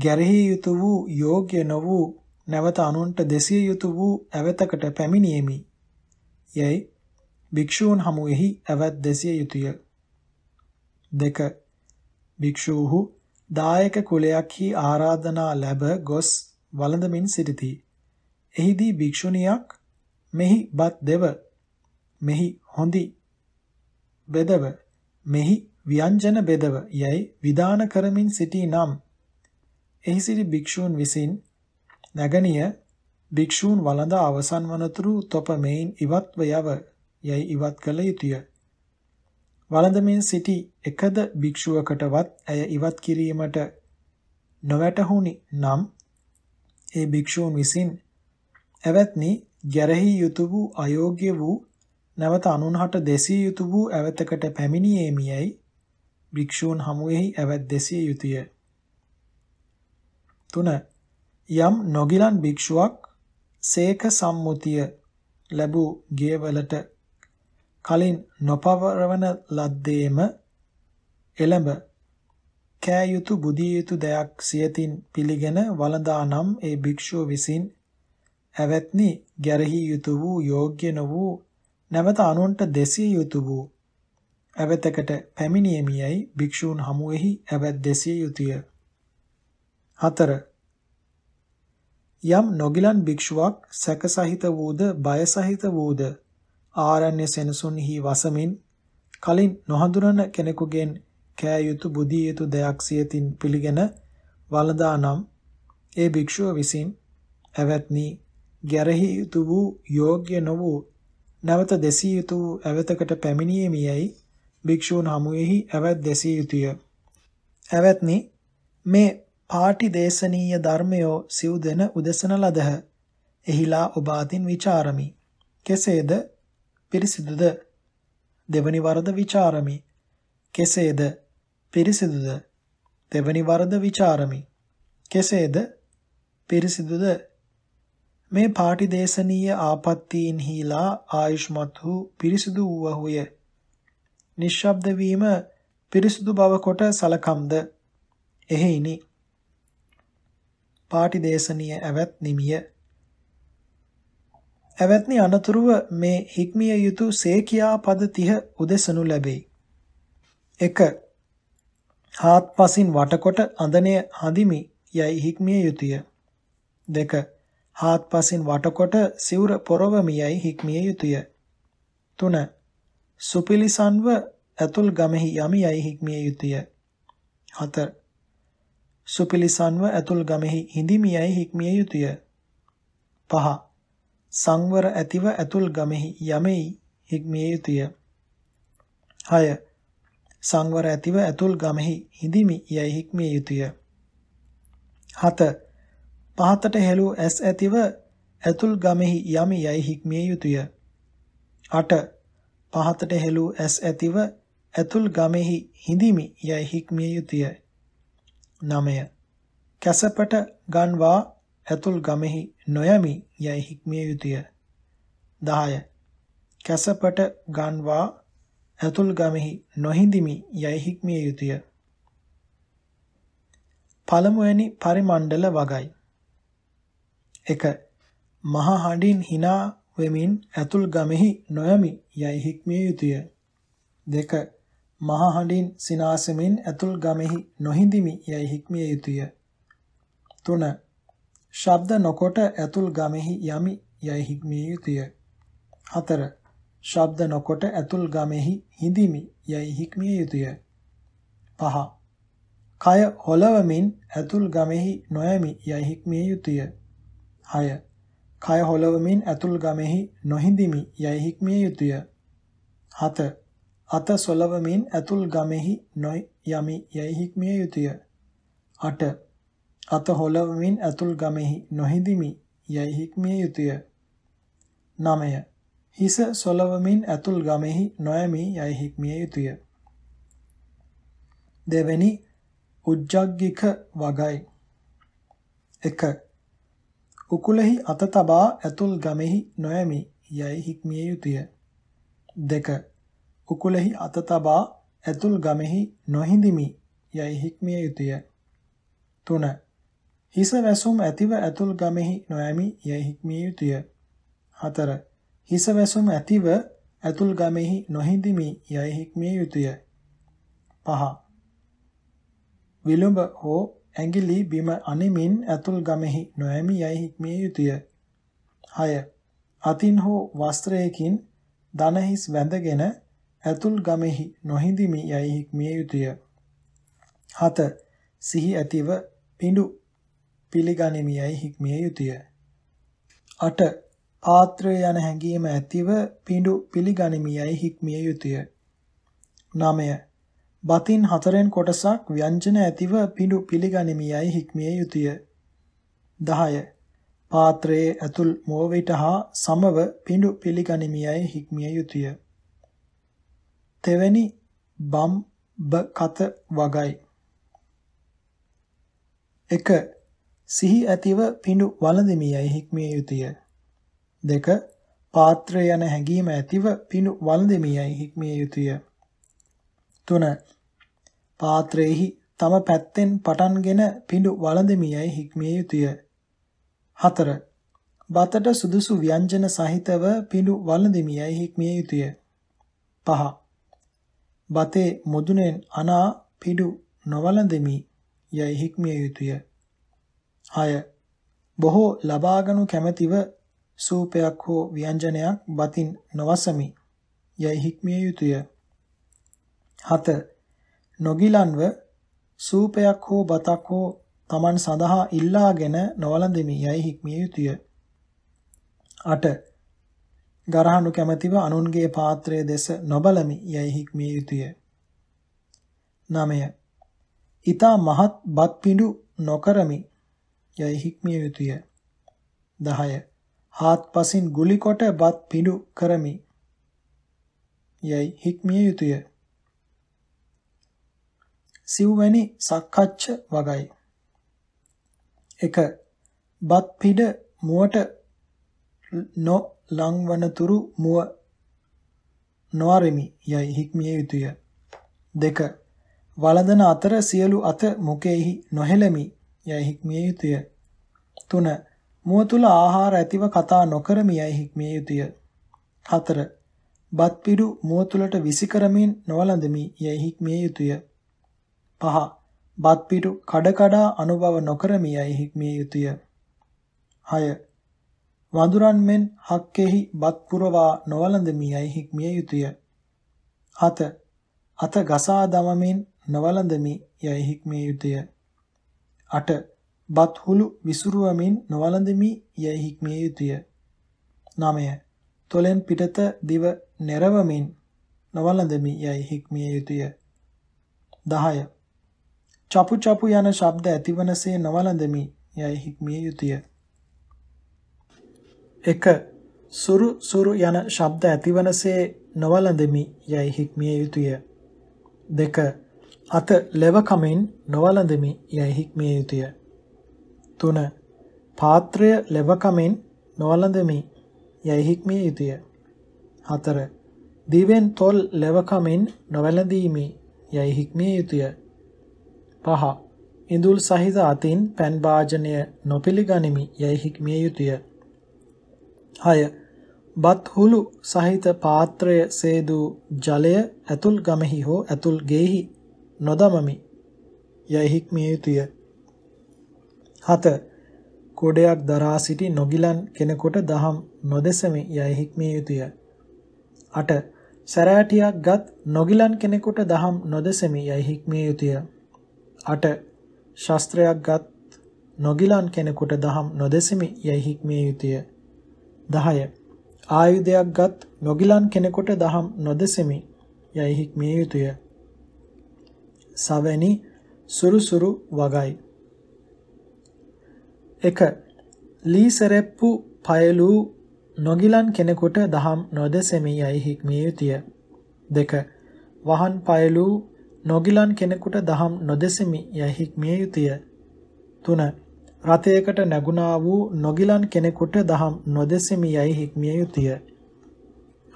ගැරහි යුතු වූ යෝග්‍ය නො වූ නැවත අනුන්ට දෙසිය යුතු වූ ඇවතකට පැමිණීමේ යැයි භික්ෂූන් හමුවෙහි ඇවත් දෙසිය යුතුය. දෙක භික්ෂූහු දායක කුලයක්හි ආරාධනා ලැබ ගොස් වළඳමින් සිටිති. එහිදී භික්ෂුණියක් මෙහි බත් දෙව මෙහි හොඳි බෙදව මෙහි ව්‍යංජන බෙදව යැයි විධාන කරමින් සිටී නම් එහි සිටි භික්ෂූන් විසින් නගණිය භික්ෂූන් වළඳ අවසන් වනතුරු තොප මෙයින් ඉවත්ව යව යයි ඉවත් කළ යුතුය. වළඳමින් සිටි එකද භික්ෂුවකටවත් ඇය ඉවත් කිරීමට නොවැටහුණි නම් ඒ භික්ෂූන් විසින් ඇවැත්නි ගැරහි යුතුය වූ අයෝග්‍ය වූ නැවත අනුන්හට දෙසිය යුතුය වූ ඇවතකට පැමිණීමේයි භික්ෂූන් හමුවේහි ඇවැත් දෙසිය යුතුය 3 යම් නොගිලන් භික්ෂුවක් සේක සම්මුතිය ලැබූ ගියවලට කලින් නොපවරවන ලද්දේම එළඹ කෑ යුතු බුදිය යුතු දෙයක් සියතින් පිළිගෙන වළඳානම් ඒ භික්ෂුව විසින් ඇවැත්නි ගැරහි යුතු වූ යෝග්‍ය නොවූ නැවත අනුන්ට දෙසිය යුතු වූ ඇවතකට පැමිණීමේයි භික්ෂූන් හමුවෙහි ඇවැත් දෙසිය යුතුය 4 යම් නොගිලන් භික්ෂුවක් සැක සහිත වූද බය සහිත වූද ආරණ්‍ය සෙනසුන්හි වසමින් කලින් නොහඳුනන කෙනෙකුගෙන් කෑ යුතු බුදිය යුතු දෙයක් සියතින් පිළිගෙන වළදා නම් ඒ භික්ෂුව විසින් ඇවැත්නි ගැරහි යුතු වූ යෝග්‍ය නො වූ නැවත දෙසිය යුතු වූ ඇවතකට පැමිණීමේයි භික්ෂූන් හමුවේහි ඇවැත් දෙසිය යුතුය ඇවැත්නි මේ පාටිදේශනීය ධර්මයෝ සිව්දෙන උදෙසන ලදහ. එහිලා ඔබ අතින් ਵਿਚාරමි. කෙසේද පිරිසිදුද? දෙවනි වරද ਵਿਚාරමි. කෙසේද පිරිසිදුද? දෙවනි වරද ਵਿਚාරමි. කෙසේද පිරිසිදුද? මේ පාටිදේශනීය ආපත්තීන් හිලා ආයුෂ්මත් වූ පිරිසිදු වූවහුය. නිශ්ශබ්ද වීම පිරිසුදු බව කොට සලකම්ද එහෙයිනි පාටිදේශනීය ඇවත් නිමිය ඇවැත්නි අනතුරුව මේ හික්මිය යුතු සේකියා පද 30 උදෙසනු ලැබේ 1 හාත්පසින් වටකොට අඳණය හදිමි යයි හික්මිය යුතුය 2 හාත්පසින් වටකොට සිවුර පොරවමි යයි හික්මිය යුතුය 3 සුපිලිසන්ව ඇතුල් ගමෙහි යමි යයි හික්මිය යුතුය 4 සුපිලිසන්ව ඇතුල් ගමෙහි හිඳිමියයි හික්මිය යුතුය. පහ සංවර ඇතිව ඇතුල් ගමෙහි යමෙයි හික්මිය යුතුය. 6. සංවර ඇතිව ඇතුල් ගමෙහි හිඳිමි යයි හික්මිය යුතුය. 7. පහතට හැලූ ඇස් ඇතිව ඇතුල් ගමෙහි යමි යයි හික්මිය යුතුය. 8. පහතට හැලූ ඇස් ඇතිව ඇතුල් ගමෙහි හිඳිමි යයි හික්මිය යුතුය. නමය. කැසපට ගන්වා ඇතුල් ගමෙහි නොයමි යැයි හික්මිය යුතුය. 10. කැසපට ගන්වා ඇතුල් ගමෙහි නොහිඳිමි යැයි හික්මිය යුතුය. පළමුවැනි පරිමණ්ඩල වගයි. 1. මහා හඬින් hina වෙමින් ඇතුල් ගමෙහි නොයමි යැයි හික්මිය යුතුය. 2. මහහඬින් සිනාසෙමින් ඇතුල් ගමෙහි නොහිඳිමි යයි හික්මිය යුතුය. 3. ශබ්ද නොකොට ඇතුල් ගමෙහි යමි යයි හික්මිය යුතුය. 4. ශබ්ද නොකොට ඇතුල් ගමෙහි හිඳිමි යයි හික්මිය යුතුය. 5. කය හොලවමින් ඇතුල් ගමෙහි නොයමි යයි හික්මිය යුතුය. 6. කය හොලවමින් ඇතුල් ගමෙහි නොහිඳිමි යයි හික්මිය යුතුය. 7. අත සොලවමින් ඇතුල් ගමෙහි නොය යමි යයි හික්මිය යුතුය. 8. අත හොලවමින් ඇතුල් ගමෙහි නොහිඳිමි යයි හික්මිය යුතුය. 9. හිස සොලවමින් ඇතුල් ගමෙහි නොයමි යයි හික්මිය යුතුය. දෙවැනි උජ්ජග්ගික වගයි. 1. උකුලෙහි අත තබා ඇතුල් ගමෙහි නොයමි යයි හික්මිය යුතුය. 2. කුකුලෙහි අත තබා ඇතුල් ගමෙහි නොහිඳිමි යයි හික්මිය යුතුය. 3. හිස වැසුම් ඇතිව ඇතුල් ගමෙහි නොයමි යයි හික්මිය යුතුය. 4. හිස වැසුම් ඇතිව ඇතුල් ගමෙහි නොහිඳිමි යයි හික්මිය යුතුය. 5. විලුඹ හෝ ඇඟිලි බිම අනිමින් ඇතුල් ගමෙහි නොයමි යයි හික්මිය යුතුය. 6. අතින් හෝ වස්ත්‍රයකින් දනහිස් වැඳගෙන ඇතුල් ගමෙහි නොහිඳිමි යයි හික්මිය යුතුය. 7. සිහි ඇතිව පිඬු පිළිගනිමි යයි හික්මිය යුතුය. 8. පාත්‍රය යන හැඟීම ඇතිව පිඬු පිළිගනිමි යයි හික්මිය යුතුය. 9. බතින් හතරෙන් කොටසක් ව්‍යංජන ඇතිව පිඬු පිළිගනිමි යයි හික්මිය යුතුය. 10. පාත්‍රයේ ඇතුල් මෝවිට හා සමව පිඬු පිළිගනිමි යයි හික්මිය යුතුය. තෙවැනි බම් බ කත වගයි. 1. සිහි ඇතිව පිඬු වළඳමියයි හික්මිය යුතුය. 2. පාත්‍රය යන හැඟීම ඇතිව පිඬු වළඳමියයි හික්මිය යුතුය. 3. පාත්‍රයේහි තම පැත්තෙන් පටන්ගෙන පිඬු වළඳමියයි හික්මිය යුතුය. 4. බතට සුදුසු ව්‍යංජන සහිතව පිඬු වළඳමියයි හික්මිය යුතුය. 5. බතේ මුදුනෙන් අනා පිඩු නොවලඳෙමි යයි හික්මිය යුතුය. 6. බොහෝ ලබාගනු කැමැතිව සූපයක් හෝ ව්‍යංජනයක් බතින් නොවසමි යයි හික්මිය යුතුය. 7. නොගිලන්ව සූපයක් හෝ බතක් හෝ Taman සඳහා ඉල්ලාගෙන නොවලඳෙමි යයි හික්මිය යුතුය. 8. ගරහනු කැමැතිව අනුන්ගේ පාත්‍රය දෙස නොබලමි යැයි හික්මිය යුතුය. 9. ඊතා මහත් බත් පිඬු නොකරමි යැයි හික්මිය යුතුය. 10. හාත්පසින් ගුලි කොට බත් පිඬු කරමි යැයි හික්මිය යුතුය. සිව්වැනි සක්කච්ඡ වගයි. 1. බත් පිඬ මුවට නො ලංවනතුරු මුව නොවරමි යයි හික්මිය යුතුය. දෙක වළඳන අතර සියලු අත මොකෙහි නොහෙළමි යයි හික්මිය යුතුය. තුන මුව තුල ආහාර ඇතිව කතා නොකරමි යයි හික්මිය යුතුය. හතර බත් පිඩු මුව තුලට විසි කරමින් නොවළඳමි යයි හික්මිය යුතුය. පහ බත් පිඩු කඩ කඩා අනුභව නොකරමි යයි හික්මිය යුතුය. 6 වඳුරන් මෙන් හක්කෙහි බත් පුරවා නොවලඳමියයි හික්මිය යුතුය. අත අත ගසා දමමින් නොවලඳමි යයි හික්මිය යුතුය. අට බත් හුළු විසුරුවමින් නොවලඳමි යයි හික්මිය යුතුය. 9. තොලෙන් පිටත දිව නැරවමින් නොවලඳමි යයි හික්මිය යුතුය. 10. චපු චපු යන ශබ්ද ඇතිවනසේ නොවලඳමි යයි හික්මිය යුතුය. එක සුරු සුරු යන ශබ්ද ඇතිවනසේ නොවලඳෙමි යයි හික්මිය යුතුය. දෙක අත ලෙවකමින් නොවලඳෙමි යයි හික්මිය යුතුය. තුන පාත්‍රය ලෙවකමින් නොවලඳෙමි යයි හික්මිය යුතුය. හතර දිවෙන් තොල් ලෙවකමින් නොවැළඳීමි යයි හික්මිය යුතුය. පහ ඉඳුල් සහිත අතින් පැන් භාජනය නොපිළිගනිමි යයි හික්මිය යුතුය. 6. බත් හුළු සහිත පාත්‍රය සේදු ජලය ඇතුල් ගමෙහි හෝ ඇතුල් ගෙහි නොදමමි. යයි හික්මිය යුතුය. 7. කොඩයක් දරා සිටි නොගිලන් කෙනෙකුට දහම් නොදෙසමි යයි හික්මිය යුතුය. 8. සරෑටියක් ගත් නොගිලන් කෙනෙකුට දහම් නොදෙසමි යයි හික්මිය යුතුය. 8. ශාස්ත්‍රයක් ගත් නොගිලන් කෙනෙකුට දහම් නොදෙසමි යයි හික්මිය යුතුය. 10 ආයුධයක් ගත් නොගිලන් කෙනෙකුට දහම් නොදෙසෙමි යයි හික්මිය යුතුය. සවැනි සුරුසුරු වගයි. 1. ලී සරෙප්පු පයලූ නොගිලන් කෙනෙකුට දහම් නොදෙසෙමි යයි හික්මිය යුතුය. 2. වහන් පයලූ නොගිලන් කෙනෙකුට දහම් නොදෙසෙමි යයි හික්මිය යුතුය. 3. රතයකට නැගුණා වූ නොගිලන් කෙනෙකුට දහම් නොදෙසෙමි යයි හික්මිය යුතුය.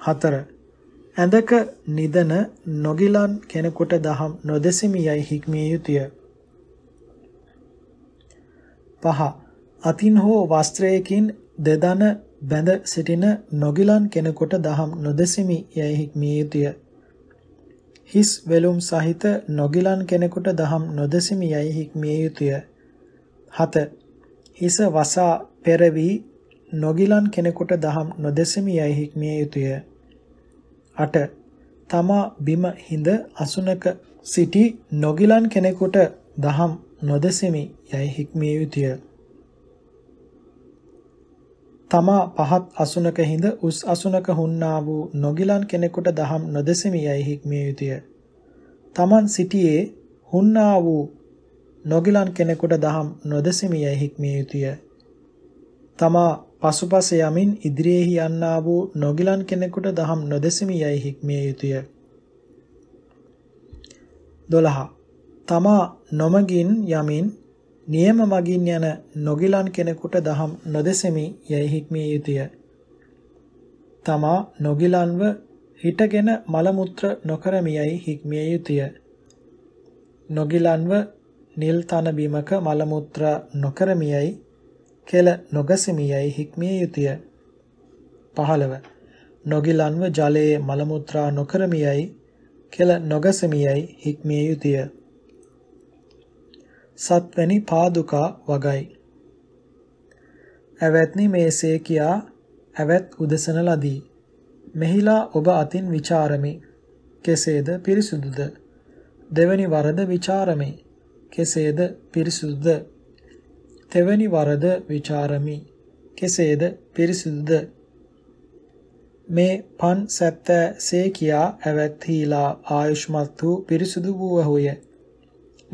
4. ඇඳක නිදන නොගිලන් කෙනෙකුට දහම් නොදෙසෙමි යයි හික්මිය යුතුය. 5. අතින් හෝ වස්ත්‍රයකින් දෙදන බැඳ සිටින නොගිලන් කෙනෙකුට දහම් නොදෙසෙමි යයි හික්මිය යුතුය. හිස් වෙලුම් සහිත නොගිලන් කෙනෙකුට දහම් නොදෙසෙමි යයි හික්මිය යුතුය. 7 හිස වසා පෙරවි නොගිලන් කෙනෙකුට දහම් නොදෙසමි යයි හික්මිය යුතුය 8 තමා බිම හිඳ අසුනක සිටි නොගිලන් කෙනෙකුට දහම් නොදෙසමි යයි හික්මිය යුතුය තමා පහත් අසුනක හිඳ උස් අසුනක හුන්නා වූ නොගිලන් කෙනෙකුට දහම් නොදෙසමි යයි හික්මිය යුතුය තමන් සිටියේ හුන්නා වූ නොගිලන් කෙනෙකුට දහම් නොදෙසමිය හික්මිය යුතුය. තමා පසුපස යමින් ඉදිරියේහි යන්නා වූ නොගිලන් කෙනෙකුට දහම් නොදෙසමියයි හික්මිය යුතුය. 12. තමා නොමගින් යමින් නියම මගින් යන නොගිලන් කෙනෙකුට දහම් නොදෙසෙමි යයි හික්මිය යුතුය. තමා නොගිලන්ව හිටගෙන මල මුත්‍ර නොකරමියයි හික්මිය යුතුය. නොගිලන්ව නිල් තන බිමක මල මුත්‍රා නොකරමියයි කෙල නොගසමියයි හික්මිය යුතුය 15 නොගිලන්ව ජලයේ මල මුත්‍රා නොකරමියයි කෙල නොගසමියයි හික්මිය යුතුය සත්වැනි පාදුකා වගයි ඇවැත්නි මේසේ කියා ඇවැත් උදසන ලදී මෙහිලා ඔබ අතින් ਵਿਚාරමි කෙසේද පිරිසුදුද දෙවැනි වරද ਵਿਚාරමි කෙසේද පිරිසුදුද? තෙවැනි වරද ਵਿਚාරමි. කෙසේද පිරිසුදුද? මේ පන් සැත්තෑ සේ කියා ඇවැත්හිලා ආයුෂ්මත් වූ පිරිසුදු වූහුය.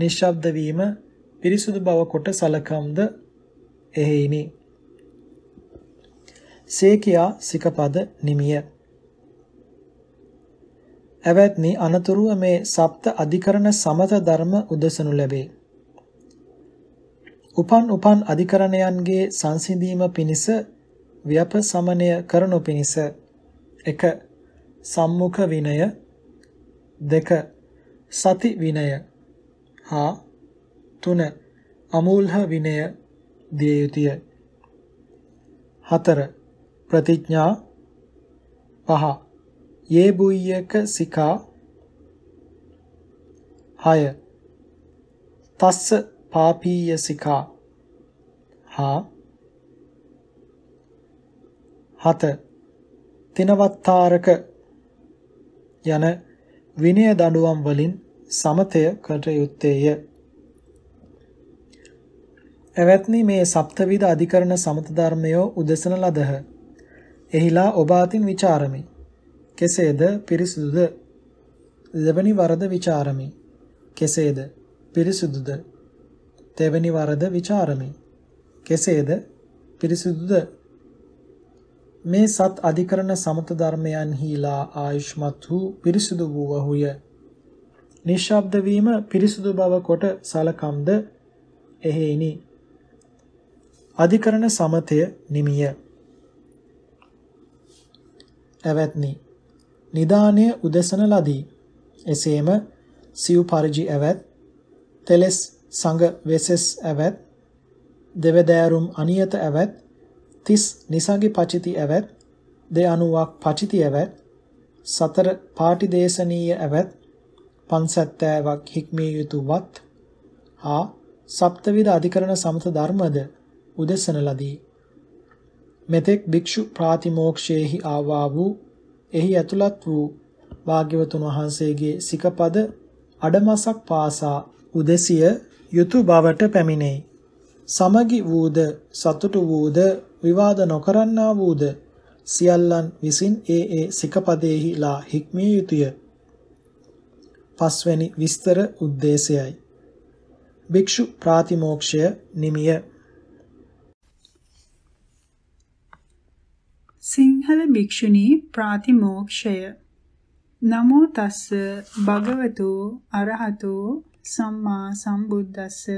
නිශ්ශබ්ද වීම පිරිසුදු බව කොට සලකම්ද එහෙයිනි. සේකියා සිකපද නිමිය. ඇවැත්නි අනතුරුව මේ සප්ත අධිකරණ සමත ධර්ම උදසනු ලැබේ. උපන් උපන් අධිකරණයන්ගේ සංසිඳීම පිණිස ව්‍යපසමනය කරනු පිණිස 1. සම්මුඛ විනය 2. සති විනය හා 3. අමූල්හ විනය දිය යුතුය 4. ප්‍රතිඥා 5. යෙබුය්‍යක සිකා 6 තස්ස පාපීය සිකා හා 7 තිනවත්තාරක යන විනය දඬුවම් වලින් සමතය කර යුත්තේය. එවත්නි මේ සප්තවිධ අධිකරණ සමත ධර්මය උදසන ලදහ. එහිලා ඔබ අතින් ਵਿਚාරමි. කෙසේද පිරිසුදුද? දෙවැනි වරද ਵਿਚාරමි. කෙසේද පිරිසුදුද? තෙවැනි වරද ਵਿਚාරමි. කෙසේද පිරිසුදුද? මේ සත් අධිකරණ සමත ධර්මයන්හිලා ආයුෂ්මත් වූ පිරිසුදු වූවහුය. නිශ්ශබ්ද වීම පිරිසුදු බව කොට සලකම්ද එහෙයිනි. අධිකරණ සමතය නිමිය. ඇවැත්නි නිදානය උදෙසන ලදී. එසේම සිව් පරිජි ඇවත් තෙලස් සංග වෙසස් ඇවත් දෙවදෑරුම් අනියත ඇවත් තිස් නිසඟි පචිති ඇවත් දෙ අනුවක් පචිති ඇවත් සතර පාටිදේශනීය ඇවත් පන්සැත්තෑවක් හික්මිය යුතු වත් හා සප්තවිධ අධිකරණ සමත ධර්මද උදෙසන ලදී. මෙතෙක් භික්ෂු ප්‍රාතිමෝක්ෂයෙහි ආවා වූ එහි ඇතුළත් වූ භාග්‍යවතුන් වහන්සේගේ සිකපද අඩමසක් පාසා උදෙසිය යුතු බවට පැමිණෙයි. සමගි වූද සතුටු වූද විවාද නොකරන්නා වූද සියල්ලන් විසින් ඒ ඒ සිකපදෙහිලා හික්මිය යුතුය. පස්වැනි විස්තර ಉದ್ದೇಶයයි. භික්ෂු ප්‍රාතිමෝක්ෂය නිමිය සිංහල භික්ෂුණී ප්‍රාතිමෝක්ෂය නමෝ තස්ස භගවතු අරහතෝ සම්මා සම්බුද්දස්ස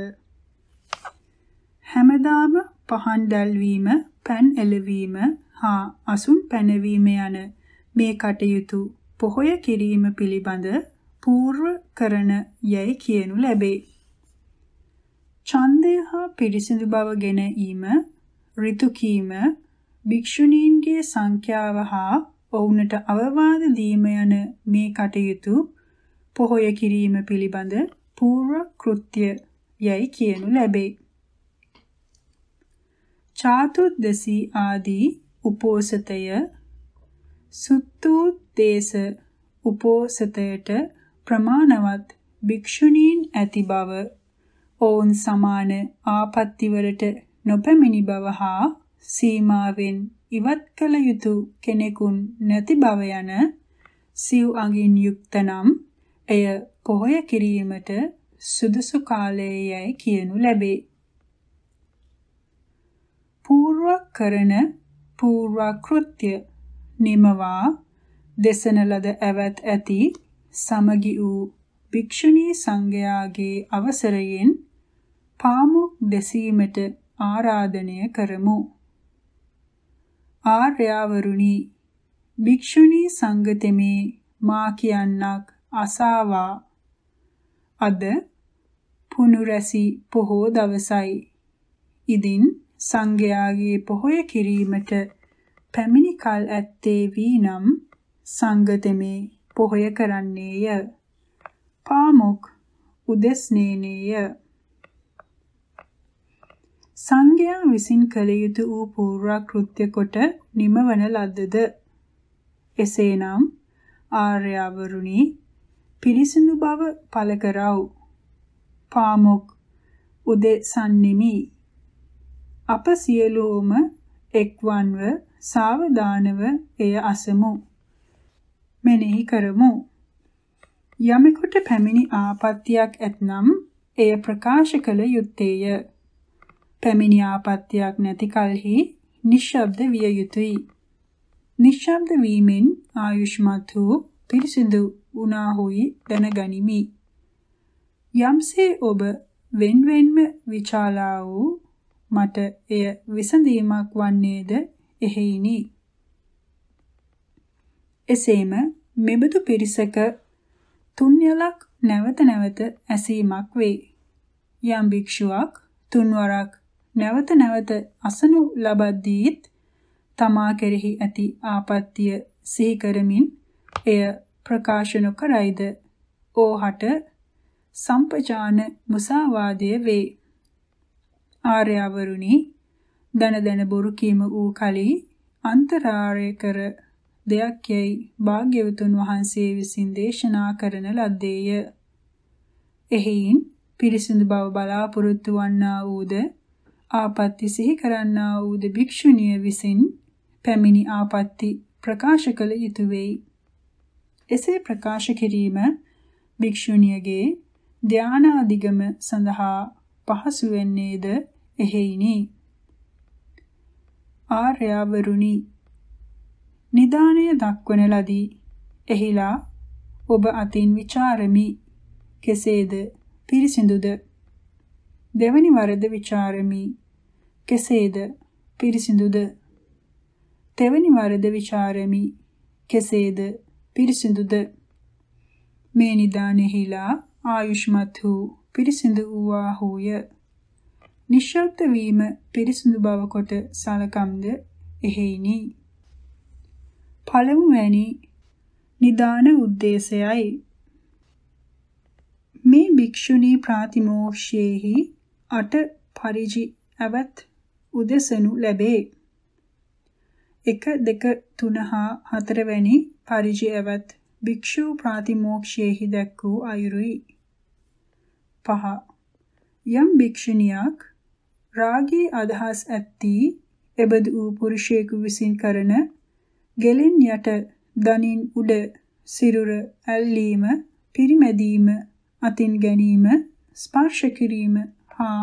හැමදාම පහන් දැල්වීම පෑන් එළවීම හා අසුන් පැනවීම යන මේ කටයුතු පොහොය කිරීම පිළිබඳ పూర్ව කරන යයි කියනු ලැබේ. ඡන්දය හා පිරිසිදු බව ගෙන ීම, ඍතු කීම, භික්ෂුණීන්ගේ සංඛ්‍යාව හා ඔවුන්ට අවවාද දීම යන මේ කටයුතු පොහොය කිරීම පිළිබඳ පූර්ව කෘත්‍ය යයි කියනු ලැබේ. චාතුද්දසී ආදී උපෝසතය සුත්තුදේශ උපෝසතයට ප්‍රමාණවත් භික්ෂුණීන් ඇති බව ඔවුන් සමාන ආපත්තිවලට නොපැමිණි බව හා සීමාවෙන් ඉවත් කළ යුතු කෙනෙකුන් නැති බව යන සිව් අඟින් යුක්ත නම් එය පොහොය කිරීමට සුදුසු කාලයේ යයි කියනු ලැබේ. పూర్ව කරන పూర్ව කෘත්‍ය නිමවා දෙසන ලද ඇවත් ඇති සමගි වූ භික්ෂුණී සංඝයාගේ අවසරයෙන් පාමුක් දෙසීමට ආරාධනය කරමු. ආර්යවරුනි භික්ෂුණී සංගතෙමේ මා කියන්නක් අසාවා අද පුනුරැසි පොහෝ දවසයි ඉදින් සංඝයාගේ පොහොය කිරීමට පැමිණි කල ඇත්තේ වීනම් සංගතෙමේ පොහොය කරන්නේය පාමුක් උදස්නේනේය සංඝයා විසින් කළ යුතු වූ පූර්වක්‍ෘත්‍ය කොට නිමවන ලද්දද එසේනම් ආර්යවරුනි පිරිසිදු බව පළ කරව පාමොක් උදෙසන්නිමි අප සියලුම එක්වන්ව සාවධානව එය අසමු මෙනෙහි කරමු යමෙකුට පැමිණි ආපත්‍යක් ඇතනම් එය ප්‍රකාශ කළ යුත්තේය පැමිණි ආපත්‍යක් නැති කලෙහි නිශ්ශබ්ද විය යුතුය. නිශ්ශබ්ද වීමෙන් ආයුෂ්මත් වූ පිරිසිදු වුණාහුයි දැනගනිමි. යම්සේ ඔබ වෙන්වෙන්ම විචාලා වූ මට එය විසඳීමක් වන්නේද එහෙයිනි. එසේම මෙබඳු පිරිසක තුන්යලක් නැවත නැවත ඇසීමක් වේ. යම් භික්ෂුවක් තුන්වරක් නැවත නැවත අසනු ලබද්දීත් තමා කෙරෙහි ඇති ආපත්‍ය සිහි කරමින් එය ප්‍රකාශන කරයිද ඕහට සම්පජාන මුසාවාදය වේ ආර්යවරුනි දන දන බොරු කීම වූ කලී අන්තරාරය කර දෙයක් යයි භාග්‍යවතුන් වහන්සේ විසින් දේශනා කරන ලද්දේය. එහෙයින් පිරිසිදු බව බලාපොරොත්තු වන්නා වූද ආපත්‍ති සිහි කරන්නා වූද භික්ෂුණිය විසින් පැමිණි ආපත්‍ති ප්‍රකාශ කළ යුතුය වෙයි. එසේ ප්‍රකාශ කිරීම භික්ෂුණියගේ ධානාදිගම සඳහා පහසු වෙන්නේද එහෙයිනි. ආර්යවරුනි නිදානය දක්වන ලදී. එහිලා ඔබ අතින් ਵਿਚාරමි. කෙසේද පිරිසිදුද? දෙවැනි වරද ਵਿਚාරමි. කෙසේද? පිරිසිදුද? තෙවැනි වරද ਵਿਚාරමි. කෙසේද? පිරිසිදුද? මේ නිදානෙහිලා ආයුෂ්මත් වූ පිරිසිදු වූවාහුය. නිශ්ශබ්ද වීම පිරිසිදු බව කොට සලකම්ද එහෙයිනි. පළමුවැනි නිදාන ಉದ್ದೇಶයයි මේ භික්ෂුණී ප්‍රාතිමෝක්ෂයේහි අට පරිජි ඇවත් උදෙසනු ලැබේ. 1 2 3 හා 4 වැනි පරිජි ඇවත් භික්ෂු ප්‍රාතිමෝක්ෂයේහි දැක් වූ අයුරුයි. පහ යම් භික්ෂුණියක් රාගී අදහස් ඇත්තී එබඳු වූ පුරුෂයෙකු විසින් කරන ගෙලින් යට දනින් උඩ සිරුර ඇල්ලීම පිරිමැදීම අතින් ගැනීම ස්පර්ශ කිරීම හා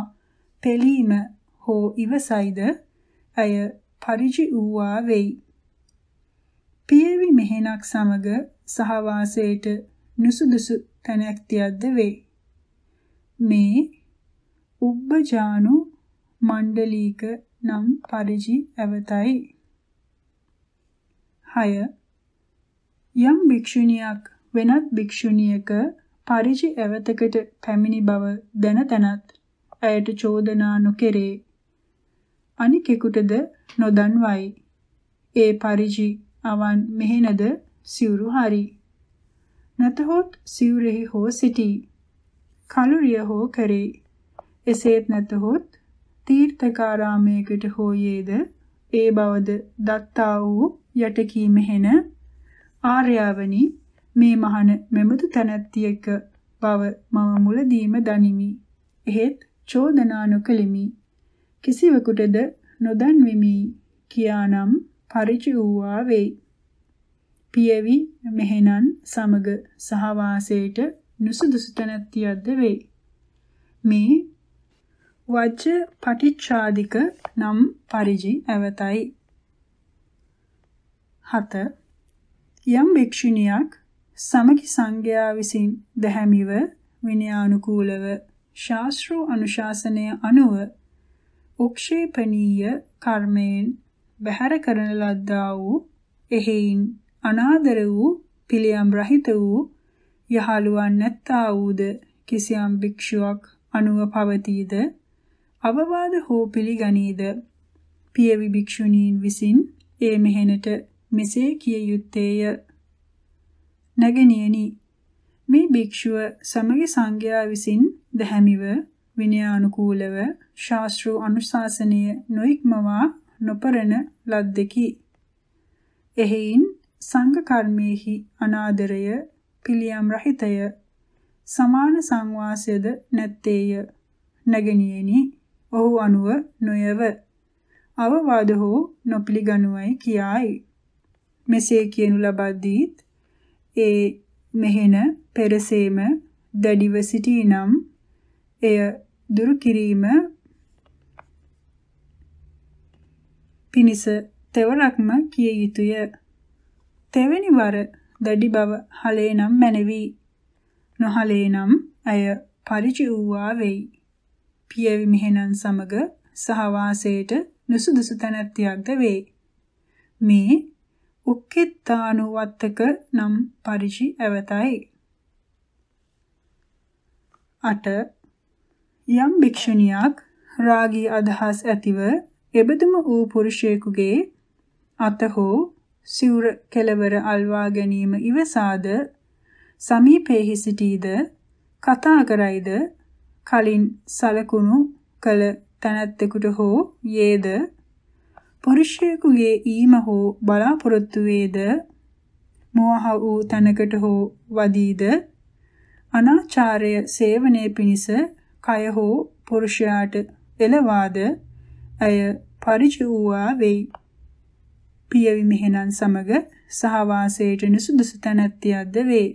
පෙළීම හෝ ඉවසයිද ඇය පරිජි වූවා වෙයි. පියවි මෙහෙණක් සමග සහවාසයට නුසුදුසු තැනැක්තියක්ද වේ. මේ උබ්බජානු මණ්ඩලීක නම් පරිජි ඇවතයි. 6. යම් භික්ෂුණියක් වෙනත් භික්ෂුණියක පරිජි ඇවතකට පැමිණි බව දැන තැනත් ඇයට චෝදනා නොකෙරේ. අනිකෙකුටද නොදන්වයි. ඒ පරිජි අවන් මෙහෙනද සිවුරු හරි. නැතහොත් සිවුරෙහි හෝ සිටි. කලුරිය හෝ කරේ. එසේත් නැතහොත් තීර්ථකාරාමයකට හෝයේද ඒ බවද දත්තා වූ යටකීම හෙන ආර්යාවනි මේ මහන මෙමුතු තැනැත්තියක බව මම මුලදීම දනිමි. එහෙත් චෝදනා නොකෙලිමි. කිසිවෙකුටද නොදන්වෙමි කියානම් පරිචි වූවා වෙයි. පියවි මෙහෙණන් සමග සහවාසයට නුසුදුසු තැනැත්තියක්ද වෙයි. මේ වජ්ජ පටිච්ඡාදික නම් පරිජි ඇවතයි. 7. යම් භික්ෂුණියක් සමකි සංඝයා විසින් දැහැමිව විනයානුකූලව ශාස්ත්‍ර අනුශාසනය අනුව උක්ෂේපණීය කර්මයෙන් බැහැර කරන ලද්දා වූ එහෙයින් අනාදර වූ පිළියම් රහිත වූ යහලුවන් නැත්තා වූද කිසියම් භික්ෂුවක් අනුව පවතීද අවවාද හෝ පිළිගනීද පියවි භික්ෂුණීන් විසින් ඒ මෙහෙණට මෙසේ කිය යුත්තේය නැගණියනි මේ භික්ෂුව සමග සංඝයා විසින් දැහැමිව විනයානුකූලව ශාස්ත්‍ර අනුශාසනය නොඉක්මවා නොපරණ ලද්දකි. එහෙයින් සංඝ කර්මෙහි අනාදරය පිළියම් රහිතය සමාන සංවාසයද නැත්තේය. නැගණියනි ඔහු අනුව නොයව අවවාද හෝ නොපිළිගනුවයි කියායි. මෙසේ කියනු ලබද්දීත් ඒ මෙහෙන පෙරසේම දැඩිව සිටී නම් එය දුරු කිරීම පිණිස තෙවරක්ම කිය යුතුය. තෙවැනි වර දැඩි බව හලේ නම් මැනවි. නොහලේ නම් ඇය පරිචි වූවා වෙයි. පියවි මෙහෙණන් සමග සහවාසයට නුසුදුසු තැනැත්තියක්ද වේ. මේ උක්කිට්ඨානුවත්තක නම් පරිචි ඇවතයි. අට යම් භික්ෂුණියක් රාගී අදහස් ඇතිව එබඳුම වූ පුරුෂයෙකුගේ අත හෝ සිවුර කෙලවර අල්වා ගැනීම ඉවසාද සමීපෙහි සිටීද කතා කරයිද කලින් සලකුණු කළ තැනැත්තෙකුට හෝ යේද පුරුෂයෙකුගේ ඊම හෝ බලාපොරොත්තු වේද මෝහ වූ තැනකට හෝ වදීද අනාචාරය සේවනයේ පිණිස කය හෝ පුරුෂයාට එළවාද ඇය පරිචය වූවා වෙයි පියවි මෙහෙණන් සමග සහවාසයට නුසුදුසු තැනැත්තියක්ද වේ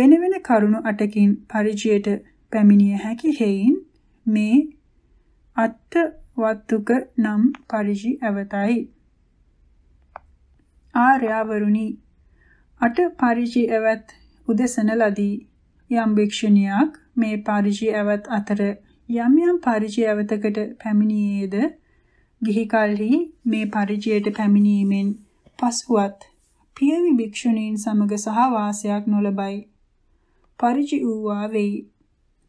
වෙන වෙන කරුණු අටකින් පරිචයට පැමිණිය හැකි හේයින් මේ අත්ත වත්තුක නම් පරිශි ඇවතයි. ආර්යවරුනි අට පරිශි ඇවත් උදෙසන ලදී යම් භික්ෂුණියක් මේ පරිශි ඇවත් අතර යම් යම් පරිචය ඇවතකට පැමිණියේද ගිහි කල්හි මේ පරිචයට පැමිණීමෙන් පසුවත් පියවි භික්ෂුණීන් සමග සහවාසයක් නොලබයි. පරිචි වූවා වෙයි.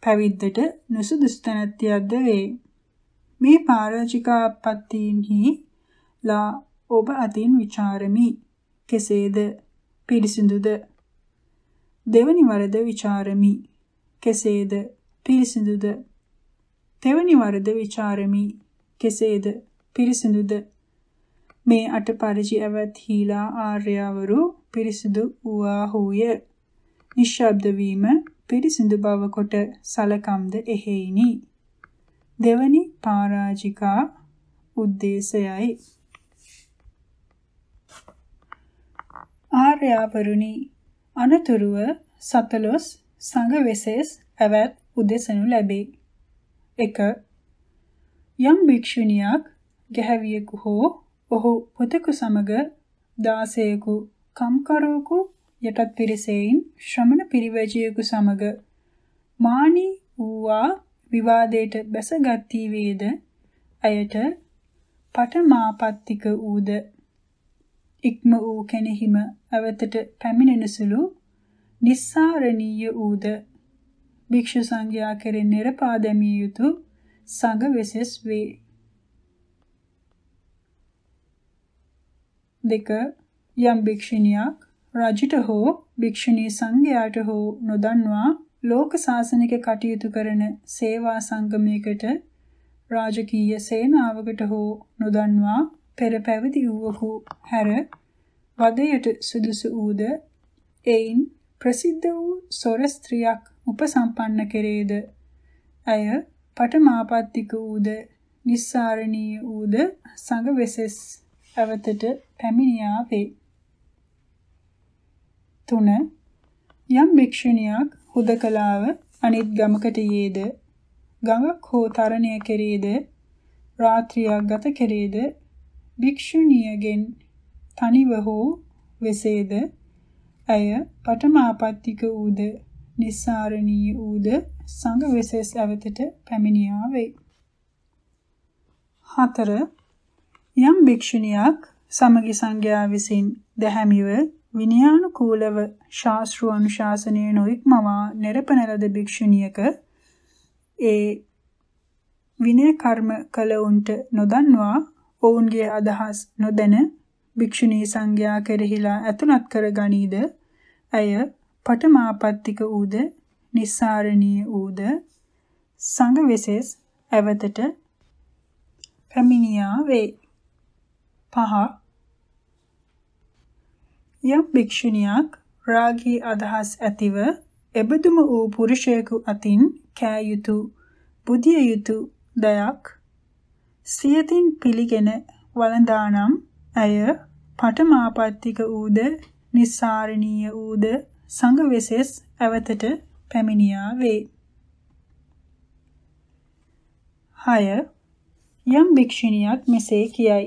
පැවිද්දට නුසුදුසු තැනැත්තියක්ද වේ. මේ පාරාජිකාපත්තීන්හි ලා ඔබ අතින් ਵਿਚාරමි. කෙසේද? පිරිසිදුද? දෙවනි වරද ਵਿਚාරමි. කෙසේද? පිරිසිදුද? තෙවනි වරද ਵਿਚාරමි. කෙසේද? පිරිසිදුද? මේ අට පරිචි ඇවත් හීලා ආර්යවරු පිරිසිදු වූාහුය. නිශ්ශබ්ද වීම පිරිසිදු බව කොට සලකම්ද එහෙයිනි. දෙවැනි පරාජිකා උද්දේශයයි ආර්යාවරුනි අනතුරුව සතලොස් සංඝවෙසෙස් ඇවත් උදෙසනු ලැබේ 1 යම් භික්ෂුණියක් ගැහැවියෙකු හෝ ඔහු පුතෙකු සමග දාසයෙකු කම්කරුවෙකු යටත් පිරිසෙයින් ශ්‍රමණ පිරිවැජියෙකු සමග මානී වූවා විවාදයට බැසගත්තී වේද ඇයට පටමාපත්තික ඌද ඉක්ම වූ කෙනෙහිම අවතට පැමිණෙනසුළු නිස්සාරණීය ඌද භික්ෂු සංඝයා කෙරෙන් නිරපා දැමිය යුතු සංඝ වෙසෙස් වේ දෙක යම් භික්ෂුණියක් රජුට හෝ භික්ෂුණී සංඝයාට හෝ නොදන්වා ලෝක සාසනික කටයුතු කරන සේවා සංගමයකට රාජකීය සේනාවකට හෝ නොදන්වා පෙර පැවිදි වූවකු හැර වදයට සුදුසු ඌද එයින් ප්‍රසිද්ධ වූ සොර ස්ත්‍රියක් උපසම්පන්න කෙරේද ඇය පටමාපත්තික ඌද නිස්සාරණීය ඌද සංඝ වෙසෙස් අවතට පැමිණියා වේ 3 යම් භික්ෂුණියක් හුදකලාව අනිත් ගමකට යේද ගමක් හෝ තරණය කෙරේද රාත්‍රියක් ගත කෙරේද භික්ෂුණියගෙන් තනිව හෝ වෙසේද ඇය පටමාපත්තික ඌද නිස්සාරණී ඌද සංඝ වෙසෙස් ඇවතට පැමිණියා වේ. හතර යම් භික්ෂුණියක් සමගි සංඝයා විසින් දැහැමිව විනයානුකූලව ශාස්ත්‍ර අනුශාසනයේ නොඉක්මවා නිරපනලද භික්ෂුණියක ඒ විනය කර්ම කළවුන්ට නොදන්වා ඔවුන්ගේ අදහස් නොදැන භික්ෂුණී සංඝයා කෙරෙහිලා ඇතුණත් කර ගනීද ඇය පටමාපත්තික ඌද නිස්සාරණීය ඌද සංඝ වෙසෙස් ඇවතට පැමිණියා වේ පහ යම් භික්ෂුණියක් රාගී අදහස් ඇතිව එබඳුම වූ පුරුෂයෙකු අතින් කෑ යුතු බුදිය යුතු දයක් සියතින් පිළිගෙන වළඳානම් ඇය පටමාපත්තික ඌද නිස්සාරණීය ඌද සංගවිසෙස් ඇවතට පැමිණියා වේ. 6 යම් භික්ෂුණියක් මෙසේ කියයි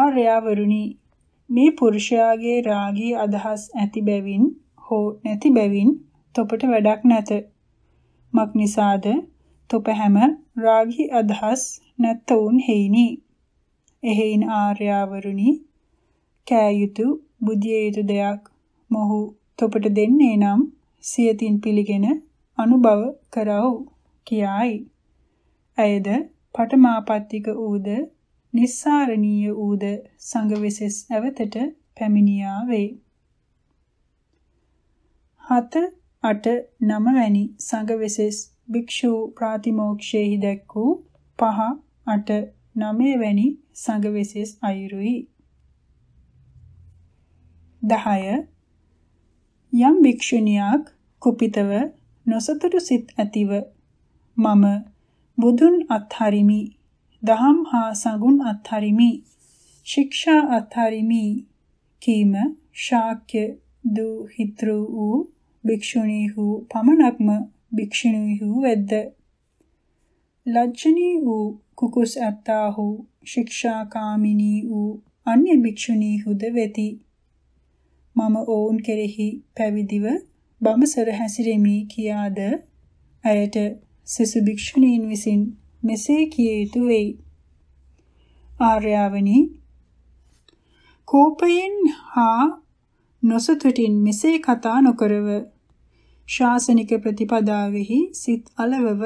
ආර්යවරුනි මේ පුරුෂයාගේ රාගී අදහස් ඇති බැවින් හෝ නැති බැවින් තොපට වැඩක් නැත. මක් නිසාද තොප හැම රාගී අදහස් නැත්තවුන් හේිනි. එහෙයින් ආර්යවරුනි කෑයුතු බුදිය යුතු දෙයක් මොහු තොපට දෙන්නේ නම් සියතින් පිළිගෙන අනුභව කරව කියායි. ඇයද පටමාපත්තික ඌද නිස්සාරණීය ඌද සංගවිසෙස් නැවතට පැමිණියා වේ. 7 8 9 වැනි සංගවිසෙස් භික්ෂු ප්‍රාතිමෝක්ෂයේහි දැක් වූ 5 8 9 වැනි සංගවිසෙස් අයුරුයි. 10 යම් භික්ෂුණියක් කුපිතව නොසතුටු සිත් ඇතිව මම බුදුන් අත්හරිමි දහම් හා සඟුන් අත්හරිමි. ශික්ෂා අත්හරිමි. කීම ශාක්‍ය දුහිතෘ වූ භික්ෂුණීහු පමණක්ම භික්ෂුණීහු වෙද්ද. ලජ්ජනී වූ කුකුස් ඇත්තාහු ශික්ෂාකාමිනී වූ අන්‍ය භික්ෂුණීහුද වෙති. මම ඔවුන් කෙරෙහි පැවිදිව බඹසර හැසිරෙමි කියාද ඇයට සිසු භික්ෂුණීන් විසින් මෙසේ කිය යුතු වෙයි. ආර්යාවනි කෝපයෙන් හා නොසතුටින් මෙසේ කතා නොකරව. ශාසනික ප්‍රතිපදාවෙහි සිත් අලවව.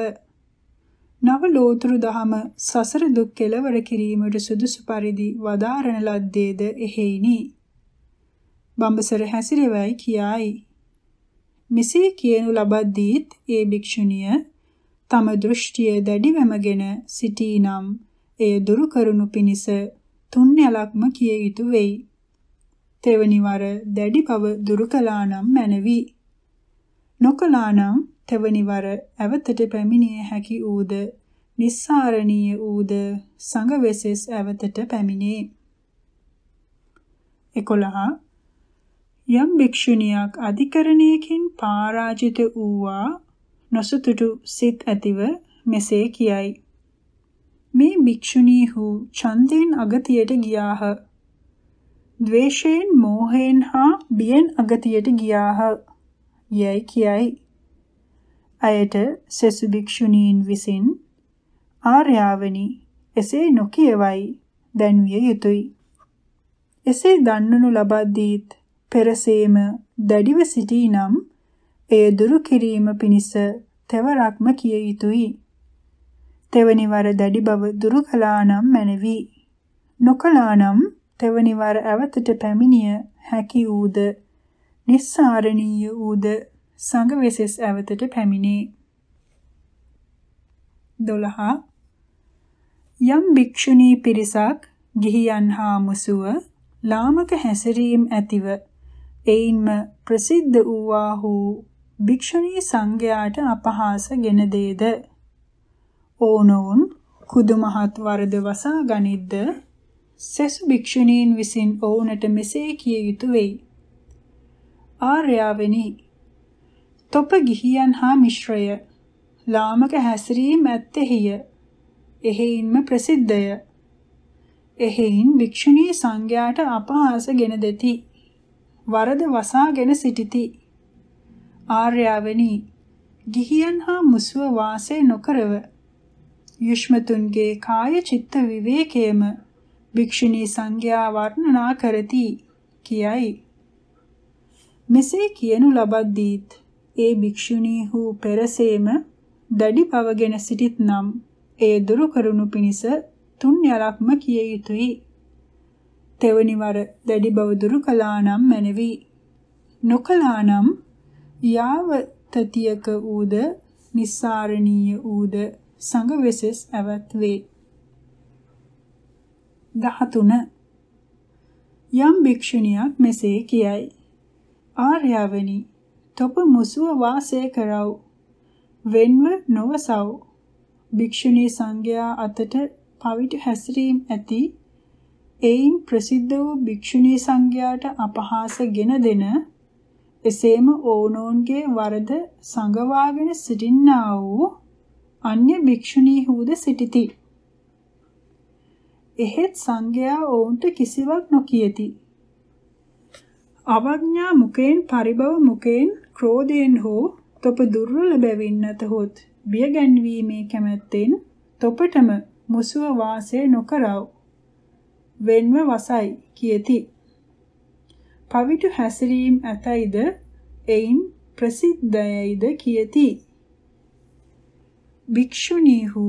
නව ලෝතුරු දහම සසර දුක් කෙලවර කිරීමට සුදුසු පරිදි වදාරණ ලද්දේද එහෙයිනි. බඹසර හැසිරෙවයි කියයි. මෙසේ කියනු ලබද්දීත් ඒ භික්ෂුණිය තම දෘෂ්ටිය දැඩිවමගෙන සිටීනම් එය දුරු කරනු පිණිස තුන්යලක්ම කිය යුතු වෙයි. තෙවැනි වර දැඩි බව දුරු කළානම් මැනවි. නොකළානම් තෙවැනි වර ඇවතට පැමිණිය හැකි ඌද නිස්සාරණීය ඌද සංගවෙසෙස් ඇවතට පැමිණේ. 11 යම් භික්ෂුණියක් අධිකරණයකින් පරාජිත වූවා නොසතුටු සිත් ඇතිව මෙසේ කියයි. මේ භික්ෂුණීහු ඡන්දයෙන් අගතියට ගියාහ. ද්වේෂයෙන්, මෝහයෙන් හා බියෙන් අගතියට ගියාහ. යයි කියයි. අයට සෙසු භික්ෂුණීන් විසින් ආර්යාවනි එසේ නොකියවයි දැන්විය යුතුය. එසේ දන්නනු ලබද්දීත් පෙරසේම දැඩිව සිටී නම් එය දුරු කිරීම පිණිස තෙවරක්ම කිය යුතුය. තෙවැනි වර දැඩි බව දුරු කළානම් මැනවි. නොකළානම් තෙවැනි වර ඇවතට පැමිණිය හැකි ඌද නිස්සාරණීය ඌද සංගවිසෙස් ඇවතට පැමිණේ. 12 යම් භික්ෂුණී පිරිසක් ගිහියන් හා මුසුව ලාමක හැසිරීම ඇතිව එයින්ම ප්‍රසිද්ධ වූවාහු භික්ෂුණී සංඝයාට අපහාස ගෙන දේද ඕනෝන් කුදු මහත් වරද වසා ගනිද්ද සෙසු භික්ෂුණීන් විසින් ඔවුනට මෙසේ කිය යුතු වෙයි ආර්යාවෙනි තොප ගිහියන් හා මිශ්‍රය ලාමක හැසිරීම ඇත්තෙහිය එහෙයින්ම ප්‍රසිද්ධය එහෙයින් භික්ෂුණී සංඝයාට අපහාස ගෙන දෙති වරද වසාගෙන සිටිති ආර්යාවෙනි ගිහියන් හා මුසුව වාසය නොකරව යුෂ්මතුන්ගේ කාය චිත්ත විවේකයේම භික්ෂුණී සංඝයා වර්ණනා කරති කියයි මෙසේ කියනු ලබද්දීත් ඒ භික්ෂුණීහු පෙරසේම දැඩි බවගෙන සිටිත් නම් ඒ දුරු කරුණු පිණිස තුන් යලක්ම කිය යුතුයි. තෙවනි වර දැඩි බව දුරු කළා නම් මැනවි. නොකළා නම් යාවතතියක ඌද නිස්සාරණීය ඌද සඟ වෙසෙස් ඇවත් වේ. 13 යම් භික්ෂුණියක් මෙසේ කියයි ආර්යවනි තොප මුසුව වාසය කරව වෙන්ව නොවසව භික්ෂුණී සංඝයා අතට පවිට හැසිරීම ඇති එයින් ප්‍රසිද්ධ වූ භික්ෂුණී සංඝයාට අපහාස ගෙන දෙන එසේම ඕනෝන්ගේ වරද සංගවාගෙන සිටින්නා වූ අන්‍ය භික්ෂුණීහුද සිටිති. එහෙත් සංඝයා ඔවුන්ට කිසිවක් නොකියති. අවඥා මුකයෙන් පරිභව මුකයෙන් ක්‍රෝධයෙන් හෝ තොප දුර්වල බැවින්නත හොත් බිය ගැන්වීමේ කැමැත්තෙන් තොපටම මුසුව වාසය නොකරව. වෙන්ව වසයි කියති. පවිටු හැසිරීම් ඇතයිද එයින් ප්‍රසිද්ධයයිද කියති. භික්ෂුණීහු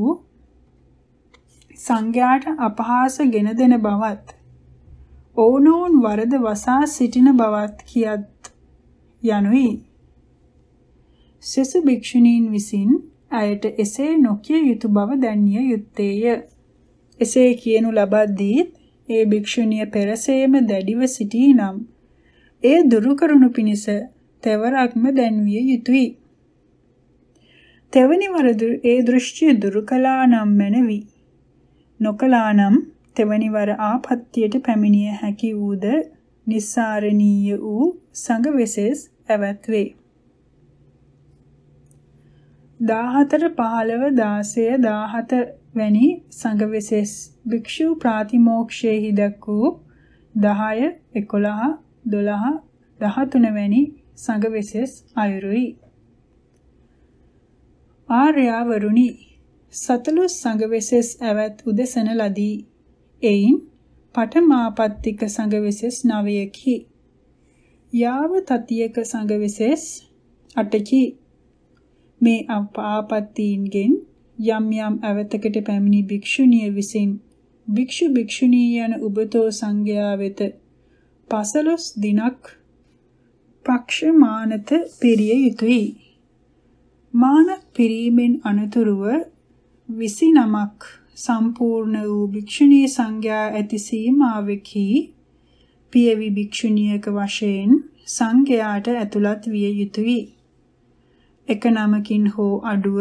සංඝයාට අපහාස ගෙන දෙන බවත් ඕනෝන් වරද වසා සිටින බවත් කියත් යනුයි. සෙසු භික්ෂුණීන් විසින් ඇයට එසේ නොකිය යුතු බව දැන්නිය යුත්තේය. එසේ කියනු ලබද්දී ඒ භික්ෂුණිය පෙරසේම දැඩිව සිටී නම් එය දුරු කරනු පිණිස තෙවරක්ම දැන්විය යුතුය. තෙවනි වරදු ඒ දෘෂ්ටිය දුරු කළා නම් මැනවි. නොකළා නම් තෙවනි වර ආපත්‍යයට පැමිණිය හැකි වූද නිස්සාරණීය වූ සංඝ වෙසෙස් ඇවත් වේ. 14 15 16 17 වැනි සංඝ වෙසෙස් භික්ෂු ප්‍රාතිමෝක්ෂයේ දක්වූ 10 11 12 13 වැනි සංඝවිසෙස් අයුරුයි ආර්යවරුනි සතලොස් සංඝවිසෙස් ඇවත් උදසන ලදී එයින් පඨමාපත්තික සංඝවිසෙස් නවයකි යාව තතියක සංඝවිසෙස් අටකි මේ අපාපත්තීන්ගෙන් යම් යම් ඇවතකට පැමිණි භික්ෂුණිය විසින් භික්ෂු භික්ෂුණී යන උබතෝ සංඝයා වෙත පසළොස් දිනක් පක්ෂමානත පිරිය යුතුයයි. මාන පිරීමෙන් අනතුරුව 29ක් සම්පූර්ණ වූ භික්ෂුණී සංඝයා ඇති සීමාවෙකි පියවි භික්ෂුණියක වශයෙන් සංඝයාට ඇතුළත් විය යුතුයයි. එක නමකින් හෝ අඩුව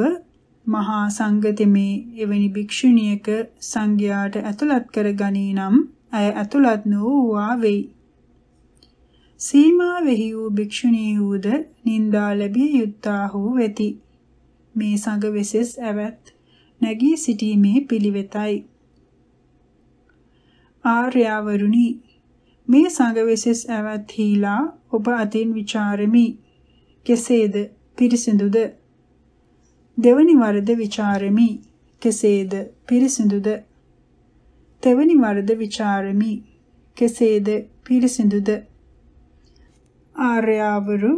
මහා සංඝතෙමේ එවැනි භික්ෂුණියක සංඝයාට ඇතුළත් කර ගනී නම් ඇය ඇතුළත් නොවුවා වෙයි. සීමාවෙහි වූ භික්ෂුණීහුද නින්දා ලැබිය යුත්තාහු වෙති. මේ සංඝ වෙසෙස් ඇවත් නැගී සිටීමේ පිළිවෙතයි. ආර්යවරුනි මේ සංඝ වෙසෙස් ඇවත් හිලා ඔබ අතින් ਵਿਚාරෙමි. කෙසේද පිරිසිඳුද? දෙවනි වරද ਵਿਚාරෙමි. කෙසේද පිරිසිඳුද? තෙවනි වරද ਵਿਚාරෙමි. කෙසේද පිරිසිඳුද? ආර්යවරු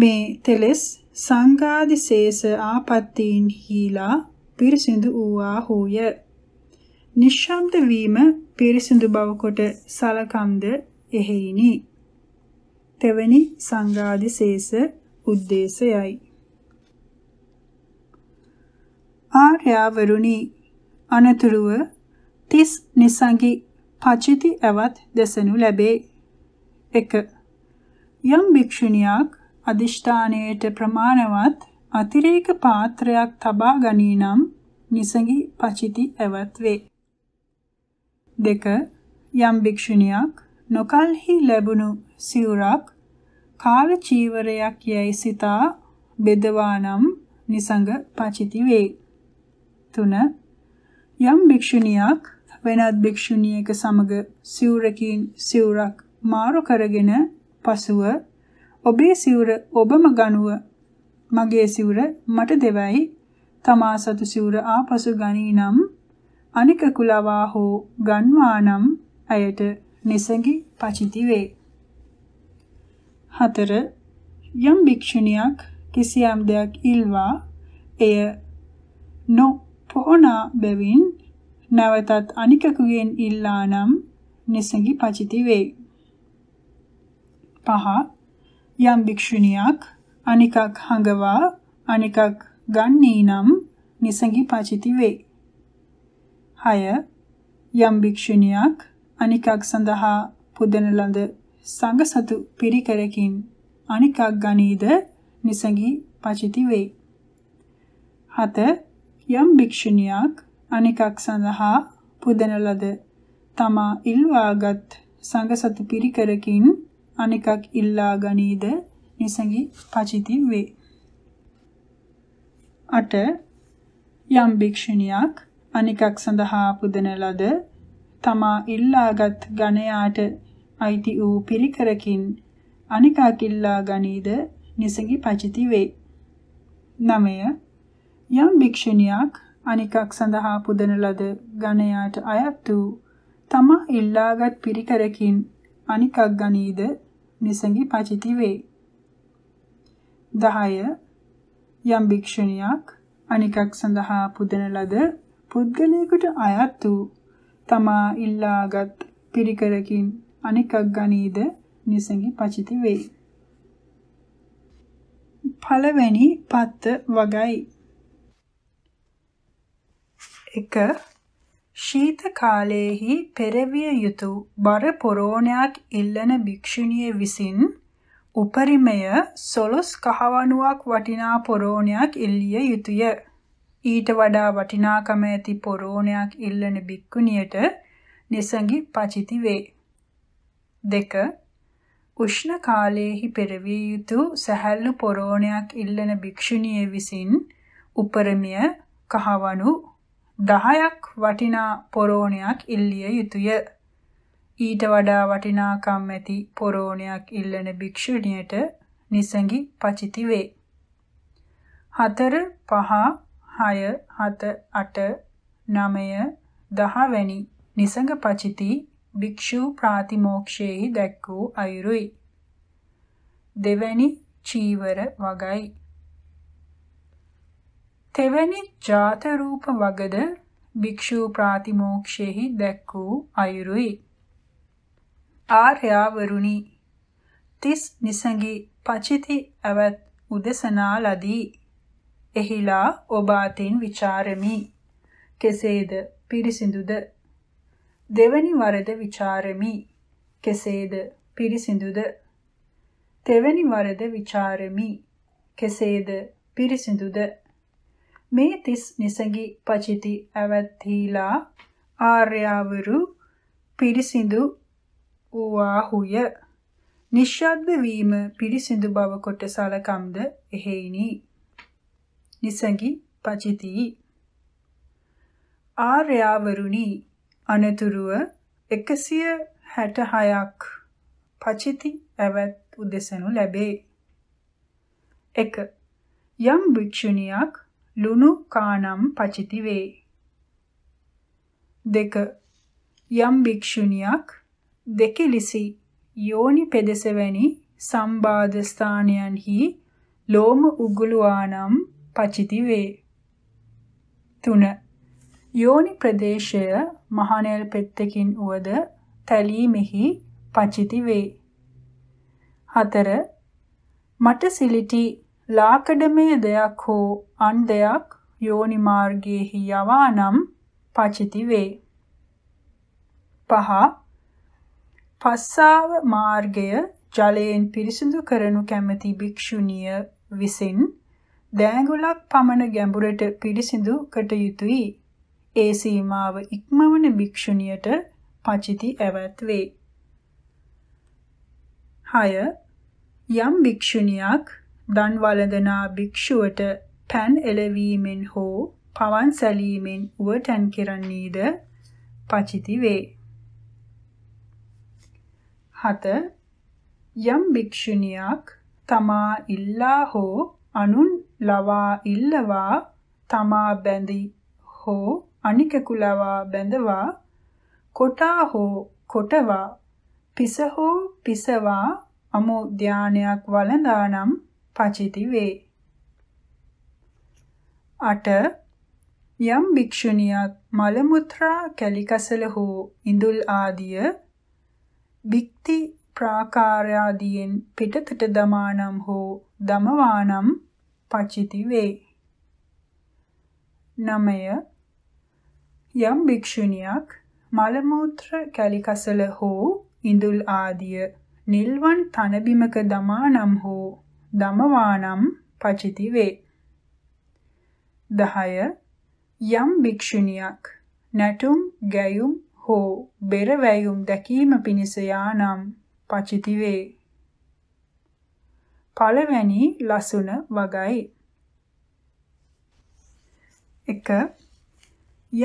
මේ තෙලස් සංඝාදිශේෂ ආපත්තීන් හීලා පිරිසිදු වූවා හෝය. නිශ්ශබ්ද වීම පිරිසිදු බව කොට සලකම්ද එහෙයිනි. තෙවැනි සංඝාදිශේෂ උද්දේශයයි. ආර්යවරුනි අනතුරුව තිස් නිසංගි පචිති ඇවත් දෙසනු ලැබේ. 1 යම් භික්ෂුණියක් අදිෂ්ඨානයට ප්‍රමාණවත් අතිරේක පාත්‍රයක් තබා ගනී නම් නිසඟි පචිති ඇවත් වේ. දෙක යම් භික්ෂුණියක් නොකල්හි ලැබුණු සිවුරක් කාල චීවරයක් යැයි සිතා බෙදවා නම් නිසඟ පචිති වේ. තුන යම් භික්ෂුණියක් වෙනත් භික්ෂුණියක සමග සිවුරකින් සිවුරක් මාරු කරගෙන පසුව ඔබේ සිවුර ඔබම ගනුව මගේ සිවුර මට දෙවයි තමා සතු සිවුර ආපසු ගනී නම් අනික කුලවා හෝ ගන්වා නම් ඇයට නිසඟි පචිති වේ. හතර යම් භික්ෂුණියක් කිසියම් දෙයක් ඉල්වා එය නො පොහොනා බැවින් නැවතත් අනිකකුගෙන් ඉල්ලා නම් නිසඟි පචිති වේ. පහ යම් භික්ෂුණියක් අනිකක් හඟවා අනිකක් ගන්නේ නම් නිසඟි පාචිති වේ. 6 යම් භික්ෂුණියක් අනිකක් සඳහා පුදන ලද සංගසතු පිරිකරකින් අනිකක් ගනීද නිසඟි පචිති වේ. 7 යම් භික්ෂුණියක් අනිකක් සඳහා පුදන ලද තමා ඉල්වාගත් සංගසතු පිරිකරකින් අනෙකක් ඉල්ලා ගනීද නිසඟි පචිති වේ. අට යම් භික්ෂුණියක් අනිකක් සඳහා පුදන ලද තමා ඉල්ලාගත් ඝණයාට අයිති වූ පිරිකරකින් අනිකා කිල්ලා ගනීද නිසඟි පචිති වේ. 9. යම් භික්ෂුණියක් අනිකක් සඳහා පුදන ලද ඝණයාට අයත් වූ තමා ඉල්ලාගත් පිරිකරකින් අනිකක් ගනීද නිසඟි පචිති වේ. 10 යම් භික්ෂුණියක් අනිකක් සඳහා පුදන ලද පුද්ගලයෙකුට අයත් වූ තමා ඉල්ලාගත් පිරිකරකින් අනිකක් ගනීද නිසඟි පචිති වේ. පළවෙනි පත්ත වගයි. 1 ශීත කාලයේහි පෙරවිය යුතු බර පොරෝණයක් ඉල්ලන භික්ෂුණිය විසින් උපරිමය සොළොස් කහවණුවක් වටිනා පොරෝණයක් ඉල්ලිය යුතුය. ඊට වඩා වටිනාකම ඇති පොරෝණයක් ඉල්ලන භික්ෂුණියට නිසඟි පචිති වේ. 2. උෂ්ණ කාලයේහි පෙරවිය යුතු සැහැල්ලු පොරෝණයක් ඉල්ලන භික්ෂුණිය විසින් උපරිමය කහවණු 10ක් වටිනා පොරෝණයක් ඉල්ලිය යුතුය. ඊට වඩා වටිනාකම් ඇති පොරෝණයක් ඉල්ලන භික්ෂුණියට නිසඟි පචිති වේ. 4 5 6 7 8 9 10 වැනි නිසඟ පචිති භික්ෂු ප්‍රාතිමෝක්ෂයේහි දැක් වූ අයුරුයි. දෙවැනි චීවර වගයි තෙවැනි ජාත රූප වගද භික්ෂූ ප්‍රාතිමෝක්ෂෙහි දැක් වූ අයුරුයි ආර්යවරුනි තිස් නිසඟි පචිති අවත් උදසනා ලදී එහිලා ඔබ අතින් ਵਿਚාරමි කෙසේද පිරිසිඳුද දෙවැනි වරද ਵਿਚාරමි කෙසේද පිරිසිඳුද තෙවැනි වරද ਵਿਚාරමි කෙසේද පිරිසිඳුද මේ තිස් නිසඟි පචිති ඇවැත්හිලා ආර්යාවරු පිරිසිදු වූවාහුය නිශ්ශබ්ද වීම පිරිසිදු බව කොට සලකම්ද එහෙයිනි නිසඟි පචිති ආර්යාවරුනි අනතුරුව 166ක් පචිති ඇවත් උදෙසනු ලැබේ 1 යම් භික්ෂුණියක් ලුණු කානම් පචිති වේ. දෙක යම් භික්ෂුණියක් දෙකෙලිසි යෝනි පෙදෙස වැනි සම්බාධ ස්ථානයන්හි ලෝම උගුලුවානම් පචිති වේ. තුන යෝනි ප්‍රදේශය මහනෙල් පෙත්තකින් උවද තැලීමෙහි පචිති වේ. හතර මට සිලිටි ලාකඩමේ දෙයක් හෝ අන් දෙයක් යෝනි මාර්ගයේහි යවා නම් පචිති වේ. පහ පස්සාව මාර්ගය ජලයෙන් පිරිසිදු කරනු කැමැති භික්ෂුණිය විසින් දෑගුලක් පමණ ගැඹුරට පිරිසිදු කටයුතුයි. ඒ සීමාව ඉක්මවන භික්ෂුණියට පචිති ඇවත් වේ. 6 යම් භික්ෂුණියක් දන් වළඳනා භික්ෂුවට පෑන් එළවීමෙන් හෝ පවන් සැලීමෙන් උවටන් කෙරන්නේද පචිති වේ. 7. යම් භික්ෂුණියක් තමා ඉල්ලා හෝ අනුන් ලවා ඉල්ලවා තමා බැඳි හෝ අනිකෙකු ලවා බැඳවා කොටා හෝ කොටවා පිස හෝ පිසවා අමෝ ධානයක් වළඳානම් පචිති වේ. 8 යම් භික්ෂුණියක් මල මුත්‍රා කැලිකසල හෝ ඉඳුල් ආදිය භික්ති ප්‍රාකාරාදීන් පිටතට දමානම් හෝ දමවානම් පචිති වේ. 9 යම් භික්ෂුණියක් මල මුත්‍ර කැලිකසල හෝ ඉඳුල් ආදිය නිල්වන් තනබිමක දමානම් හෝ දමවානම් පචිති වේ. 10 යම් භික්ෂුණියක් නැටුම් ගැයුම් හෝ බෙර වැයුම් දැකීම පිණිස යානම් පචිති වේ. පළවැනි ලසුන වගයි. 1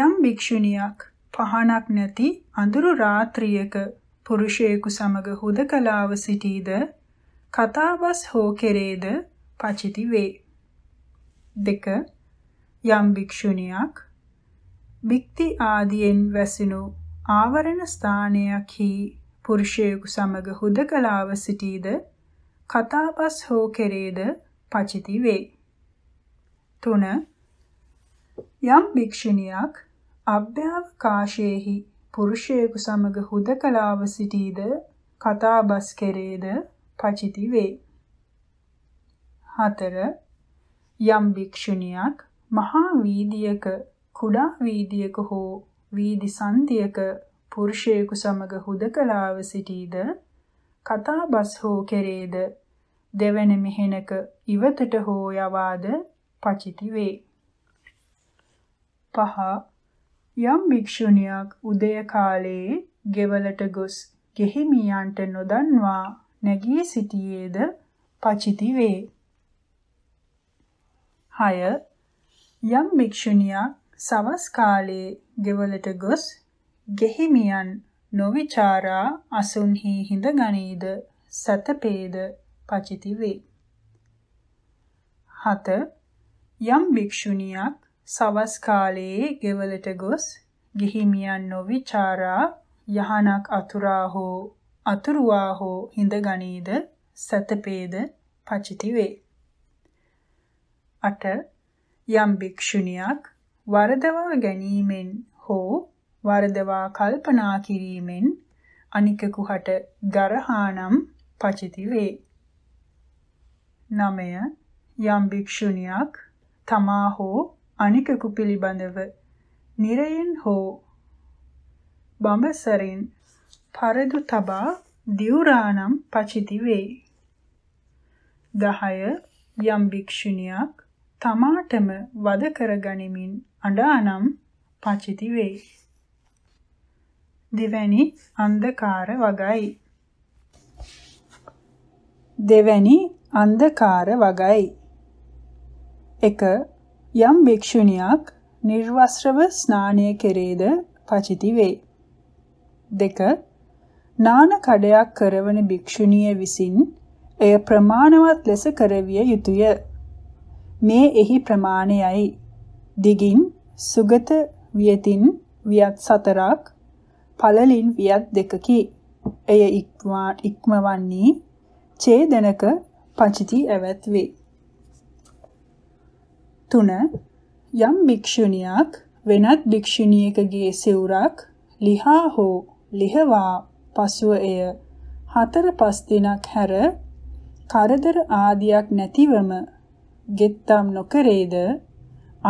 යම් භික්ෂුණියක් පහනක් නැති අඳුරු රාත්‍රියක පුරුෂයෙකු සමග හුදකලාව සිටීද කතාබස් හෝ කෙරේද පචිති වේ. දෙක යම් භික්ෂුණියක් භික්ති ආදියෙන් වැසිනු ආවරණ ස්ථානයකි පුරුෂයෙකු සමග හුදකලාව සිටීද කතාබස් හෝ කෙරේද පචිති වේ. තුන යම් භික්ෂුණියක් අභ්‍යවකාශයේහි පුරුෂයෙකු සමග හුදකලාව සිටීද කතාබස් කෙරේද පචිති වේ. 4. යම් භික්ෂුණියක් මහා වීදියක කුඩා වීදියක හෝ වීදි සන්ධියක පුරුෂයෙකු සමග හුදකලාව සිටීද කතා බස් හෝ කෙරේද දෙවන මෙහෙණක ඉවතට හෝ යවාද පචිති වේ. පහ යම් භික්ෂුණියක් උදය කාලයේ ගෙවලට ගොස් ගෙහිමියන්ට නොදන්වා නැගී සිටියේද පචිති වේ. 6. යම් භික්ෂුණියක් සවස් කාලයේ ගෙවලට ගොස් ගෙහිමියන් නොවිචාරා අසුන්හි හිඳ ගනීද සතපේද පචිති වේ. 7. යම් භික්ෂුණියක් සවස් කාලයේ ගෙවලට ගොස් ගිහිමියන් නොවිචාරා යහනක් අතුරා හෝ අතුරුවා හෝ හිඳ ගනීද සතපේද පචිති වේ. 8 යම් භික්ෂුණියක් වරදවා ගැනීමෙන් හෝ වරදවා කල්පනා කිරීමෙන් අනිකකුහට ගරහානම් පචිති වේ. 9 යම් භික්ෂුණියක් තමා හෝ අනිකකු පිළිබඳව නිරයෙන් හෝ බඹසරින් පරදු තබා දිවුරානම් පචිති වේ. 10 යම් භික්ෂුණියක් තමාටම වද කරගනිමින් අඬානම් පචිති වේ. දෙවැනි අන්ධකාර වගයි. දෙවැනි අන්ධකාර වගයි. 1 යම් භික්ෂුණියක් නිර්වස්ත්‍රව ස්නානය කෙරේද පචිති වේ. 2 නාන කඩයක් කරවන භික්ෂුණිය විසින් එය ප්‍රමාණවත් ලෙස කරවිය යුතුය. මේ එහි ප්‍රමාණයයි. දිගින් සුගත වියතින් වියත් සතරක්, පළලින් වියත් දෙකකි. එය ඉක්මවන්නේ ඡේදනක පචිති ඇවත් වේ. 3. යම් භික්ෂුණියක් වෙනත් භික්ෂුණියකගේ සිවුරක් ලිහා හෝ ලිහවා පසුව එය හතර පස් දිනක් හැර කරදර ආදියක් නැතිවම ගෙත්තම් නොකරේද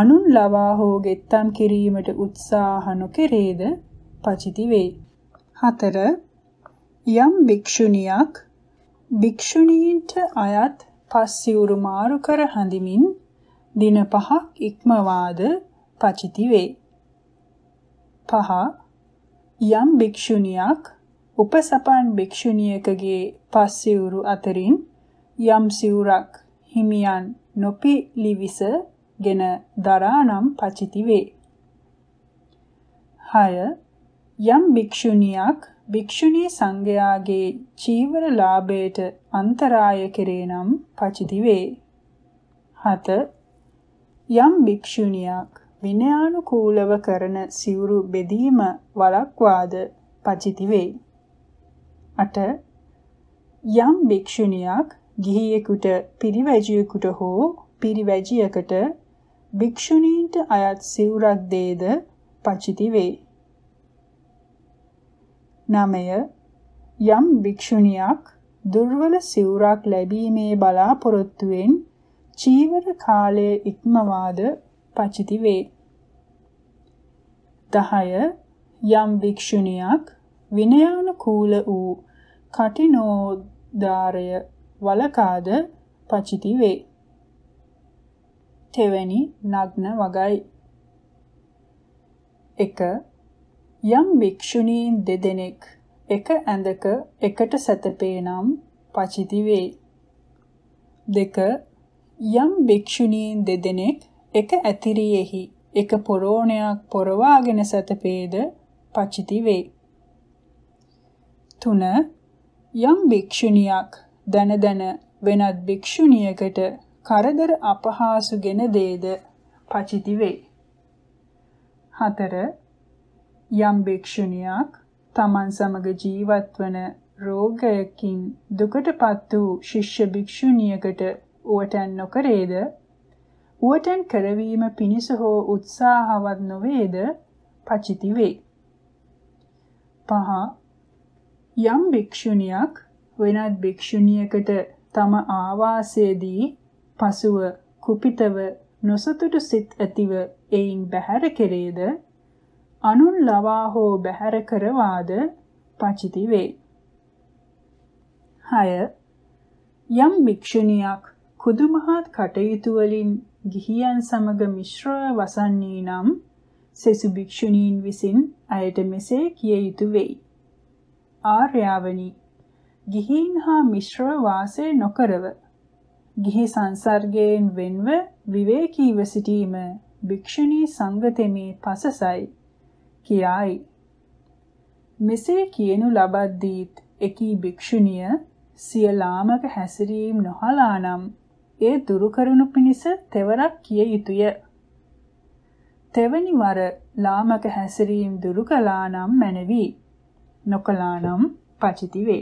අනුන් ලවා හෝ ගෙත්තම් කිරීමට උත්සාහ නොකරේද පචිති වේ. හතර යම් භික්ෂුණියක් භික්ෂුණීන්ට අයත් පස්සිවුරු මාරු කර හඳිමින් දින පහක් ඉක්මවාද පචිති වේ. පහ යම් භික්ෂුණියක් උපසපන් භික්ෂුණියකගේ පස් සිවුරු අතරින් යම් සිවුරක් හිමියන් නොපිලිවිස ගෙන දරානම් පචිති වේ. 6 යම් භික්ෂුණියක් භික්ෂුණී සංඝයාගේ චීවර ලාභයට අන්තරාය කෙරේ නම් පචිති වේ. 7 යම් භික්ෂුණියක් විනයානුකූලව කරන සිවුරු බෙදීම වලක්වාද පචිති වේ. 8 යම් භික්ෂුණියක් ගිහියෙකුට පිරිවැජියෙකුට හෝ පිරිවැජියකට භික්ෂුණීන්ට අයත් සිවුරක් දේද පචිති වේ. 9 යම් භික්ෂුණියක් දුර්වල සිවුරක් ලැබීමේ බලාපොරොත්තුවෙන් චීවර කාලය ඉක්මවාද පචිති වේ. 10 යම් භික්ෂුණියක් විනයානුකූල වූ කටිනෝදාරය වලකාද පචිති වේ. තෙවැනි නග්න වගයි. 1. යම් භික්ෂුණීන් දෙදෙනෙක් එක ඇඳක එකට සැතපේ නම් පචිති වේ. 2. යම් භික්ෂුණීන් දෙදෙනෙක් එක ඇතිරියෙහි එක පොරෝණයක් පොරවාගෙන සැතපේද පචිති වේ. 3. යම් භික්ෂුණියක් දන දන වෙනත් භික්ෂුණියකට කරදර අපහාසුගෙන දේද පචිති වේ. 4. යම් භික්ෂුණියක් තමන් සමග ජීවත්වන රෝගයකින් දුකටපත් වූ ශිෂ්‍ය භික්ෂුණියකට උවටන් නොකරේද උවටන් කරවීම පිණිස හෝ උත්සාහවත් නොවේද පචිති වේ. 5 යම් භික්ෂුණියක් වෙනත් භික්ෂුණියකට තම ආවාසයේදී පසුව කුපිතව නොසතුටු සිත් ඇතිව එයින් බැහැර කෙරේද අනුන් ලවා හෝ බැහැර කරවාද පචිති වේ. 6. යම් භික්ෂුණියක් කුදු මහත් කටයුතු වලින් ගිහියන් සමග මිශ්‍රව වසන්නේ නම් සෙසු භික්ෂුණීන් විසින් අයට මෙසේ කිය යුතුය වෙයි. ආර්යාවනි ගිහින් හා මිශ්‍රව වාසය නොකරව ගිහි සංසර්ගයෙන් වෙන්ව විවේකීව සිටීම භික්ෂුණී සංගතෙමේ පසසයි කියයි මෙසේ කියනු ලබද්දීත් එකී භික්ෂුණිය සිය ලාමක හැසිරීම් නොහලානම් ඒ දුරු කරනු පිණිස තෙවරක් කිය යුතුය තෙවැනි වර ලාමක හැසිරීම් දුරු කළානම් මැනවි නොකලානම් පචිති වේ.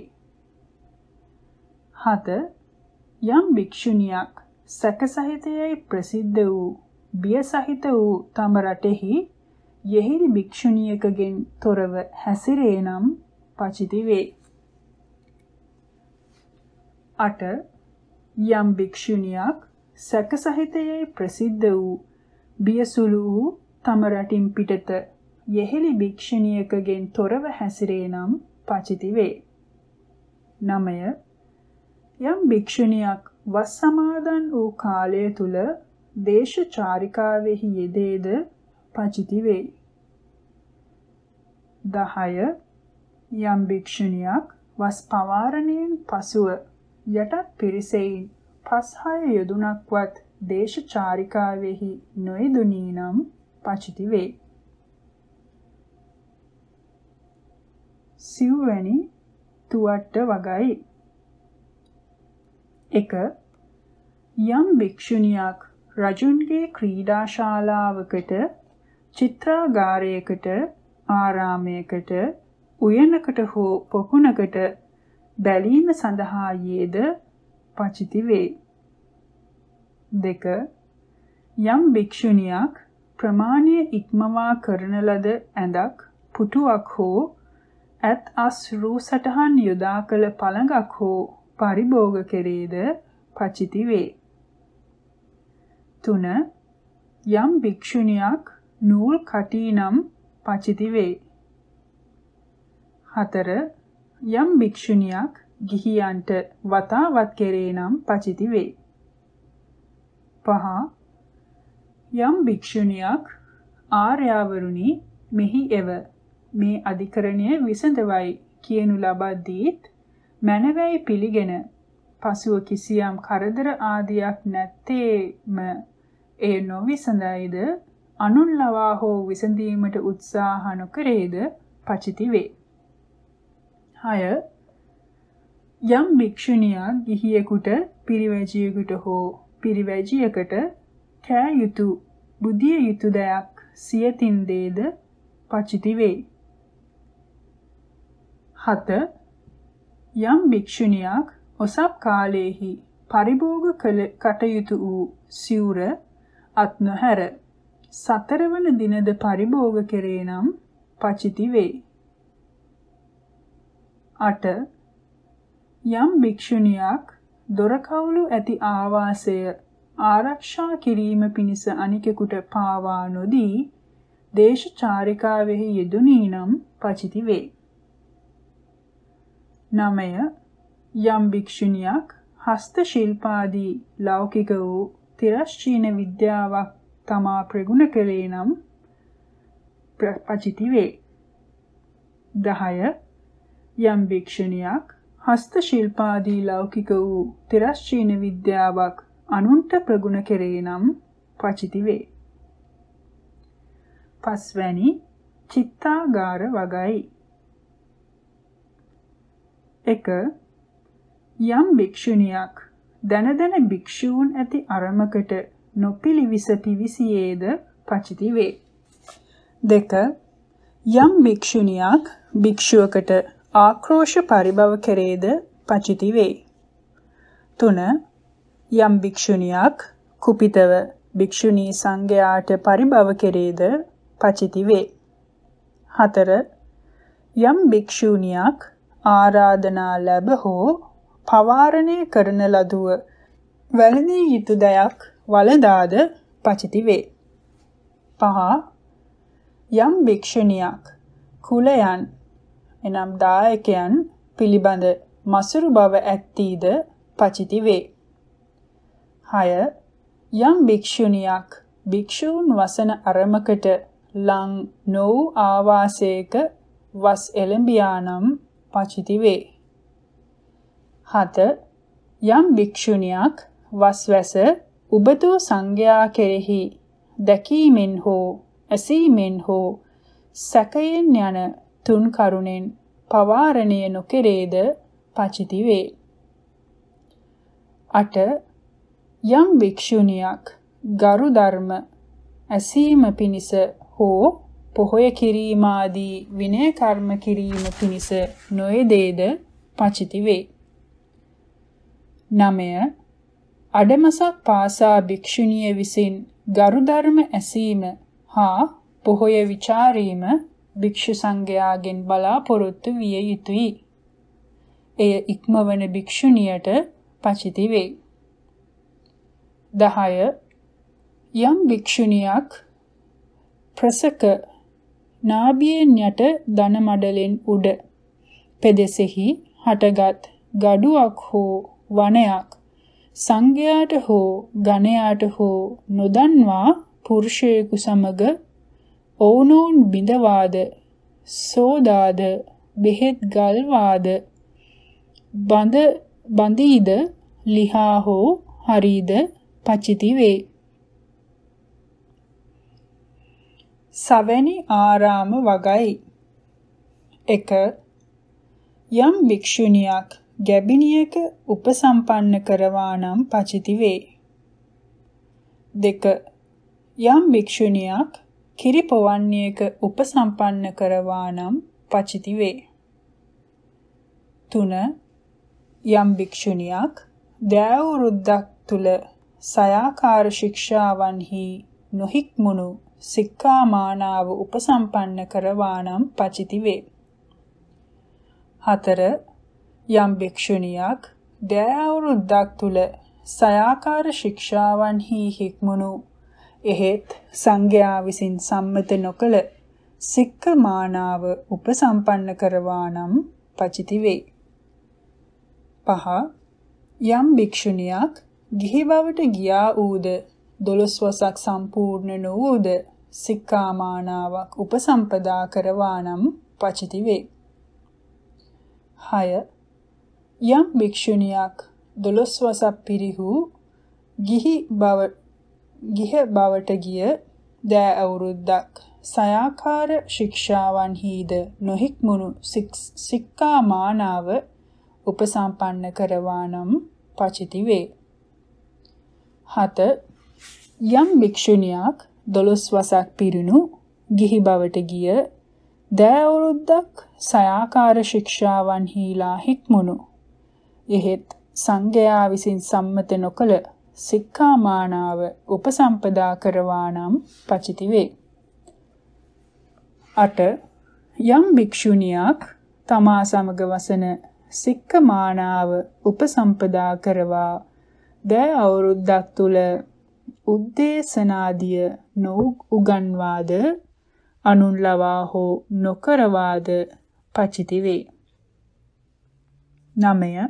7. යම් භික්ෂුණියක් සැකසහිතයයි ප්‍රසිද්ධ වූ බිය සහිත වූ තම රටෙහි යෙහිරි භික්ෂුණියකගෙන් තොරව හැසිරේ නම් පචිති වේ. 8. යම් භික්ෂුණියක් සැකසහිතයයි ප්‍රසිද්ධ වූ බියසුළු වූ තම රටින් පිටත යෙහෙළි භික්ෂුණියකගෙන් තොරව හැසිරේ නම් පචිති වේ. 9. යම් භික්ෂුණියක් වස් සමාදන් වූ කාලය තුල දේශ චාරිකාවෙහි යෙදේද පචිති වේ. 10. යම් භික්ෂුණියක් වස් පවාරණයෙන් පසුව යටත් පිරිසෙයින් පස් හය යෙදුණක්වත් දේශ චාරිකාවෙහි නොයදුණී නම් පචිති වේ. සිව්වැනි තුවට්ට වගයි. 1. යම් භික්ෂුණියක් රජුන්ගේ ක්‍රීඩාශාලාවකට චිත්‍රාගාරයකට ආරාමයකට උයනකට හෝ පොකුණකට බැලීම සඳහා යෙද පචිති වේ. 2. යම් භික්ෂුණියක් ප්‍රමාණය ඉක්මවා කරන ලද ඇඳක් පුටුවක් හෝ ඇත් අස්රූ සටහන් යොදා කළ පළඟක් හෝ පරිභෝග කෙරේද පචිති වේ. 3. යම් භික්ෂුණියක් නූල් කටීනම් පචිති වේ. 4. යම් භික්ෂුණියක් ගිහියන්ට වතාවත් කෙරේ නම් පචිති වේ. 5. යම් භික්ෂුණියක් ආර්යවරුනි මෙහි එව මේ අධිකරණය විසඳවයි කියනු ලබද්දීත් මැනවැයි පිළිගෙන පසුව කිසියම් කරදර ආදියක් නැත්තේම ඒ නොවිසඳයිද අනුන් ලවා හෝ විසඳීමට උත්සාහ නොකරේද පචිති වේ. 6. යම් භික්ෂුණියා ගිහියෙකුට පිරිවැජියෙකුට හෝ පිරිවැජියකට කෑ යුතුය බුදිය යුතු දයක් සියතින් දේද පචිති වේ. 7 යම් භික්ෂුණියක් ඔසප් කාලයේහි පරිභෝග කළ කටයුතු වූ සිවුර අත් නොහැර සතරවන දිනද පරිභෝග කෙරේ නම් පචිති වේ. 8 යම් භික්ෂුණියක් දොරකවුළු ඇති ආවාසය ආරක්ෂා කිරීම පිණිස අනිකෙකුට පාවා නොදී දේශචාරිකාවෙහි යෙදුණී නම් පචිති වේ. නමය යම් භික්ෂුණියක් හස්ත ශිල්පාදී ලෞකික වූ තිරස්චීන විද්‍යාවක් තමා ප්‍රගුණ කළේ නම් ප්‍රපචිති වේ. 10 යම් භික්ෂුණියක් හස්ත ශිල්පාදී ලෞකික වූ තිරස්චීන විද්‍යාවක් අනුන්ට ප්‍රගුණ කෙරේ නම් පචිති වේ. පස්වැනි චිත්තාගාර වගයි 1. යම් භික්ෂුණියක් දන දන භික්ෂූන් ඇති අරමකට නොපිලිවිස පිවිසියේද පචිති වේ. 2. යම් භික්ෂුණියක් භික්ෂුවකට ආක්‍රෝෂ පරිභව කෙරේද පචිති වේ. 3. යම් භික්ෂුණියක් කුපිතව භික්ෂුණී සංඝයාට පරිභව කෙරේද පචිති වේ. 4. යම් භික්ෂුණියක් ආරාධනා ලැබ හෝ පවාරණය කරන ලදුව වැළඳිය යුතු දයක් වළඳාද පචිති වේ. පහ යම් භික්ෂුණියක් කුලයන් එනම් දායකයන් පිළිබඳ මසුරු බව ඇත්තීද පචිති වේ. හය යම් භික්ෂුණියක් භික්ෂූන් වසන අරමකට ලං නොවූ ආවාසයක වස් එළඹියානම් අපචිති වේ. 7. යම් භික්ෂුණියක් වස්වැස උබතෝ සංඝයා කෙරෙහි දැකීමෙන් හෝ ඇසීමෙන් හෝ සැකයෙන් යන තුන් කරුණෙන් පවාරණය නොකෙරේද පචිති වේ. 8. යම් භික්ෂුණියක් ගරු ධර්ම ඇසීම පිණිස හෝ පොහොය කිරීම ආදී විනය කර්ම කිරීම පිණිස නොයදේද පචිති වේ. 9. අඩමසක් පාසා භික්ෂුණිය විසින් ගරු ධර්ම ඇසීම හා පොහොය ਵਿਚාරීම භික්ෂු සංඝයාගෙන් බලාපොරොත්තු විය යුතුය. එය ඉක්මවන භික්ෂුණියට පචිති වේ. 10. යම් භික්ෂුණියක් ප්‍රසක නාභියෙන් යට ධන මඩලෙන් උඩ පෙදෙසෙහි හටගත් gaduwak හෝ වනයක් සංඝයාට හෝ ගණයාට හෝ නොදන්වා පුරුෂයෙකු සමග ඔවුනොවුන් බිඳවාද සෝදාද බෙහෙත් ගල්වාද බඳ බඳීද ලිහා හෝ හරිද පචිති වේ සවැනි ආරාම වගයි. 1. යම් භික්ෂුණියක් ගැබිනියක උපසම්පන්න කරවා නම් පචිති වේ. 2. යම් භික්ෂුණියක් කිරිපොවන්නේක උපසම්පන්න කරවා නම් පචිති වේ. 3. යම් භික්ෂුණියක් දෑවුරුද්දක් තුල සයාකාර ශික්ෂාවන්හි නොහික්මුණු සික්ඛාමානාව උපසම්පන්න කරවානම් පචිති වේ. 4. යම් භික්ෂුණියක් දෑ අවුරුද්දක් තුල සයාකාර ශික්ෂාවන්හි හික්මුණු එහෙත් සංඝයා විසින් සම්මත නොකළ සික්ඛමානාව උපසම්පන්න කරවානම් පචිති වේ. 5. යම් භික්ෂුණියක් ගිහි බවට ගියා ඌද දොළොස්වසක් සම්පූර්ණ නොවූද සික්කාමානාවක් උපසම්පදා කරවා නම් පචිති වේ. 6. යම් භික්ෂුණියක් දොළොස්වසක් පිරිහූ ගිහි බව ගිහ බවට ගිය දෑ අවුරුද්දක් සයාකාර ශික්ෂාවන්හිද නොහික්මුණු සික්කා මානාව උපසම්පන්න කරවා නම් පචිති වේ. 7 යම් භික්ෂුණියක් දොළොස් වසක් පිරුණු ගිහි බවට ගිය දෑවුරුද්දක් සයාකාර ශික්ෂාවන් හීලා හික්මුණු. එහෙත් සංඝයා විසින් සම්මත නොකළ සික්ඛාමානාව උපසම්පදා කරවා නම් පචිති වේ. අට යම් භික්ෂුණියක් තමා සමග වසන සික්ඛමානාව උපසම්පදා කරවා දෑ අවුරුද්දක් තුල උද්දේශනාදිය නොඋගන්වාද අනුන් ලවා හෝ නොකරවාද පචිති වේ. 9.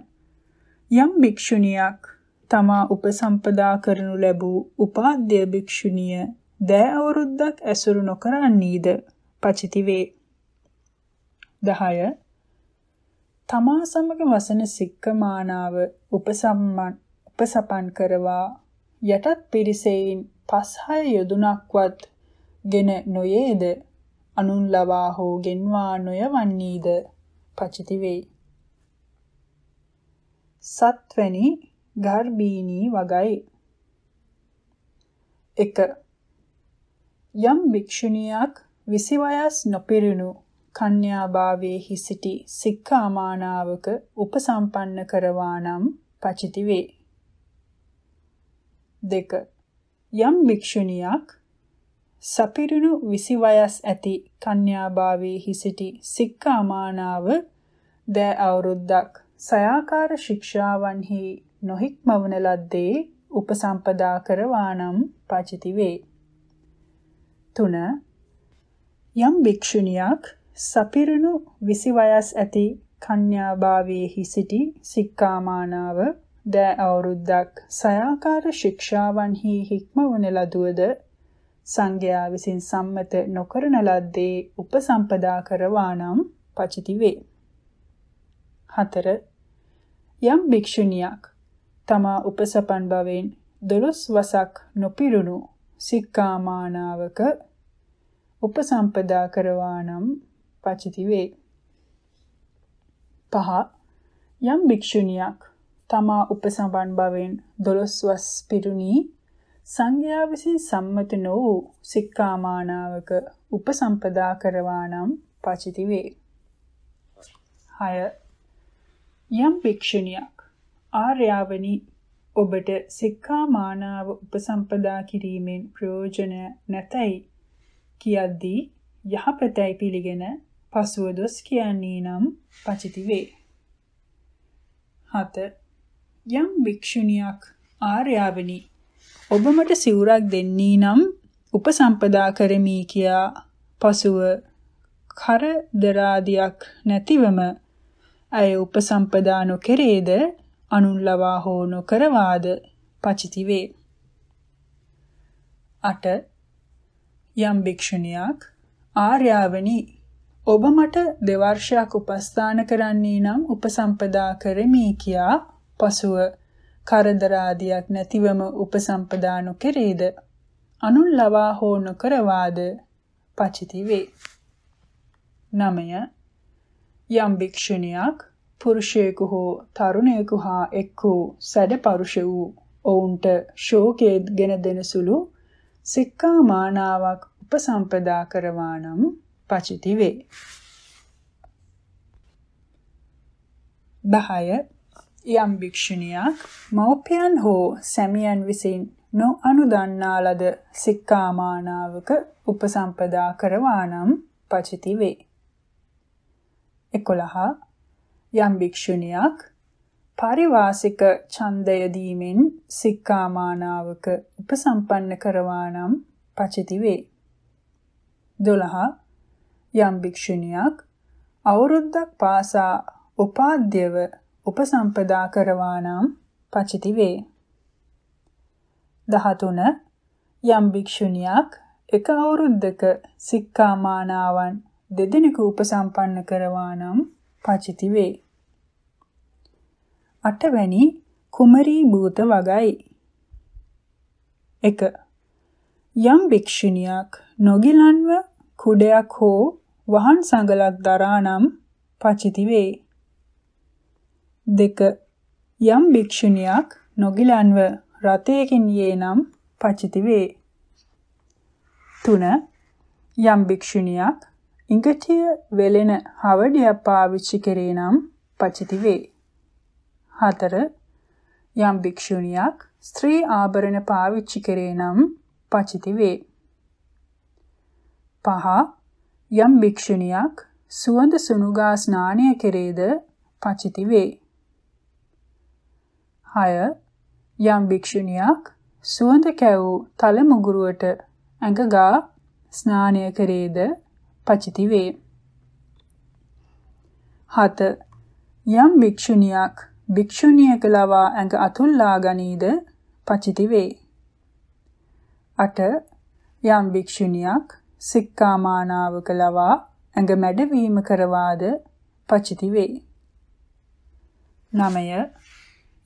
යම් භික්ෂුණියක් තමා උපසම්පදා කරනු ලැබූ උපාද්‍ය භික්ෂුණිය දෑ අවුරුද්දක් ඇසුරු නොකරන්නීද පචිති වේ. 10. තමා සමග වසන සික්කමානාව උපසම්මන් උපසපන් කරවා යටත් පිරිසෙයින් පස් හය යොදුනක්වත් ගෙන නොයේද අනුන් ලවා හෝ ගෙන්වා නොයවන්නේද පචිති වෙයි. සත්වැනි ගර්භීනී වගයි. 1. යම් භික්ෂුණියක් විසිවයස් නොපිරුණු කන්‍යාභාවයේ සිටි සික්ඛාමානාවක උපසම්පන්න කරවා නම් පචිති වේ. දෙක යම් භික්ෂුණියක් සපිරුණු 20 වයස් ඇති කන්‍යාභාවයේහි සිටි සික්කාමානාව දෑ අවුරුද්දක් සයාකාර ශික්ෂාවන්හි නොහික්මවන ලද්දේ උපසම්පදා කරවානම් පචිති වේ. 3. යම් භික්ෂුණියක් සපිරුණු 20 වයස් ඇති කන්‍යාභාවයේහි සිටි සික්කාමානාව දෑ අවුරුද්දක් සයාකාර ශික්ෂාවන්හි හික්මවන ලදුවද සංඝයා විසින් සම්මත නොකරන ලද්දේ උපසම්පදා කරවා නම් පචිති වේ. 4. යම් භික්ෂුණියක් තමා උපසපන් බවෙන් දොළොස් වසක් නොපිරුණු සික්කාමානාවක උපසම්පදා කරවා නම් පචිති වේ. 5. යම් භික්ෂුණියක් තමා උපසම්බන් භවෙන් දොළොස්වස් පිරුණි සංඝයා විසින් සම්මත නො සික්කාමානාවක උපසම්පදා කරවානම් පචිති වේ. 6 යම් භික්ෂුණියක් ආර්යාවනි ඔබට සික්ඛාමානාව උපසම්පදා කිරීමෙන් ප්‍රයෝජන නැතයි කියද්දී යහපතයි පිළිගෙන පසුව දොස් කියන්නේ නම් පචිති වේ. 7 යම් භික්ෂුණියක් ආර්යාවනි ඔබ මට සිවුරක් දෙන්නී නම් උපසම්පදා කරමි කියා පසුව කරදරාදියක් නැතිවම ඇය උපසම්පදා නොකරේද අනුන් ලවා හෝ නොකරවාද පචිති වේ. අට යම් භික්ෂුණියක් ආර්යාවනි ඔබ මට දෙවර්ෂයක් උපස්ථාන කරන්නේ නම් උපසම්පදා කරමි කියා පසුව කරදර ආදියක් නැතිවම උපසම්පදා නොකෙරේද අනුන් ලවා හෝ නොකරවාද පචිති වේ. 9. යම් භික්ෂුණියක් පුරුෂයෙකු හෝ තරුණයෙකු හා එක් වූ සැඩපරුෂ වූ ඔවුන්ට ශෝකයේ ගෙන දෙන සුළු සික්කා මානාවක් උපසම්පදා කරවා නම් පචිති වේ. 10 යම් භික්ෂුණියක් මව්පියන් හෝ සැමියන් විසින් නොඅනුදන්නා ලද සික්කාමානාවක උපසම්පදා කරවා නම් පචිති වේ. 11 යම් භික්ෂුණියක් පාරිවාසික ඡන්දය දීමෙන් සික්කාමානාවක උපසම්පන්න කරවා නම් පචිති වේ. 12 යම් භික්ෂුණියක් අවුරුද්දක් පාසා උපාද්‍යව උපසම්පදා කරවානම් පචිති වේ. 13 යම් භික්ෂුණියක් එක අවුරුද්දක සික්ඛාමානාවන් දෙදෙනෙකු උපසම්පන්න කරවානම් පචිති වේ. අටවැනි කුමරී භූත වගයි. 1. යම් භික්ෂුණියක් නොගිලන්ව කුඩයක් හෝ වහන් සඟලක් දරානම් පචිති වේ. දෙක යම් භික්ෂුණියක් නොගිලන්ව රතයකින් යේ නම් පචිති වේ. තුන යම් භික්ෂුණියක් ඉඟටිය වෙලෙන හවඩියක් පාවිච්චි කරේ නම් පචිති වේ. හතර යම් භික්ෂුණියක් ස්ත්‍රී ආභරණ පාවිච්චි කරේ නම් පචිති වේ. පහ යම් භික්ෂුණියක් සුවඳ සුනුගා ස්නානය කෙරේද පචිති වේ. 6 යම් භික්ෂුණියක් සුවඳ කැවූ තල මුගුරුවට ඇඟ ගා ස්නානය කරේද පචිති වේ. 7 යම් භික්ෂුණියක් භික්ෂුණියක ලවා ඇඟ අතුල්ලා ගනීද පචිති වේ. 8 යම් භික්ෂුණියක් සික්කාමානාවක ලවා ඇඟ මැඩවීම කරවාද පචිති වේ. 9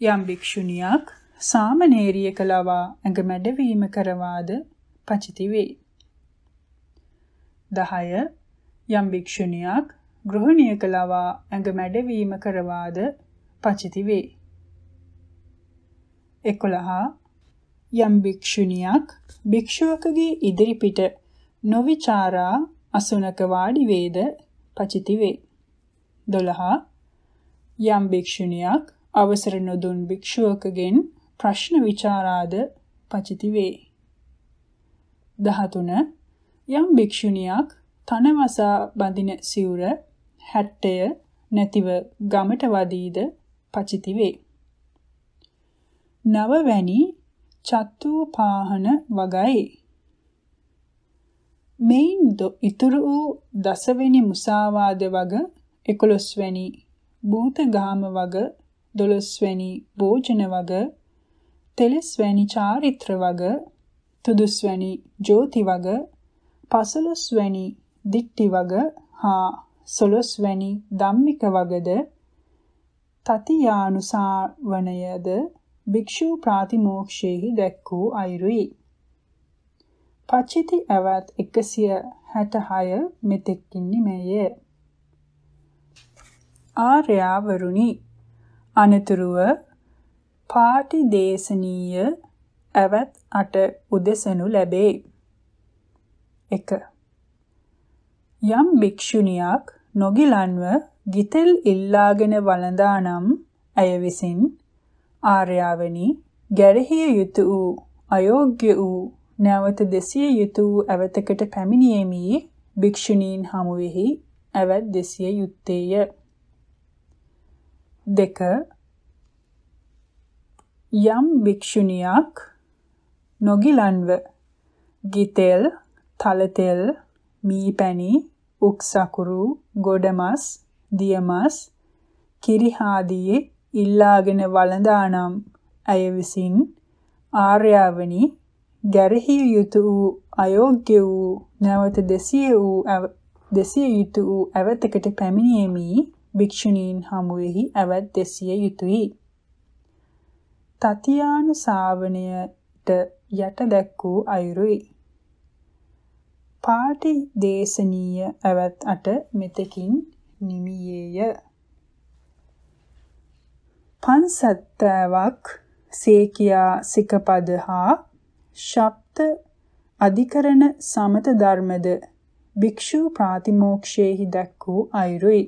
යම් භික්ෂුණියක් සාමණේරියක ලවා ඇඟමැඩ වීම කරවාද පචිති වේ. 10 යම් භික්ෂුණියක් ගෘහණියක ලවා ඇඟමැඩ වීම කරවාද පචිති වේ. 11 යම් භික්ෂුණියක් භික්ෂුවකගේ ඉදිරිපිට නොවිචාරා අසුනක වාඩි වේද පචිති වේ. 12 යම් භික්ෂුණියක් අවසර නොදුන් භික්ෂුවකගෙන් ප්‍රශ්න විචාරාද පචිති වේ. 13 යම් භික්ෂුණියක් තනවසා බඳින සිවුර හැට්ටය නැතිව ගමට වදීද පචිති වේ. නවවැනි චත්තුපාහන වගයි. මෙයින් ඉතුරු වූ දසවෙනි මුසාවාද වග 11 වැනි භූතගාම වග දොළොස්වැනි භෝජන වග, තෙලස්වැනි චාරිත්‍ර වග, තුදුස්වැනි ජෝති වග, පසළොස්වැනි දික්ටි වග හා සොළොස්වැනි ධම්මික වගද තතියානුසාවණයද භික්ෂු ප්‍රාතිමෝක්ෂයෙහි දැක් වූ අයුරුයි. පච්චිති අවත් 166 මෙතෙක්ින් නිමේය. ආර්යවරුනි අනතුරුව පාටි දේශනීය ඇවත් අට උදෙසනු ලැබේ. 1. යම් භික්ෂුණියක් නොගිලන්ව ගිතෙල් ඉල්ලාගෙන වළඳා නම් ඇය විසින් ආර්යාවනි ගැරහිය යුතු වූ අයෝග්‍ය වූ නැවත දෙසිය යුතු වූ ඇවතකට පැමිණීමේ භික්ෂුණීන් හමු වෙහි ඇවත් දෙසිය යුත්තේය. දෙක යම් භික්ෂුණියක් නොගිලන්ව ගිතෙල් තලතෙල් මීපැණි උක්සකුරු ගොඩමස් දියමස් කිරිහාදී ඉල්ලාගෙන වළඳානම් ඇය විසින් ආර්යාවනි ගැරහිය යුතු වූ අයෝග්‍ය වූ නැවත දෙසිය වූ දෙසිය යුතු වූ ඇවතකට පැමිණීමේ භික්ෂුණීන් හමුවෙහි ඇවත් දෙසිය යුතුයයි. තතියානු ශාවණයට යට දැක් වූ අයුරුයි. පාටි දේශනීය ඇවත් අට මෙතකින් නිමියේය. පන්සත්තාවක් සේකියා සිකපද හා ශබ්ද අධිකරණ සමත ධර්මද භික්ෂු ප්‍රාතිමෝක්ෂයේහි දැක් වූ අයුරුයි.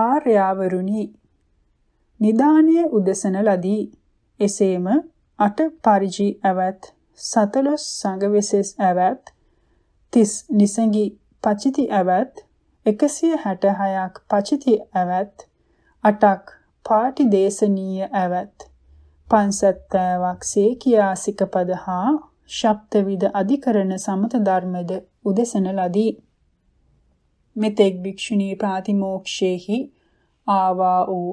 ආර්යවරුනි නිදානයේ උදසන ලදී එසේම අට පරිජි ඇවත් සතලොස් සංගවිසෙස් ඇවත් තිස් නිසඟි පචිති ඇවත් 166ක් පචිති ඇවත් අටක් පාටි දේශනීය ඇවත් පන්සත්තාවක් සේකියාසික පද හා ශබ්ද විද අධිකරණ සමත ධර්මද උදෙසන ලදී මෙතෙක් භික්ෂුණී ප්‍රාතිමෝක්ෂේහි ආවා වූ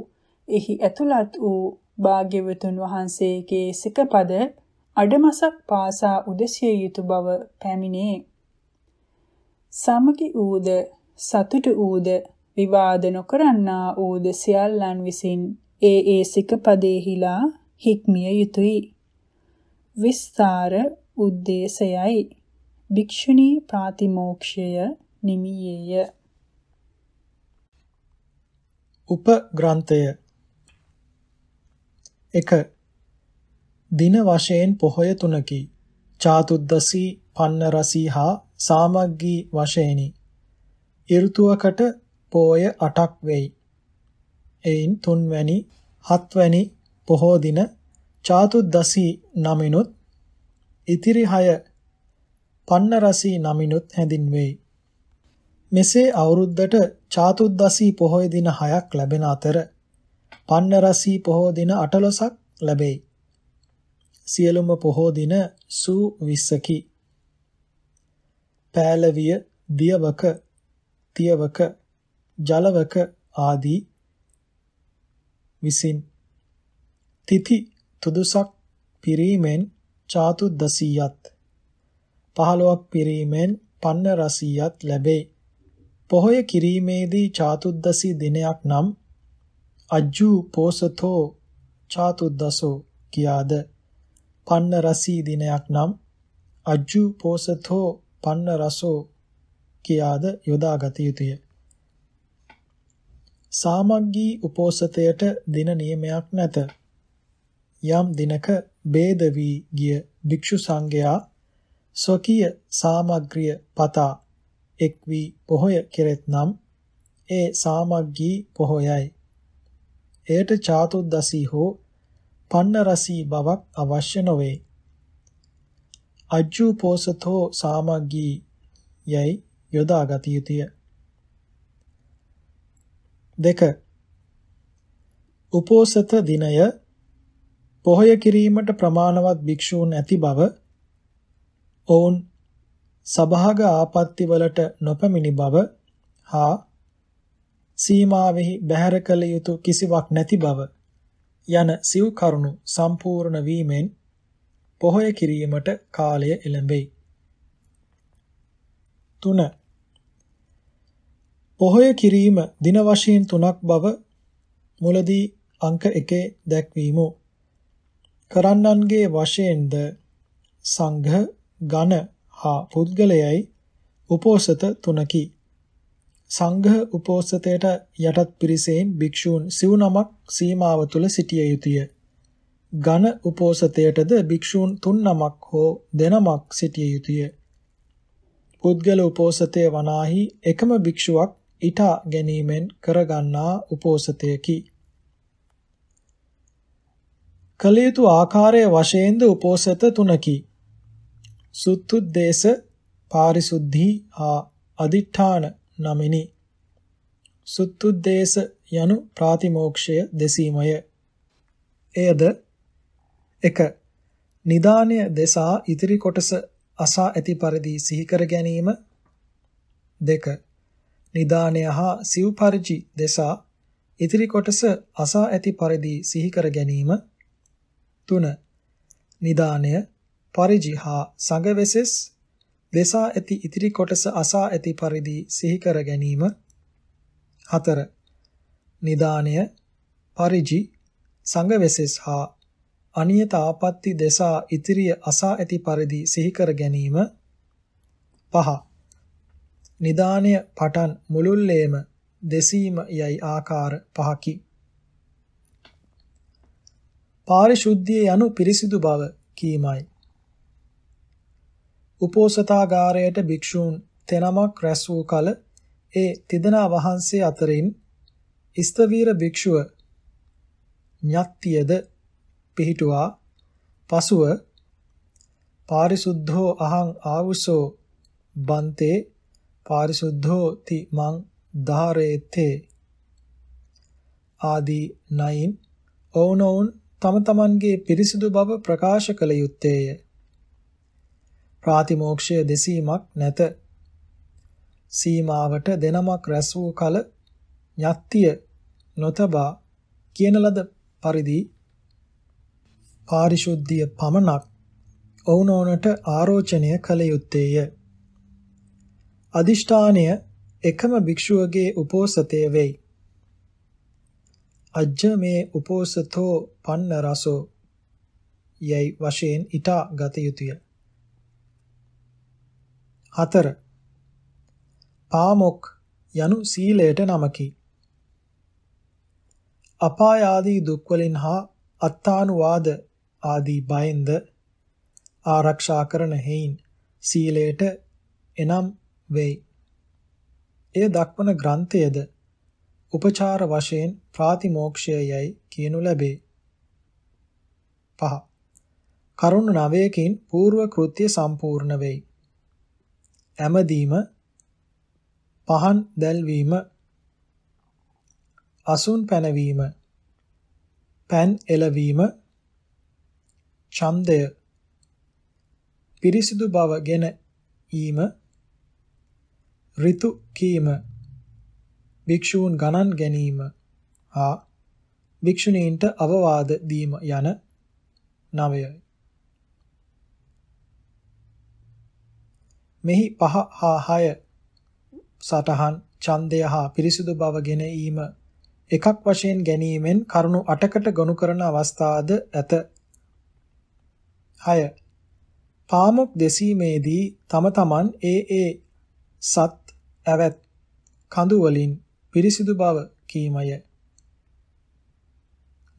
එහි ඇතුළත් වූ භාග්‍යවතුන් වහන්සේගේ සිකපද අඩමසක් පාසා උදසිය යුතු බව පැමිණේ. සමගි ඌද සතුට ඌද විවාද නොකරන්නා ඌද සියල්ලන් විසින් ඒ ඒ සිකපදේහිලා හික්මිය යුතුය. විස්තර උද්දේශයයි භික්ෂුණී ප්‍රාතිමෝක්ෂය නිමියේය. උප ග්‍රන්ථය 1 දින වශයෙන් පොහොය තුනකි. චාතුද්දසී පන්නරසී හා සාමග්ගී වශයෙනි. ඍතුවකට පෝය 8ක් වෙයි. එයින් තුන්වැනි, හත්වැනි පොහෝ දින චාතුද්දසී නමිනුත් ඉතිරි 6 පන්නරසී නමිනුත් හැඳින්වෙයි. මෙසේ අවුරුද්දට චාතුද්දසී පොහොය දින 6ක් ලැබෙන අතර පන්නරසී පොහොය දින 18ක් ලැබෙයි. සියලුම පොහොය දින සූ 20කි. පෑලවිය, දියවක, තියවක, ජලවක ආදී විසින් තිති තුදුසක් පිරීමෙන් චාතුද්දසීයත් 15ක් පිරීමෙන් පන්නරසීයත් ලැබෙයි. පොහොය කිරීමේදී චාතුද්දසි දිනයක් නම් අජ්ජු පෝසතෝ චාතුද්දසෝ කියාද පන්න රසී දිනයක් නම් අජ්ජු පෝසතෝ පන්න රසෝ කියාද යොදාගත යුතුය. සාමග්ගී උපෝසතයට දින නියමයක් නැත. යම් දිනක ભેද වී ගිය භික්ෂු සංඝයා ස්වකීය සාමග්‍රිය පතා එක් වී පොහොය කෙරෙත්නම් ඒ සාමග්ගී පොහොයයි. එයට චාතුද්දසී හෝ පන්නරසී බවක් අවශ්‍ය නොවේ. අජ්ජු පෝසතෝ සාමග්ගී යයි යොදා ගත යුතුය. දෙක උපෝසත දිනය පොහොය කිරීමට ප්‍රමාණවත් භික්ෂූන් ඇති බව ඔවුන් සභාග ආපත්‍ති වලට නොපැමිණි බව හා සීමාවෙහි බැහැර කළ යුතු කිසිවක් නැති බව යන සිව් කරුණු සම්පූර්ණ වීමෙන් පොහොය කිරීමට කාලය එළඹෙයි. 3. පොහොය කිරීම දින වශයෙන් තුනක් බව මුලදී අංක 1 දැක්වීමු. කරන්නන්ගේ වශයෙන්ද සංඝ ඝන ආ පුද්ගලයයි උපෝසත තුනකි. සංඝ උපෝසතයට යටත් පිරිසෙන් භික්ෂූන් සිව් නමක් සීමාව තුල සිටිය යුතුය. ඝන උපෝසතයටද භික්ෂූන් තුන් නමක් හෝ දෙනමක් සිටිය යුතුය. පුද්ගල උපෝසතය වනාහි එකම භික්ෂුවක් ඊටා ගැනීමෙන් කරගන්නා උපෝසතයකි. කලියතු ආකාරයේ වශයෙන්ද උපෝසත තුනකි. සුත්තුද්දේශ පාරිසුද්ධි හා අදිඨාන නමිනි සුත්තුද්දේශ යනු ප්‍රාතිමෝක්ෂය දෙසීමය එයද 1 නිදානය දෙසා ඉතිරි කොටස අසා ඇති පරිදි සිහි කර ගැනීම 2 නිදානය හා සිව් පරිචි දෙසා ඉතිරි කොටස අසා ඇති පරිදි සිහි කර ගැනීම 3 නිදානය පරිදි හා සංගවෙසෙස් දෙසා ඇති ඉතිරි කොටස අසා ඇති පරිදි සිහි කර ගැනීම 4 නිදාණය පරිදි සංගවෙසෙස් හා අනියත ආපත්‍ති දෙසා ඉතිරිය අසා ඇති පරිදි සිහි කර ගැනීම 5 නිදාණය පටන් මුළුල්ලේම දෙසීම යයි ආකාර පහකි පාරිශුද්ධිය යනු පිරිසිදු බව කීමයි උපෝසථාගාරයට භික්ෂූන් තෙනමක් රැස් වූ කල ඒ තිදෙනා වහන්සේ අතරින් ස්තවීර භික්ෂුව ඤත්තියද පිහිටුවා පසුව පාරිසුද්ධෝ අහං ආවුසෝ බන්තේ පාරිසුද්ධෝ ති මං ධාරේත්තේ ආදී නයින් ඔවුනොවුන් තම තමන්ගේ පිරිසිදු බව ප්‍රකාශ කළ යුත්තේය ප්‍රාතිමෝක්ෂය දෙසීමක් නැත. සීමාවට දෙනමක් රැස් වූ කල යත්තිය නොතබා කියන ලද පරිදි පාරිශුද්ධිය පමණක් ඔවුනෝනට ආරෝචනය කළ යුත්තේය. අදිෂ්ඨානය එකම භික්ෂුවගේ උපෝසතය වෙයි. අජ්ජ මේ උපෝසතෝ පන්න රසෝ යයි වශයෙන් ඊට ගත යුතුය. 4. පාමොක් යනු සීලයට නමකි. අපාය ආදී දුක්වලින් හා අත්තානුවාද ආදී බයෙන්ද ආරක්ෂා කරන හේයින් සීලයට එනම් වෙයි. එය දක්වන ග්‍රන්ථයේද උපචාර වශයෙන් ප්‍රාතිමෝක්ෂයයි කියනු ලැබේ. පහ. කරුණ නවයකින් పూర్ව කෘත්‍ය සම්පූර්ණ වෙයි. ඇමදීම පහන් දැල්වීම අසුන් පැනවීම පෑන් එළවීම ඡන්දය පිරිසිදු බව ගෙන ඊම ඍතු කීම භික්ෂූන් ගණන් ගැනීම හා භික්ෂුණීන්ට අවවාද දීම යන නවයයි මෙහි පහ හා හය සටහන් ඡන්දය හා පිරිසිදු බව ගෙනීම එකක් වශයෙන් ගැනීමෙන් කරුණු 8කට ගොනු කරන අවස්ථාද ඇත. 6. පාමොක් දෙසීමේදී තම තමන් ඒ ඒ සත් ඇවත් කඳු වලින් පිරිසිදු බව කීමය.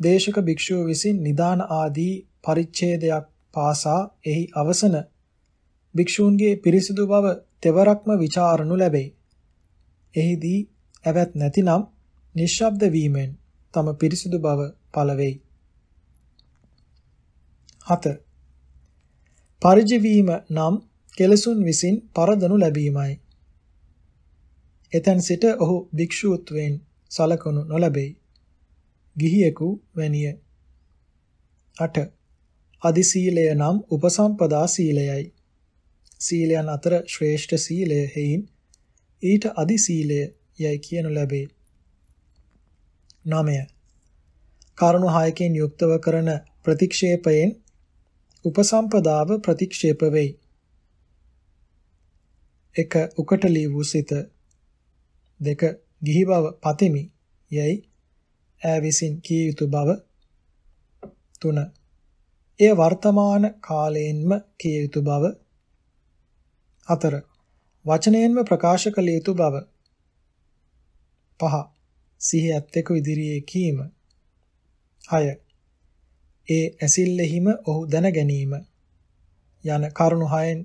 දේශක භික්ෂුව විසින් නිදාන ආදී පරිච්ඡේදයක් පාසා එහි අවසන භික්ෂූන්ගේ පිරිසිදු බව තෙවරක්ම ਵਿਚාරනු ලැබේ. එහිදී ඇවත් නැතිනම් නිශ්ශබ්ද වීමෙන් තම පිරිසිදු බව පළවෙයි. 4. පරිජවීම නම් කෙලසුන් විසින් පරදනු ලැබීමයි. එතෙන් සිට ඔහු භික්ෂූත්වයෙන් සලකනු නොලැබේ. ගිහියෙකු වැනිය. 8. අදි සීලය නම් උපසම්පදා සීලයයි. සීලයන් අතර ශ්‍රේෂ්ඨ සීලය හේයින් ඊට අදි සීලය යයි කියනු ලැබේ. 9. කරුණු හයකින් යුක්තව කරන ප්‍රතික්ෂේපයෙන් උපසම්පදාව ප්‍රතික්ෂේප වෙයි. 1. උකටලී වූ සිත 2. ගිහි බව පතිමි යයි ඈ විසින් කිය යුතු බව 3. එය වර්තමාන කාලයෙන්ම කිය යුතු බව 4. වචනයෙන්ම ප්‍රකාශ කළ යුතු බව 5. සිහි ඇත්තෙකු ඉදිරියේ කීම 6. ඒ ඇසිල්ලෙහිම ඔහු දැන ගැනීම යන කරුණු හයෙන්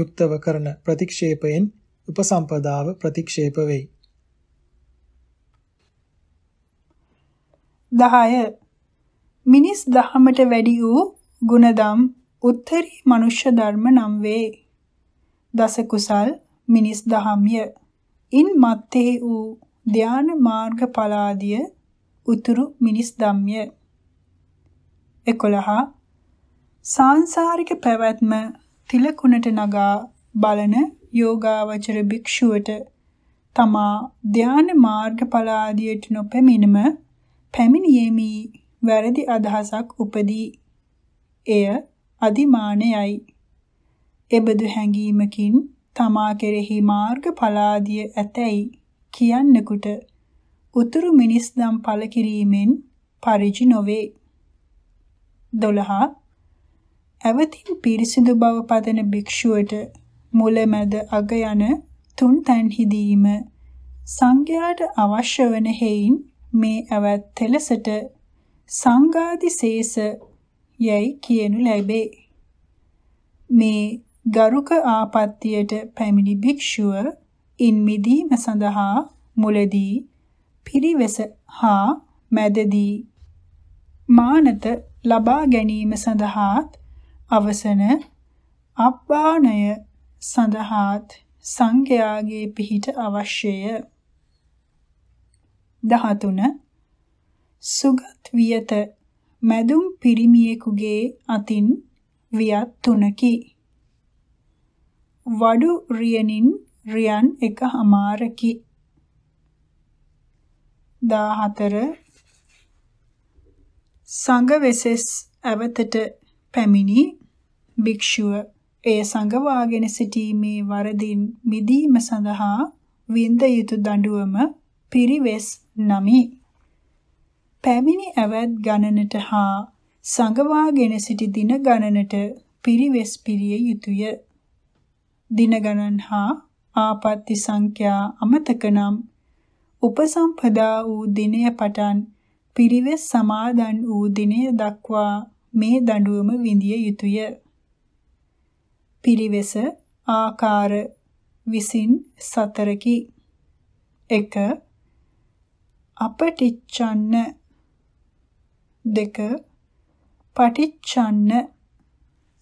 යුක්තව කරන ප්‍රතික්ෂේපයෙන් උපසම්පදාව ප්‍රතික්ෂේප වෙයි. 10. මිනිස් දහමට වැඩි වූ ගුණදම් උත්තරී මනුෂ්‍ය ධර්ම නම් වේ. දස කුසල් මිනිස් දහම්ය. ඉන් මත්තේ වූ ධාන මාර්ග පලාදිය උතුරු මිනිස් ධම්ය. 11 සාංශාරික පැවැත්ම තිලකුණට නගා බලන යෝගාවචර භික්ෂුවට තමා ධාන මාර්ග පලාදියට නොපැමිණම පැමිණීමේ වැරදි අදහසක් උපදී. එය අදිමානයයි. එබඳු හැඟීමකින් තමා කෙරෙහි මාර්ග පලාදිය ඇතැයි කියන්නෙකුට උතුරු මිනිස්දම් පල කිරීමෙන් පරිජි නොවේ. 12. ඇවතින් පිරිසිදු බව පදන භික්ෂුවට මුලැමැද අග යන තුන් තැන්හිදීම සංඝයාට අවශ්‍ය වන හේයින් මේ ඇවත් තෙලසට සංඝාදි සේස යැයි කියනු ලැබේ. මේ ගරුක ආපත්තියට පැමිණි භික්ෂුව ඉන් මිදීම සඳහා මුලදී පිරිවෙස හා මැදදී මානත ලබා ගැනීම සඳහාත් අවසන අබ්බාණය සඳහාත් සංඝයාගේ පිහිට අවශ්‍යය 13 සුගත් වියත මැදුම් පිරිමියෙකුගේ අතින් වියත් තුනකි වඩු රියනින් රියන් එක හමාරකි 14 සංඝ වෙසෙස් ඇවතට පැමිණි භික්ෂුව ඒ සංඝ වාගෙන සිටීමේ වරදින් මිදීම සඳහා විඳ යුතු දඬුවම පිරිවෙස් නමි. පැමිණි ඇවැත් ගණනට හා සංඝ වාගෙන සිටි දින ගණනට පිරිවෙස් පිරිය යුතුය. දින ගණන් හා ආපත්‍ති සංඛ්‍යා අමතක නම් උපසම්පදා වූ දිනය පටන් පිරිවෙස් සමාදන් වූ දිනය දක්වා මේ දඬුවම විඳිය යුතුය. පිරිවෙස ආකාර විසින් සතරකි. 1. අපටිච්ඡන්න 2. පටිච්ඡන්න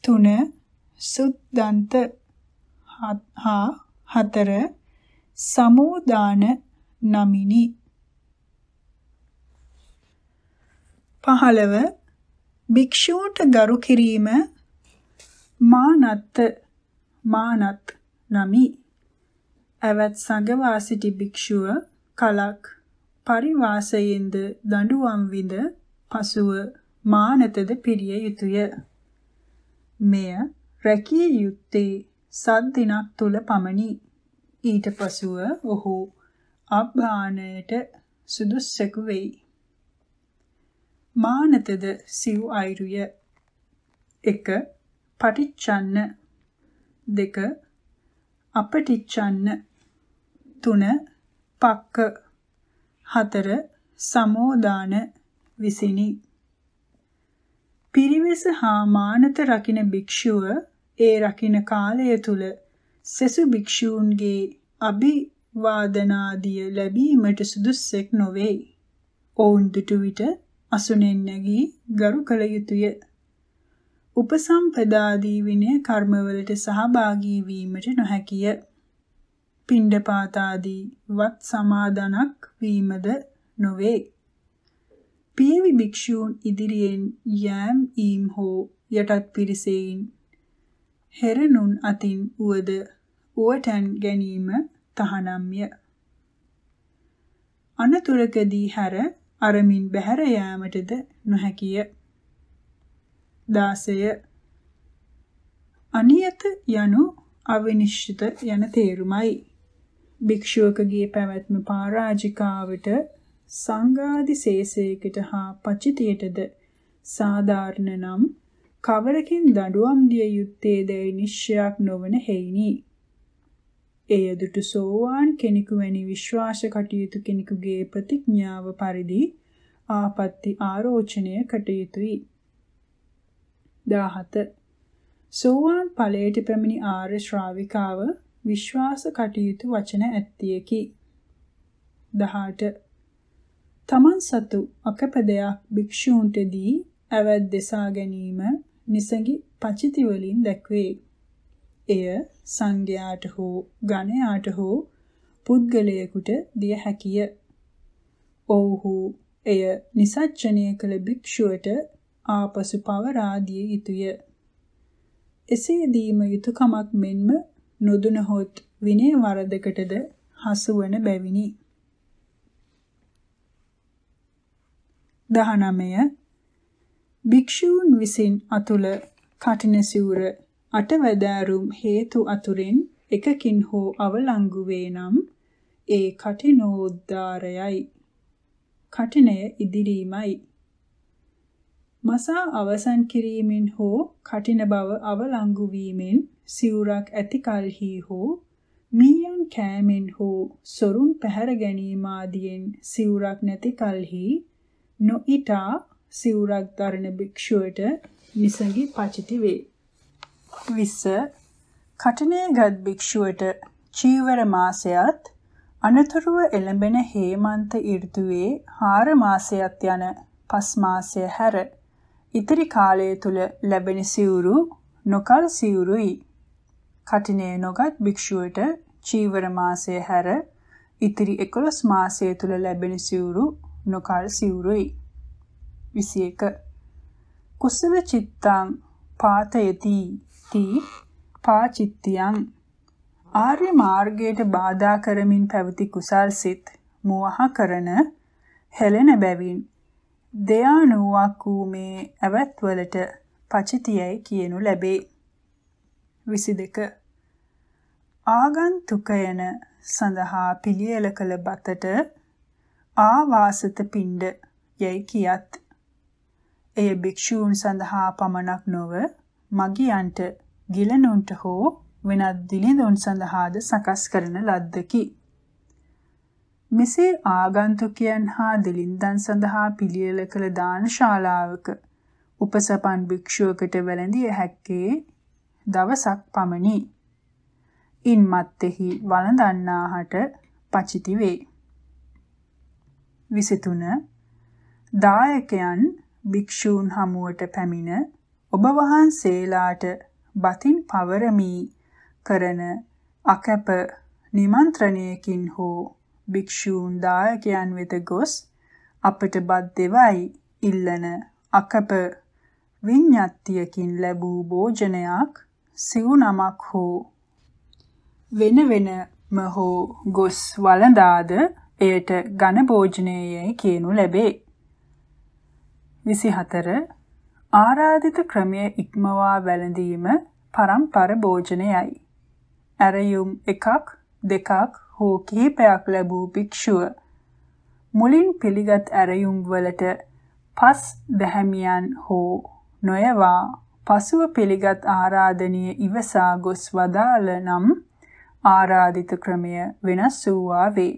3. සුද්ධන්ත හා හතර සමෝදාන නමිනි 15 භික්ෂූට ගරු කිරීම මානත් මානත් නමි ඇවත් සංඝවා සිටි භික්ෂුව කලක් පරිවාසයෙන්ද දඬුවම් විඳ පසුව මානතද පිරිය යුතුය මෙය රැකිය යුත්තේ සත් දිනක් තුල පමණි. ඊට පසුව ඔහු අභාණයට සුදුස්සෙකු වෙයි. මානතද සිව් අයිරුය 1 පටිච්චන්න 2 අපටිච්චන්න 3 පක්ක 4 සමෝදාන විසිනි පිරිවෙස හා මානත රකින භික්ෂුව ඒ රකින්න කාලය තුල සෙසු භික්ෂූන්ගේ අභිවාදනාදිය ලැබීමට සුදුස්සෙක් නොවේ. ඔවුන් දුටු විට අසුනෙන් නැගී ගරු කළ යුතුය. උපසම්පදාදී විනය කර්මවලට සහභාගී වීමට නොහැකිය. පිණ්ඩපාතාදී වත් සමාදනක් වීමද නොවේ. පියවි භික්ෂූන් ඉදිරියෙන් යෑම් ඊම් හෝ යටත් පිරිසෙයින් හෙරණුන් අතින් උවද උවටන් ගැනීම තහනම්ය. අනතුරකදී හැර අරමින් බැහැර යාමටද නොහැකිය. 16 අනියත යනු අවිනිශ්චිත යන තේරුමයි. භික්ෂුවකගේ පැවැත්ම පරාජිකාවට සංගාදි සේසයකට හා පචිතියටද සාධාරණ නම් කවරකින් දඬුවම් දිය යුත්තේ දැයි නිශ්චයක් නොවන හේිනි. එය දුටු සෝවාන් කෙනෙකු වැනි විශ්වාස කටයුතු කෙනෙකුගේ ප්‍රතිඥාව පරිදි ආපත්‍ති ආරෝචනය කටයුතුයි. 17 සෝවාන් ඵලයට පැමිණි ආර්ය ශ්‍රාවිකාව විශ්වාස කටයුතු වචන ඇත්තියකි. 18 තමන් සතු අකපදයක් භික්ෂූන්ට දී ඇවැද්දසා ගැනීම නිසඟි පචිති වලින් දැක්වේ. එය සංඝයාට හෝ ගණයාට හෝ පුද්ගලයෙකුට දිය හැකිය. ඔව්හු එය නිසච්චනය කළ භික්ෂුවට ආපසු පවරා දිය යුතුය. එසේ දීම යුතුයකමක් මෙන්ම නොදුනහොත් විනය වරදකටද හසු වන බැවිනි. 19 භික්ෂූන් විසින් අතුල කටින සිවුර අටවැදෑරුම් හේතු අතුරෙන් එකකින් හෝ අවලංගු වේ නම් ඒ කටිනෝද්දාරයයි කටිනය ඉදිරීමයි මසා අවසන් කිරීමෙන් හෝ කටින බව අවලංගු වීමෙන් සිවුරක් ඇති කලෙහි හෝ මීයන් කෑමෙන් හෝ සොරුන් පැහැර ගැනීම ආදියෙන් සිවුරක් නැති කලෙහි නොඉටා සිවුරක් දරන භික්ෂුවට නිසඟි පචිති වේ. 20 කටනේගත් භික්ෂුවට චීවර මාසයත් අනතුරුව එළඹෙන හේමන්ත ඍතුවේ 4 මාසයත් යන 5 මාසය හැර ඉතිරි කාලය තුල ලැබෙන සිවුරු නොකල් සිවුරුයි. කටිනේ නොගත් භික්ෂුවට චීවර මාසය හැර ඉතිරි 11 මාසය තුල ලැබෙන සිවුරු නොකල් සිවුරුයි. විසි එක කුසල චිත්තං පාතයති තී පාචිත්තියං ආර්ය මාර්ගයට බාධා කරමින් පැවති කුසල් සිත් මුවහ කරන හෙළෙන බැවින් දයානුවක් වූ මේ ඇවැත්වලට පචිතියයි කියනු ලැබේ. 22 ආගන්තුකයන සඳහා පිළියෙල කළ බතට ආවාසත පිණ්ඩ යයි කියත් එය භික්ෂූන් සඳහා පමණක් නොව මගියන්ට ගිලනුන්ට හෝ වෙනත් දිලිඳුන් සඳහාද සකස් කරන ලද්දකි. මෙසේ ආගන්තුකයන් හා දිලින්දන් සඳහා පිළියෙල කළ දාන ශාලාවක උපසපන් භික්ෂුවකට වැළඳිය හැක්කේ දවසක් පමණි. ඉන් මත්තෙහි වළඳන්නාහට පචිති වේ. 23 දායකයන් භික්ෂූන් හමුවට පැමිණ ඔබ වහන්සේලාට බතින් පවරමි කරන අකැප නිමන්ත්‍රණයකින් හෝ භික්ෂූන් දායකයන් වෙත ගොස් අපට බත් දෙවයි ඉල්ලන අකප විඤ්ඤාත්තියකින් ලැබූ භෝජනයක් සිවුනමක් හෝ වෙන වෙනම හෝ ගොස් වළඳාද එයට ඝන භෝජනයයි කියනු ලැබේ. 24 ආරාධිත ක්‍රමය ඉක්මවා වැළඳීම පරම්පර භෝජනයයි. ඇරයුම් එකක් දෙකක් හෝ කිහිපයක් ලැබූ භික්ෂුව මුලින් පිළිගත් ඇරයුම් වලට පස් දැහැමියන් හෝ නොයවා පසුව පිළිගත් ආරාධනීය ඉවසා ගොස් වදාළ නම් ආරාධිත ක්‍රමය වෙනස් වූවා වේ.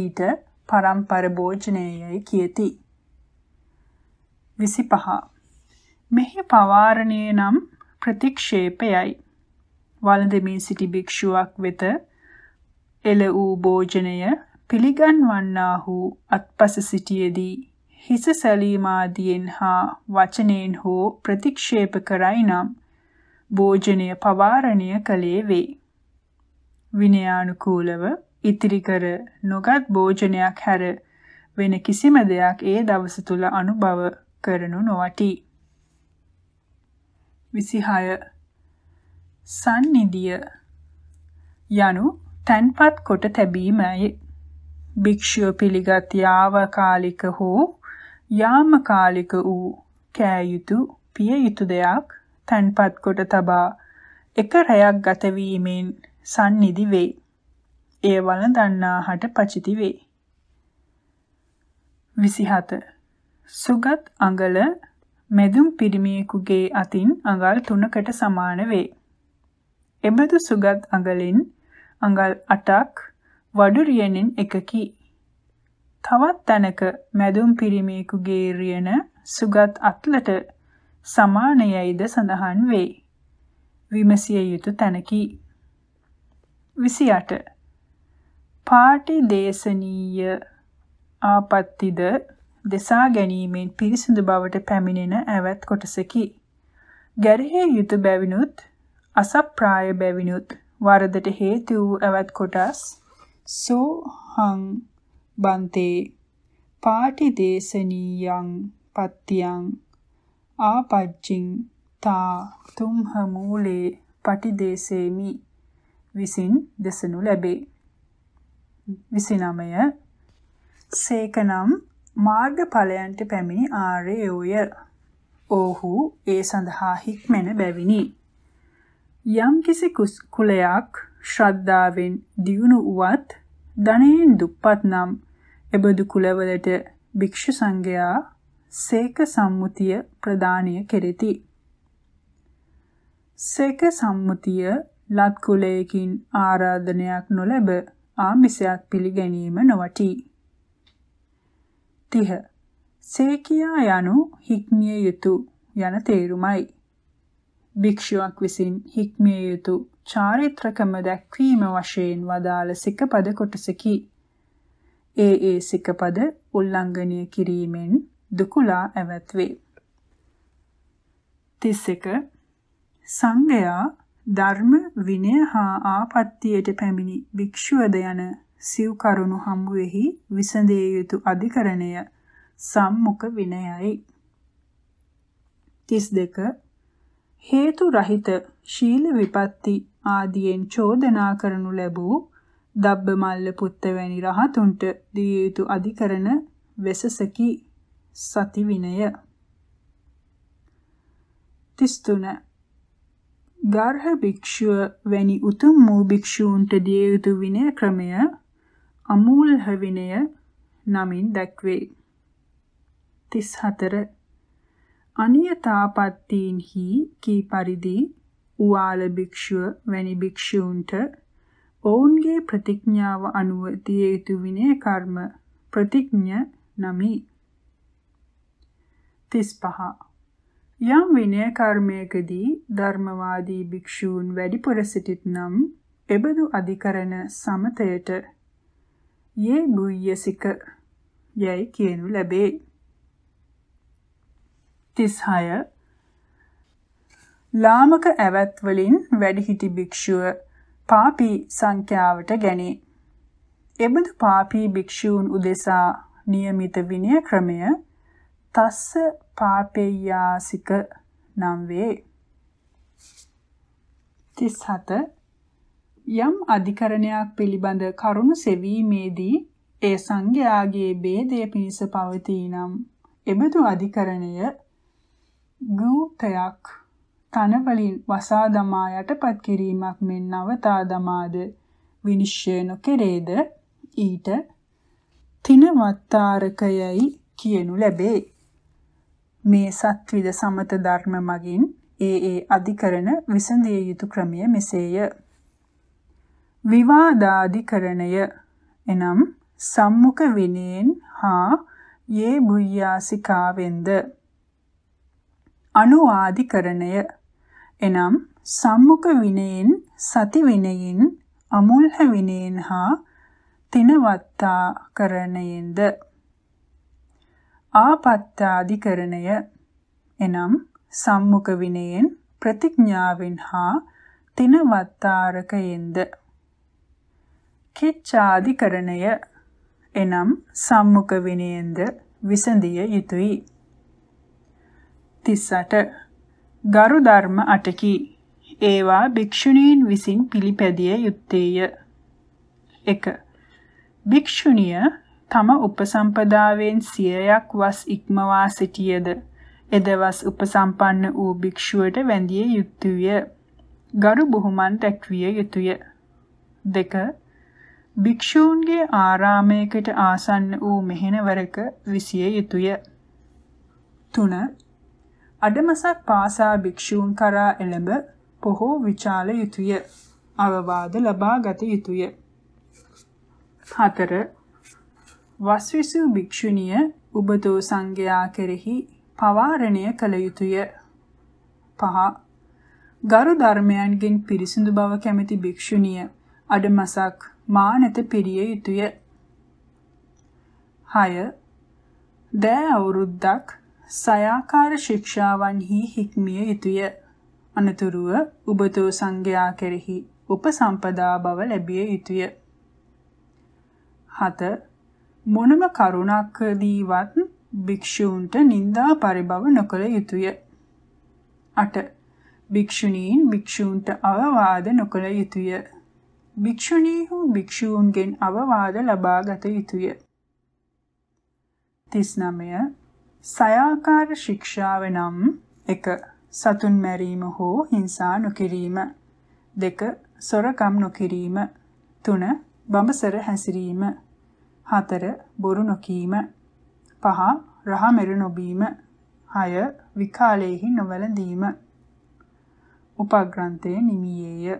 ඊට පරම්පර භෝජනයයි කියති. විසිපහ මෙහි පවාරණය නම් ප්‍රතික්ෂේපයයි වළඳමින් සිටි භික්ෂුවක් වෙත එළ වූ භෝජනය පිළිගන්වන්නාහු අත්පස සිටියේදී හිස සැලීමාදියෙන් හා වචනයෙන් හෝ ප්‍රතික්ෂේප කරයි නම් භෝජනය පවාරණය කළේ වේ. විනයානුකූලව ඉතිරි කර නොගත් භෝජනයක් හැර වෙන කිසිම දෙයක් ඒ දවස තුල අනුභව කරනු නොවටී. විසිහය සන්නිධිය යනු තැන්පත් කොට තැබීමයි භික්ෂුව පිළිගත් යාවකාලික හෝ යාමකාලික වූ කෑයුතු පිය යුතු දෙයක් තැන්පත් කොට තබා එක රැයක් ගතවීමෙන් සන්නිධි වේ. එය වළඳන්නාහට පචිති වේ. 27 සුගත් අඟල මෙදුම් පිරිමියෙකුගේ අතින් අඟල් 3කට සමාන වේ. එබඳු සුගත් අඟලින් අඟල් 8ක් වඩු රියනෙන් එකකි. තවත් තැනක මැදුම් පිරිමියෙකුගේ රියන සුගත් අත්ලට සමානයයිද සඳහන් වේ. විමසිය යුතු තැනකි. 28 පාටි දේශනීය ආපත්තිද දෙසා ගැනීමෙන් පිරිසිදු බවට පැමිණෙන ඇවත් කොටසකි. ගැරහේ යුතු බැවිනුත් අසප්‍රාය බැවිනුත් වරදට හේතු වූ ඇවත් කොටස් සෝහං බන්තේ පාටිදේශනීයං පත්තියං ආපච්චින් තා තුම්හ මූලේ පටිදේශේමි විසින් දෙසනු ලැබේ. 29 සේකනම් මාර්ගඵලයන්ට පැමිණි ආර්යෝය. ඔහු ඒ සඳහා හික්මෙන බැවිනි. යම්කිසි කුලයක් ශ්‍රද්ධාවෙන් දියුණු වුවත් ධනයෙන් දුප්පත් නම් එබඳු කුලවලට භික්ෂු සංඝයා සේක සම්මුතිය ප්‍රදානය කෙරෙති. සේක සම්මුතිය ලත් කුලයකින් ආරාධනයක් නොලැබ ආමිසයක් පිළිගැනීම නොවටී. 30 සේකියා යනු හික්මිය යුතු යන තේරුමයි භික්ෂුවක් විසින් හික්මිය යුතු චාරිත්‍රකම දැක්වීම වශයෙන් වදාළ සිකපද කොටසකි ඒ ඒ සිකපද උල්ලංඝනය කිරීමෙන් දුකුලා ඇවැත්වේ 31 සංඝයා ධර්ම විනය හා ආපත්තියට පැමිණි භික්ෂුවද යන සිව් කරුණු හම්බුෙහි විසඳිය යුතු අධිකරණය සම්මුඛ විනයයි 32 හේතු රහිත ශීල විපatti ආදීන් චෝදනා කරනු ලැබූ දබ්බමල්ල පුත්ත වැනි රහතුන්ට දිය යුතු අධිකරණ වෙසසකි සති විනය 33 ගර්හ භික්ෂුව වැනි උතුම් වූ භික්ෂූන්ට දිය යුතු විනය ක්‍රමය අමූල්හ විනය නමින් දැක්වේ. 34 අනියතාපත්තීන්හි කී පරිදි උවාල භික්ෂුව වැනි භික්ෂූන්ට ඔවුන්ගේ ප්‍රතිඥාව අනුව දිය යුතු විනය කර්ම ප්‍රතිඥ නමි. 35 යම් විනය කර්මයකදී ධර්මවාදී භික්ෂූන් වැඩිපුර සිටිත් නම් එබඳු අධිකරණ සමතයට යෙබුයසික යැයි කියනු ලැබේ. 36 ලාමක ඇවත් වලින් වැඩිහිටි භික්ෂුව පාපී සංඛ්‍යාවට ගැනේ. එබඳු පාපී භික්ෂූන් උදෙසා નિયમિત විනය ක්‍රමය තස්ස පාපෙයාසික නම් වේ. 37 යම් අධිකරණයක් පිළිබඳ කරුණු සෙවීමේදී ඒ සංඝයාගේ ભેදය පිණිස පවතී නම් එබඳු අධිකරණය ගූතයක් තනවලින් වසා දමා යටපත් කිරීමක් මෙන් නවතා දමාද විනිශ්චය නොකෙරේද ඊට තිනවත්තාරකයයි කියනු ලැබේ මේ සත්විද සමත ධර්ම මගින් ඒ ඒ අධිකරණ විසඳිය යුතු ක්‍රමය මෙසේය විවාදාධිකරණය එනම් සම්මුඛ විනයෙන් හා යේ බුය්‍යාසිකාවෙන්ද අනුවාදිකරණය එනම් සම්මුඛ විනයෙන් සති විනයෙන් අමුල්හ විනයෙන් හා තිනවත්තා කරණයෙන්ද ආපත්තාදිකරණය එනම් සම්මුඛ විනයෙන් ප්‍රතිඥාවෙන් හා තිනවත්තාරකයෙන්ද කිච්ඡාධිකරණය එනම් සම්මුඛ විනයෙන්ද විසඳිය යුතුය. 38 ගරු ධර්ම අටකි. ඒවා භික්ෂුණීන් විසින් පිළිපැදිය යුත්තේය. 1. භික්ෂුණිය තම උපසම්පදාවෙන් සියයක් වස් ඉක්මවා සිටියද එදවස් උපසම්පන්න වූ භික්ෂුවට වැඳිය යුතුය. ගරු බුහුමන් දැක්විය යුතුය. 2 භික්ෂූන්ගේ ආරාමයකට ආසන්න වූ මෙහෙණවරක විසිය යුතුය. 3. අඩමසක් පාසා භික්ෂූන් කරා එළඹ පොහෝ විචාල යුතුය. අවවාද ලබා ගත යුතුය. 4. වස්විසු භික්ෂුණිය උබතෝ සංඝයා කෙරෙහි පවාරණය කළ යුතුය. 5. ගරු ධර්මයන්ගෙන් පිරිසිදු බව කැමැති භික්ෂුණිය අඩමසක් මා නැත පිරිය යුතුය. 6. දෑ අවුරුද්දක් සයාකාර ශික්ෂාවන්හි හික්මිය යුතුය. අනතුරුව උබතෝ සංඝයා කෙරෙහි උපසම්පදා බව ලැබිය යුතුය. 7. මොනම කරුණක්දීවත් භික්ෂූන්ට නිന്ദා පරිභව නොකළ යුතුය. 8. භික්ෂුණීන් භික්ෂූන්ට අවවාද නොකළ යුතුය. භික්ෂුණීහු භික්ෂූන්ගෙන් අවවාද ලබා ගත යුතුය. 39 සයාකාර ශික්ෂාව නම් 1 සතුන් මැරීම හෝ හිංසා නොකිරීම 2 සොරකම් නොකිරීම 3 බඹසර හැසිරීම 4 බොරු නොකීම 5 රහමෙර නොබීම 6 විකාලයේහි නොවැළඳීම උපග්‍රන්ථයේ නිමියේය